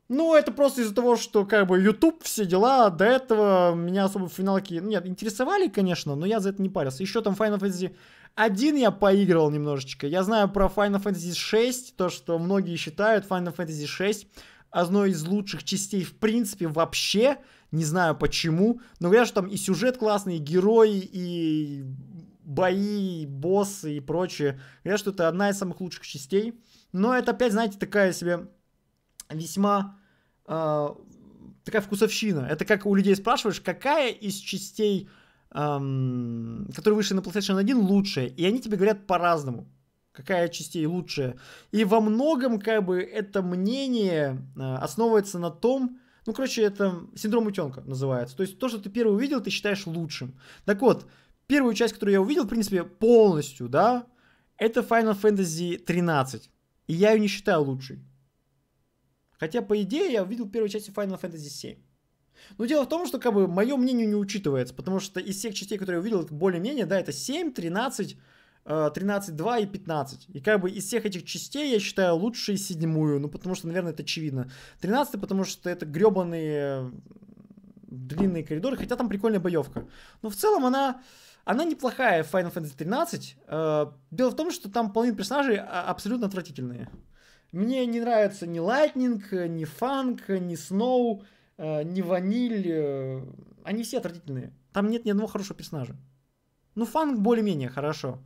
Ну, это просто из-за того, что, как бы, YouTube, все дела, до этого меня особо финалки, нет, интересовали, конечно, но я за это не парился. Еще там Final Fantasy 1 я поиграл немножечко. Я знаю про Final Fantasy 6, то, что многие считают Final Fantasy 6 одной из лучших частей в принципе вообще, не знаю почему, но говорят, что там и сюжет классный, и герои, и бои, боссы и прочее. Я что это одна из самых лучших частей. Но это опять, знаете, такая себе весьма э, такая вкусовщина. Это как у людей спрашиваешь, какая из частей, эм, которые вышли на PlayStation 1, лучшая. И они тебе говорят по-разному, какая частей лучшая. И во многом, как бы, это мнение э, основывается на том, ну, короче, это синдром утенка называется. То есть то, что ты первый увидел, ты считаешь лучшим. Так вот, Первую часть, которую я увидел, в принципе, полностью, да, это Final Fantasy 13. И я ее не считаю лучшей. Хотя, по идее, я увидел первую часть Final Fantasy 7. Но дело в том, что как бы мое мнение не учитывается, потому что из всех частей, которые я увидел, более-менее, да, это 7, 13, 13, 2 и 15. И как бы из всех этих частей я считаю лучшей седьмую, ну потому что, наверное, это очевидно. 13, потому что это гребаные длинные коридоры, хотя там прикольная боевка. Но в целом она она неплохая в Final Fantasy 13. Э, дело в том, что там половина персонажей а, абсолютно отвратительные. Мне не нравится ни Лайтнинг, ни Фанк, ни Сноу, э, ни Ваниль. Они все отвратительные. Там нет ни одного хорошего персонажа. Ну, Фанк более-менее хорошо.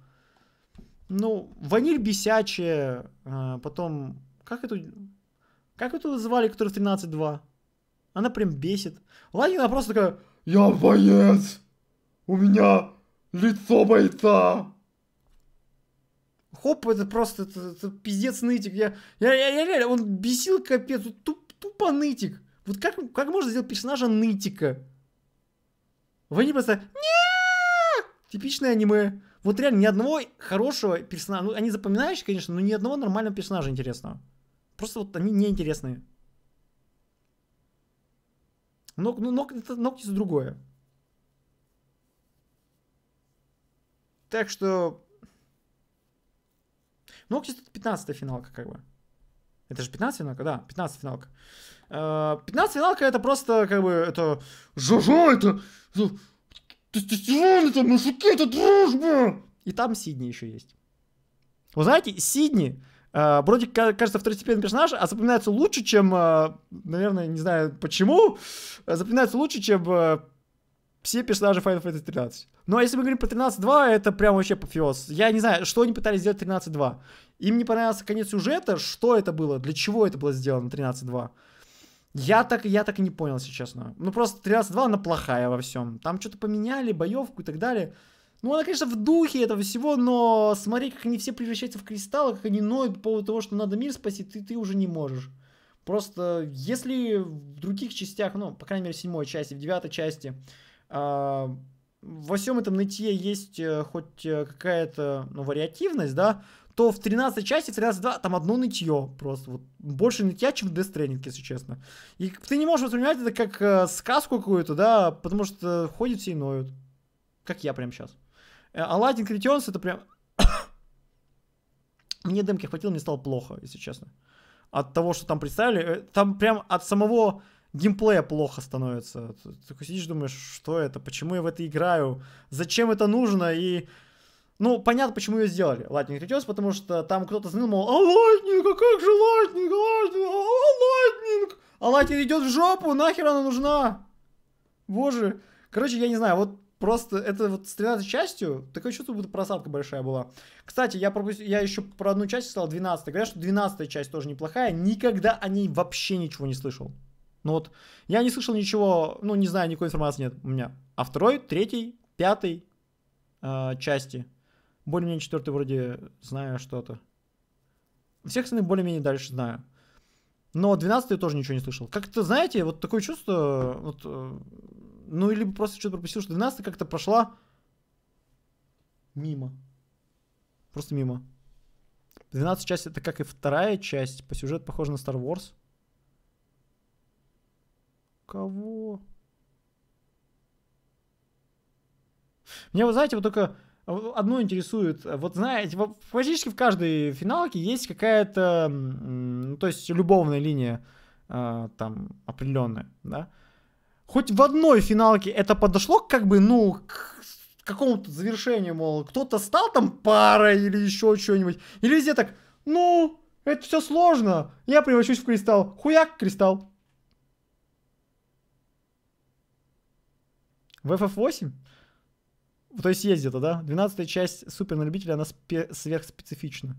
Ну, Ваниль бесячая. Э, потом, как эту... Как эту звали, которая в 13.2? Она прям бесит. Лайтнинг, она просто такая... Я боец! У меня лицо бойца. Хоп, это просто это, это пиздец нытик. Я, я, я, я реально, он бесил капец, туп, тупо нытик. Вот как, как можно сделать персонажа нытика? Войни просто... Типичное аниме. Вот реально ни одного хорошего персонажа. Ну, они запоминающие, конечно, но ни одного нормального персонажа интересного. Просто вот они неинтересные. Ног, ну, ног, это, ногти это другое. Так что... Ну, кстати, 15 финалка как бы. Это же 15 финалка, да, 15 финалка. 15 э, финалка это просто как бы это... Жажа, это... Тестостерон, это мужики, это дружба! И там Сидни еще есть. Вы знаете, Сидни, э, вроде кажется второстепенный персонаж, а запоминается лучше, чем, э, наверное, не знаю почему, запоминается лучше, чем все персонажи Final Fantasy 13. Но ну, а если мы говорим про 13.2, это прям вообще пофиоз. Я не знаю, что они пытались сделать 13.2. Им не понравился конец сюжета, что это было, для чего это было сделано 13.2. Я так, я так и не понял, если честно. Ну просто 13.2, она плохая во всем. Там что-то поменяли, боевку и так далее. Ну, она, конечно, в духе этого всего, но смотри, как они все превращаются в кристаллы, как они ноют по поводу того, что надо мир спасти, ты, ты уже не можешь. Просто если в других частях, ну, по крайней мере, в седьмой части, в девятой части, а, во всем этом нытье есть э, хоть э, какая-то ну, вариативность, да, то в 13 части, в 13.2 там одно нытье просто. Вот, больше нытья, чем в Death Stranding, если честно. И ты не можешь воспринимать это как э, сказку какую-то, да, потому что ходят все и ноют. Как я прямо сейчас. А э, Aladdin Cretions это прям... мне демки хватило, мне стало плохо, если честно. От того, что там представили. Там прям от самого геймплея плохо становится. Ты, ты сидишь, думаешь, что это, почему я в это играю, зачем это нужно, и... Ну, понятно, почему ее сделали, Lightning Returns, потому что там кто-то звонил, мол, а Lightning, а как же Lightning, а Lightning, а, а Lightning, а Lightning идет в жопу, нахер она нужна? Боже. Короче, я не знаю, вот просто это вот с 13 частью, такое чувство, будто просадка большая была. Кстати, я, пропустил, я еще про одну часть сказал, 12 Говорят, что 12 часть тоже неплохая, никогда о ней вообще ничего не слышал. Ну вот, я не слышал ничего, ну не знаю, никакой информации нет у меня. А второй, третий, пятый э, части. Более-менее четвертый вроде знаю что-то. Всех остальных более-менее дальше знаю. Но 12 я тоже ничего не слышал. Как-то, знаете, вот такое чувство, вот, э, ну или просто что-то пропустил, что 12 как-то прошла мимо. Просто мимо. 12 часть это как и вторая часть. По сюжету похоже на Star Wars. Кого? Мне, вы знаете, вот только а, одно интересует. Вот знаете, практически в каждой финалке есть какая-то, ну, то есть любовная линия а, там определенная, да? Хоть в одной финалке это подошло как бы, ну, к какому-то завершению, мол, кто-то стал там парой или еще что-нибудь. Или везде так, ну, это все сложно, я превращусь в кристалл. Хуяк, кристалл. В FF8? То есть есть где-то, да? 12 часть супер на любителя, она спе- сверхспецифична.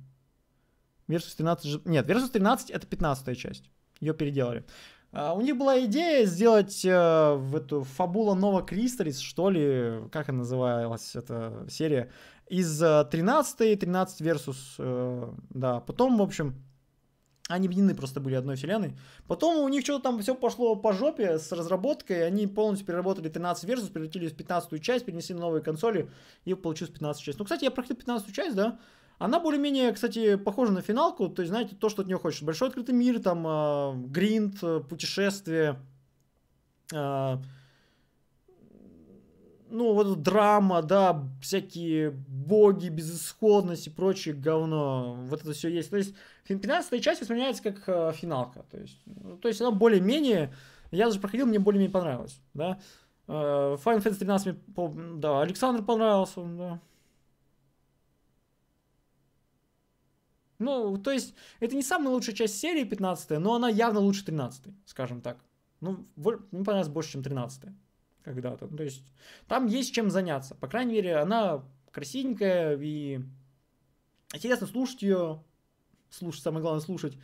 Версус 13 же... Нет, версус 13 это 15 часть. Ее переделали. А, у них была идея сделать э, в эту фабула Нова Кристаллис, что ли, как она называлась, эта серия, из э, 13 13 Versus, э, да, потом, в общем, они объединены просто были одной вселенной. Потом у них что-то там все пошло по жопе с разработкой. Они полностью переработали 13 версий, превратили в 15 часть, перенесли на новые консоли и получилось 15 часть. Ну, кстати, я проходил 15 часть, да. Она более-менее, кстати, похожа на финалку. То есть, знаете, то, что от нее хочешь. Большой открытый мир, там, э, гринд, путешествие, э, а, ну, вот драма, да, всякие боги, безысходность и прочее говно, вот это все есть. То есть 15 часть воспринимается как э, финалка, то есть, ну, то есть она более-менее, я даже проходил, мне более-менее понравилось, да. Э, Final Fantasy 13 мне, да, Александр понравился, да. Ну, то есть, это не самая лучшая часть серии 15 но она явно лучше 13 скажем так. Ну, мне понравилось больше, чем 13 когда-то. Ну, то есть там есть чем заняться. По крайней мере, она красивенькая и интересно слушать ее. Слушать, самое главное, слушать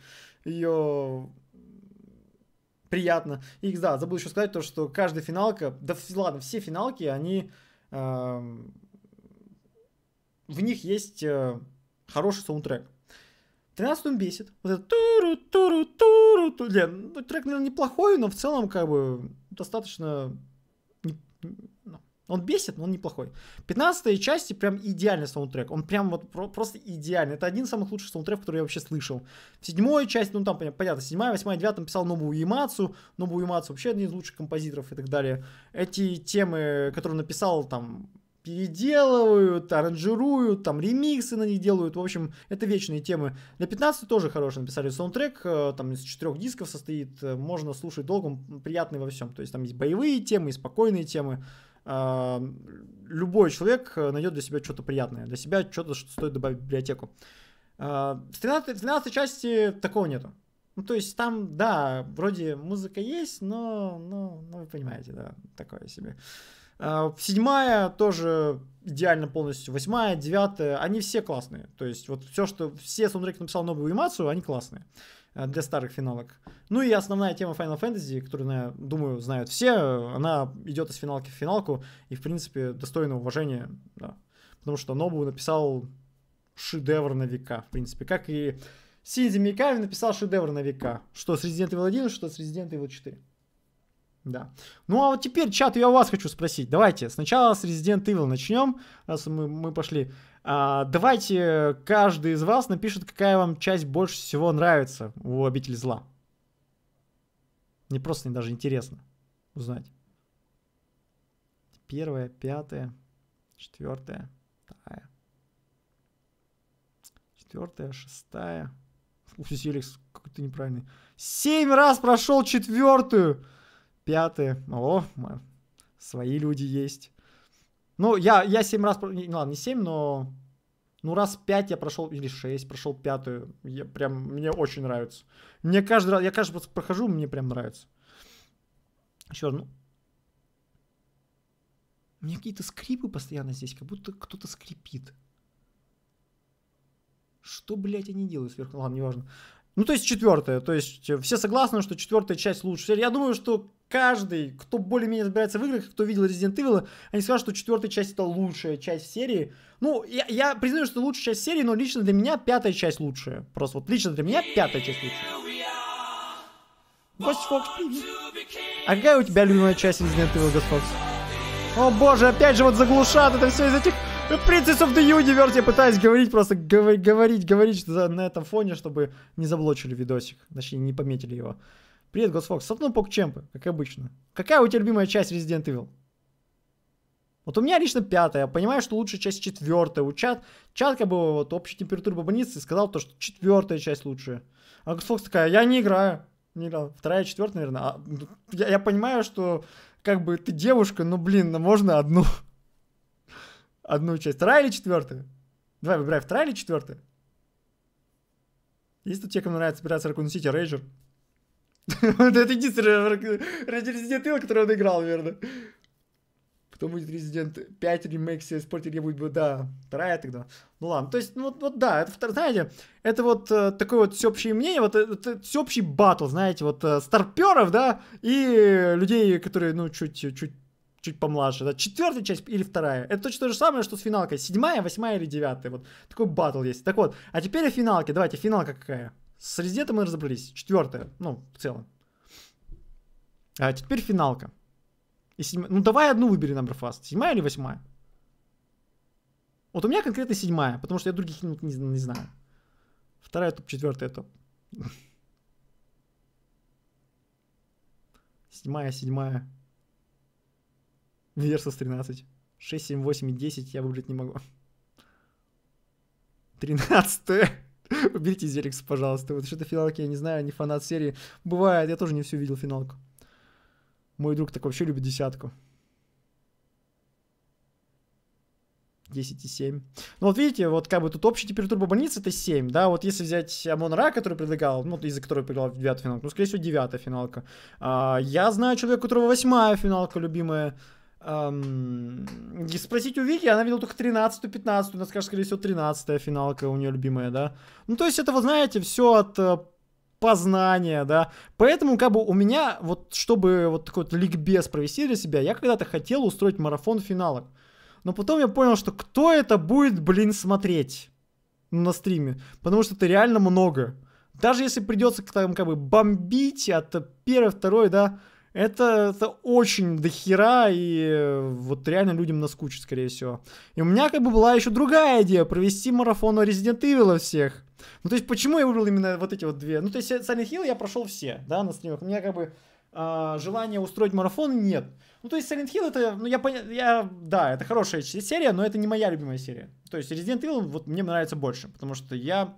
ее приятно. И да, забыл еще сказать то, что каждая финалка, да ладно, все финалки, они эм, в них есть э, хороший саундтрек. 13 он бесит. Вот это туру туру туру туру. Ну, Лен, трек, наверное, неплохой, но в целом как бы достаточно ну, он бесит, но он неплохой. 15 части прям идеальный саундтрек. Он прям вот про- просто идеальный. Это один из самых лучших саундтреков, который я вообще слышал. В седьмой части, ну там понятно, седьмая, восьмая, девятая Он писал Нобу Ямацу. Нобу Ямацу вообще один из лучших композиторов и так далее. Эти темы, которые он написал там переделывают, аранжируют, там ремиксы на них делают. В общем, это вечные темы. Для 15 тоже хороший написали саундтрек, э, там из четырех дисков состоит, э, можно слушать долгом, приятный во всем. То есть там есть боевые темы, и спокойные темы. Э, любой человек найдет для себя что-то приятное, для себя что-то, что стоит добавить в библиотеку. В 13, в 13 части такого нету. Ну, то есть там, да, вроде музыка есть, но, ну, ну вы понимаете, да, такое себе. Uh, а, седьмая тоже идеально полностью. Восьмая, девятая, они все классные. То есть вот все, что все саундтреки написал новую анимацию, они классные э, для старых финалок. Ну и основная тема Final Fantasy, которую, я думаю, знают все, она идет из финалки в финалку и, в принципе, достойна уважения, да. Потому что Нобу написал шедевр на века, в принципе. Как и Синзи Миками написал шедевр на века. Что с Resident Evil 1, что с Resident Evil 4. Да. Ну а вот теперь, чат, я вас хочу спросить. Давайте сначала с Resident Evil начнем, раз мы, мы пошли. А, давайте э, каждый из вас напишет, какая вам часть больше всего нравится у обители зла. Мне просто даже интересно узнать. Первая, пятая, четвертая, вторая. Четвертая, шестая. Ух, Селикс какой-то неправильный. Семь раз прошел четвертую пятые, о, свои люди есть. Ну, я, я семь раз, ну ладно, не семь но ну, раз пять я прошел, или шесть прошел пятую. Я прям, мне очень нравится. Мне каждый раз, я каждый раз прохожу, мне прям нравится. Еще раз, ну... У меня какие-то скрипы постоянно здесь, как будто кто-то скрипит. Что, блядь, они делают сверху? Ладно, неважно. Ну, то есть четвертая. То есть все согласны, что четвертая часть лучше. Я думаю, что каждый, кто более-менее разбирается в играх, кто видел Resident Evil, они скажут, что четвертая часть это лучшая часть серии. Ну, я, я признаю, что лучшая часть серии, но лично для меня пятая часть лучшая. Просто вот лично для меня пятая часть лучшая. Гость Фокс, А какая у тебя любимая часть Resident Evil, Гость Фокс? О боже, опять же вот заглушат это все из этих Princess of the Universe. Я пытаюсь говорить, просто говорить, говорить, говорить на этом фоне, чтобы не заблочили видосик. Точнее, не пометили его. Привет, Госфокс. пок чемпы, как обычно. Какая у тебя любимая часть Resident Evil? Вот у меня лично пятая. Я понимаю, что лучшая часть четвертая. У чат, чат как бы вот общая температура по больнице сказал то, что четвертая часть лучшая. А Xbox такая, я не играю. Не играл. Вторая, четвертая, наверное. А, ну, я, я понимаю, что как бы ты девушка, но, блин, ну можно одну. одну часть. Вторая или четвертая? Давай, выбирай, вторая или четвертая? Есть Если тебе кому нравится операция Raccoon City Ranger, вот Это единственный Resident Evil, который он играл, верно. Потом будет Resident 5 ремейк Sport Илья будет, да, вторая тогда. Ну ладно, то есть, ну вот, вот да, это, знаете, это вот э, такое вот всеобщее мнение, вот э, это всеобщий батл, знаете, вот э, старперов, да, и людей, которые, ну, чуть, чуть чуть помладше, да, четвертая часть или вторая. Это точно то же самое, что с финалкой. Седьмая, восьмая или девятая. Вот такой батл есть. Так вот, а теперь о финалке. Давайте, финалка какая? С Резидента мы разобрались. Четвертое, ну, в целом. А теперь финалка. И седьмая. Ну, давай одну выбери на Брофаст. Седьмая или восьмая? Вот у меня конкретно седьмая, потому что я других не, не, не знаю. Вторая топ, четвертая топ. Седьмая, седьмая. Версус 13. 6, 7, 8 и 10 я выбрать не могу. 13. Уберите Зеликс, пожалуйста. Вот что-то финалки я не знаю, не фанат серии. Бывает, я тоже не всю видел финалку. Мой друг так вообще любит десятку. и 10,7. Ну вот видите, вот как бы тут общая температура больницы это 7, да, вот если взять Амон Ра, который предлагал, ну, из-за которой предлагал 9 финалку, ну, скорее всего, 9 финалка. А, я знаю человека, у которого 8 финалка любимая, Эм, спросить у Вики, она видела только 13-ю, 15-ю, она скажет, скорее всего, 13 финалка у нее любимая, да. Ну, то есть это, вы знаете, все от э, познания, да. Поэтому, как бы, у меня, вот, чтобы вот такой вот ликбез провести для себя, я когда-то хотел устроить марафон финалок. Но потом я понял, что кто это будет, блин, смотреть на стриме. Потому что это реально много. Даже если придется там как бы бомбить от первой, второй, да, это, это очень дохера, и э, вот реально людям наскучит, скорее всего. И у меня как бы была еще другая идея, провести марафон Resident Evil всех. Ну, то есть, почему я выбрал именно вот эти вот две? Ну, то есть, Silent Hill я прошел все, да, на стримах. У меня как бы э, желания устроить марафон нет. Ну, то есть Silent Hill это, ну, я понял, я, да, это хорошая серия, но это не моя любимая серия. То есть Resident Evil вот мне нравится больше, потому что я,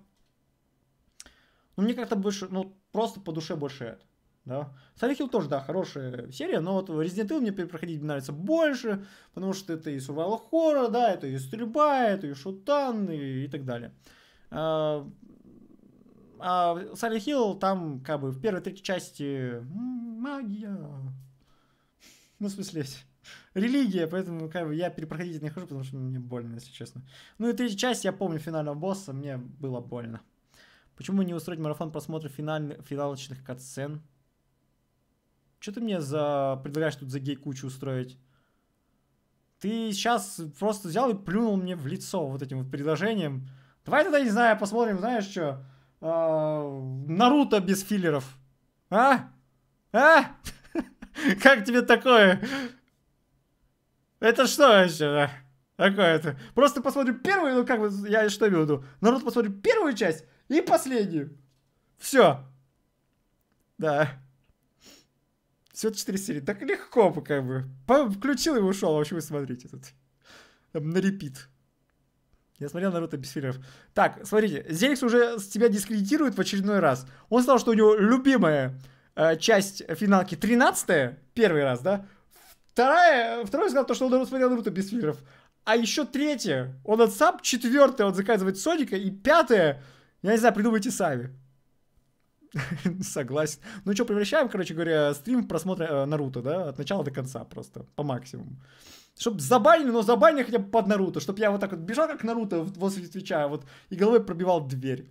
ну, мне как-то больше, ну, просто по душе больше это да. Silent Hill тоже, да, хорошая серия, но вот Resident Evil мне проходить нравится больше, потому что это и survival horror, да, это и стрельба, это и шутан, и, и так далее. А, а Silent Hill там, как бы, в первой третьей части магия. Ну, в смысле, религия, поэтому как бы, я перепроходить не хожу, потому что мне больно, если честно. Ну и третья часть, я помню финального босса, мне было больно. Почему не устроить марафон просмотра финальных, финалочных катсцен? Что ты мне за предлагаешь тут за гей кучу устроить? Ты сейчас просто взял и плюнул мне в лицо вот этим вот предложением. Давай тогда, не знаю, посмотрим, знаешь что? А, Наруто без филлеров. А? А? Как тебе такое? Это что вообще? Такое-то. А? Просто посмотрю первую, ну как бы, я что имею в виду? Наруто посмотрю первую часть и последнюю. Все. Да. Всего 4 серии. Так легко, как бы. Включил и ушел. В общем, вы смотрите тут. Там на репит. Я смотрел Наруто без фильмов. Так, смотрите, Зеликс уже с тебя дискредитирует в очередной раз. Он сказал, что у него любимая э, часть финалки 13 первый раз, да? Вторая, второй сказал, то, что он смотрел Наруто без фильмов. А еще третье, он отсап, четвертое, он заказывает Соника, и пятое, я не знаю, придумайте сами. Согласен. Ну что, превращаем, короче говоря, стрим в просмотр э, Наруто, да? От начала до конца просто, по максимуму. чтобы забанили, но забанили хотя бы под Наруто. чтобы я вот так вот бежал, как Наруто, возле Твича, вот, и головой пробивал дверь.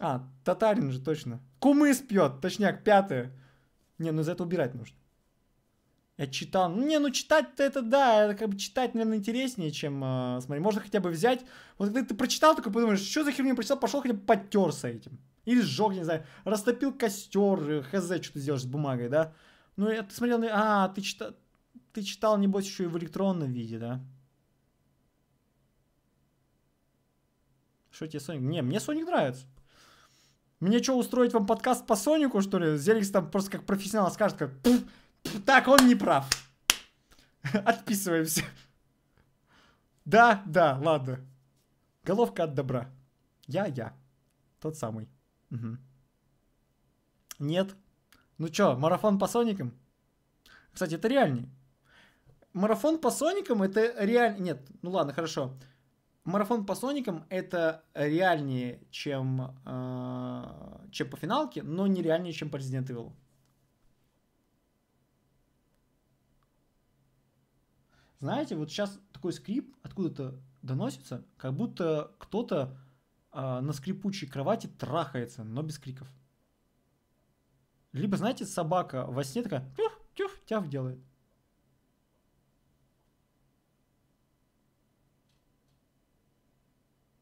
А, татарин же, точно. Кумыс пьет, точняк, пятое. Не, ну за это убирать нужно. Я читал. Ну, не, ну читать-то это да, это как бы читать, наверное, интереснее, чем, э, смотри, можно хотя бы взять. Вот когда ты прочитал, только подумаешь, что за херню прочитал, пошел хотя бы потерся этим. Или сжег, не знаю, растопил костер, э, хз, что ты сделаешь с бумагой, да? Ну, я ты смотрел, а, ты читал, ты читал, небось, еще и в электронном виде, да? Что тебе Соник? Не, мне Соник нравится. Мне что, устроить вам подкаст по Сонику, что ли? Зеликс там просто как профессионал скажет, как... так, он не прав. Отписываемся. Да, да, ладно. Головка от добра. Я-я. Тот самый. Угу. Нет. Ну чё, марафон по Соникам? Кстати, это реальный? Марафон по Соникам это реальный? Нет, ну ладно, хорошо. Марафон по Соникам это реальнее, чем, э, чем по финалке, но нереальнее, чем по Resident Evil. Знаете, вот сейчас такой скрип откуда-то доносится, как будто кто-то а, на скрипучей кровати трахается, но без криков. Либо, знаете, собака во сне такая тюф, тюф, тяв делает.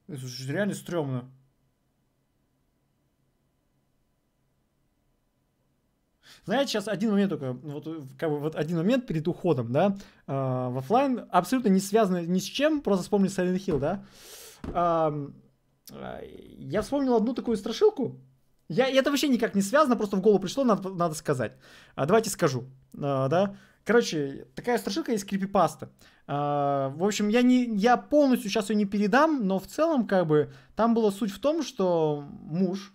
Это же реально стрёмно. Знаете, сейчас один момент только, ну, вот, как бы, вот один момент перед уходом, да, э, в офлайн, абсолютно не связано ни с чем, просто вспомни Silent Hill, да. Э, а, я вспомнил одну такую страшилку. Я, это вообще никак не связано, просто в голову пришло, надо, надо сказать. А, давайте скажу. А, да? Короче, такая страшилка есть крипипаста. А, в общем, я, не, я полностью сейчас ее не передам, но в целом, как бы, там была суть в том, что муж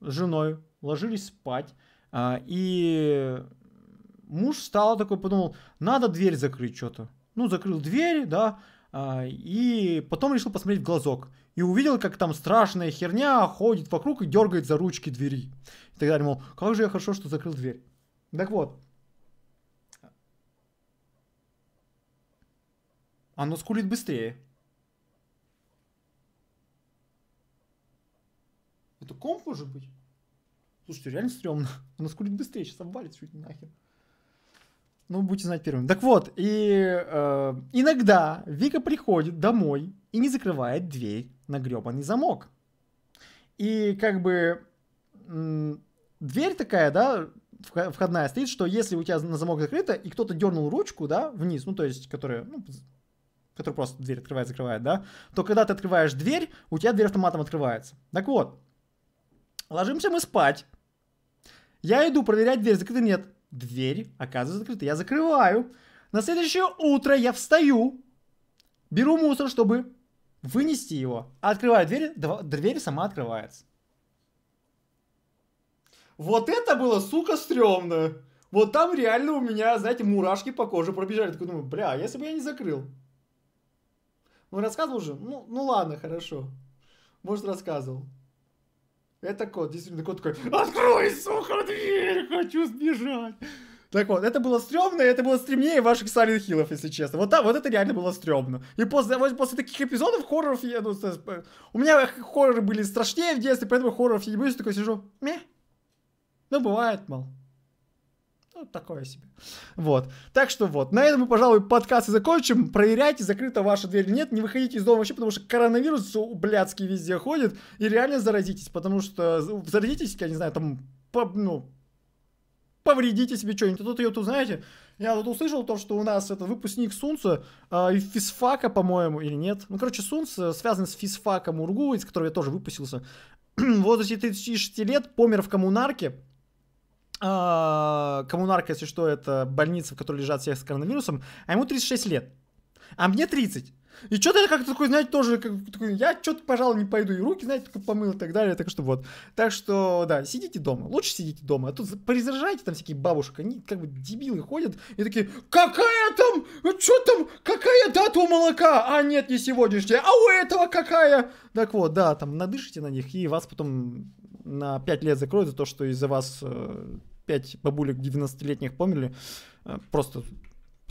с женой ложились спать, а, и муж стал такой, подумал, надо дверь закрыть что-то. Ну, закрыл дверь, да, а, и потом решил посмотреть в глазок и увидел, как там страшная херня ходит вокруг и дергает за ручки двери. И тогда думал, как же я хорошо, что закрыл дверь. Так вот. Оно скулит быстрее. Это комп может быть? Слушайте, реально стрёмно. Оно скулит быстрее, сейчас обвалит чуть нахер. Ну, будете знать первым. Так вот, и э, иногда Вика приходит домой и не закрывает дверь на гребаный замок. И как бы дверь такая, да, входная стоит, что если у тебя на замок закрыто, и кто-то дернул ручку, да, вниз, ну, то есть, которая, ну, которая просто дверь открывает, закрывает, да, то когда ты открываешь дверь, у тебя дверь автоматом открывается. Так вот, ложимся мы спать. Я иду проверять, дверь закрыта, нет. Дверь, оказывается, закрыта. Я закрываю. На следующее утро я встаю, беру мусор, чтобы вынести его. Открываю дверь, дверь сама открывается. Вот это было, сука, стрёмно. Вот там реально у меня, знаете, мурашки по коже пробежали. Такой думаю, бля, а если бы я не закрыл. Ну, рассказывал же? Ну, ну ладно, хорошо. Может, рассказывал. Это кот, действительно, кот такой, открой, сука, дверь, хочу сбежать. Так вот, это было стрёмно, и это было стремнее ваших Silent Хиллов, если честно. Вот там, вот это реально было стрёмно. И после, вот после таких эпизодов хорроров я, ну, э, у меня хорроры были страшнее в детстве, поэтому хорроров я не боюсь, такой сижу, мeh. Ну, бывает, мол. Ну, такое себе. Вот. Так что вот. На этом мы, пожалуй, подкаст и закончим. Проверяйте, закрыта ваша дверь или нет. Не выходите из дома вообще, потому что коронавирус блядский везде ходит. И реально заразитесь, потому что заразитесь, я не знаю, там, по, ну, повредите себе что-нибудь. А тут ее, тут, знаете, я тут услышал то, что у нас это выпускник Сунца э, физфака, по-моему, или нет. Ну, короче, Сунц э, связан с физфаком Ургу, из которого я тоже выпустился. в возрасте 36 лет помер в коммунарке. Э, коммунарка, если что, это больница, в которой лежат всех с коронавирусом. А ему 36 лет. А мне 30. И что-то я как-то такой, знаете, тоже, как, такой, я что-то, пожалуй, не пойду. И руки, знаете, только помыл и так далее. Так что вот. Так что, да, сидите дома. Лучше сидите дома. А тут поразражайте там всякие бабушек. Они как бы дебилы ходят и такие, какая там, ну что там, какая дата у молока? А нет, не сегодняшняя. А у этого какая? Так вот, да, там надышите на них, и вас потом на 5 лет закроют за то, что из-за вас 5 э, бабулек 90-летних померли. Э, просто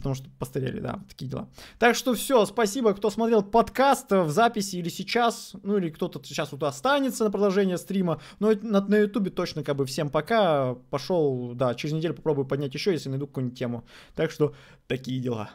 потому что постарели, да, такие дела. Так что все, спасибо, кто смотрел подкаст в записи или сейчас, ну или кто-то сейчас вот останется на продолжение стрима, но на, на ютубе точно как бы всем пока, пошел, да, через неделю попробую поднять еще, если найду какую-нибудь тему. Так что такие дела.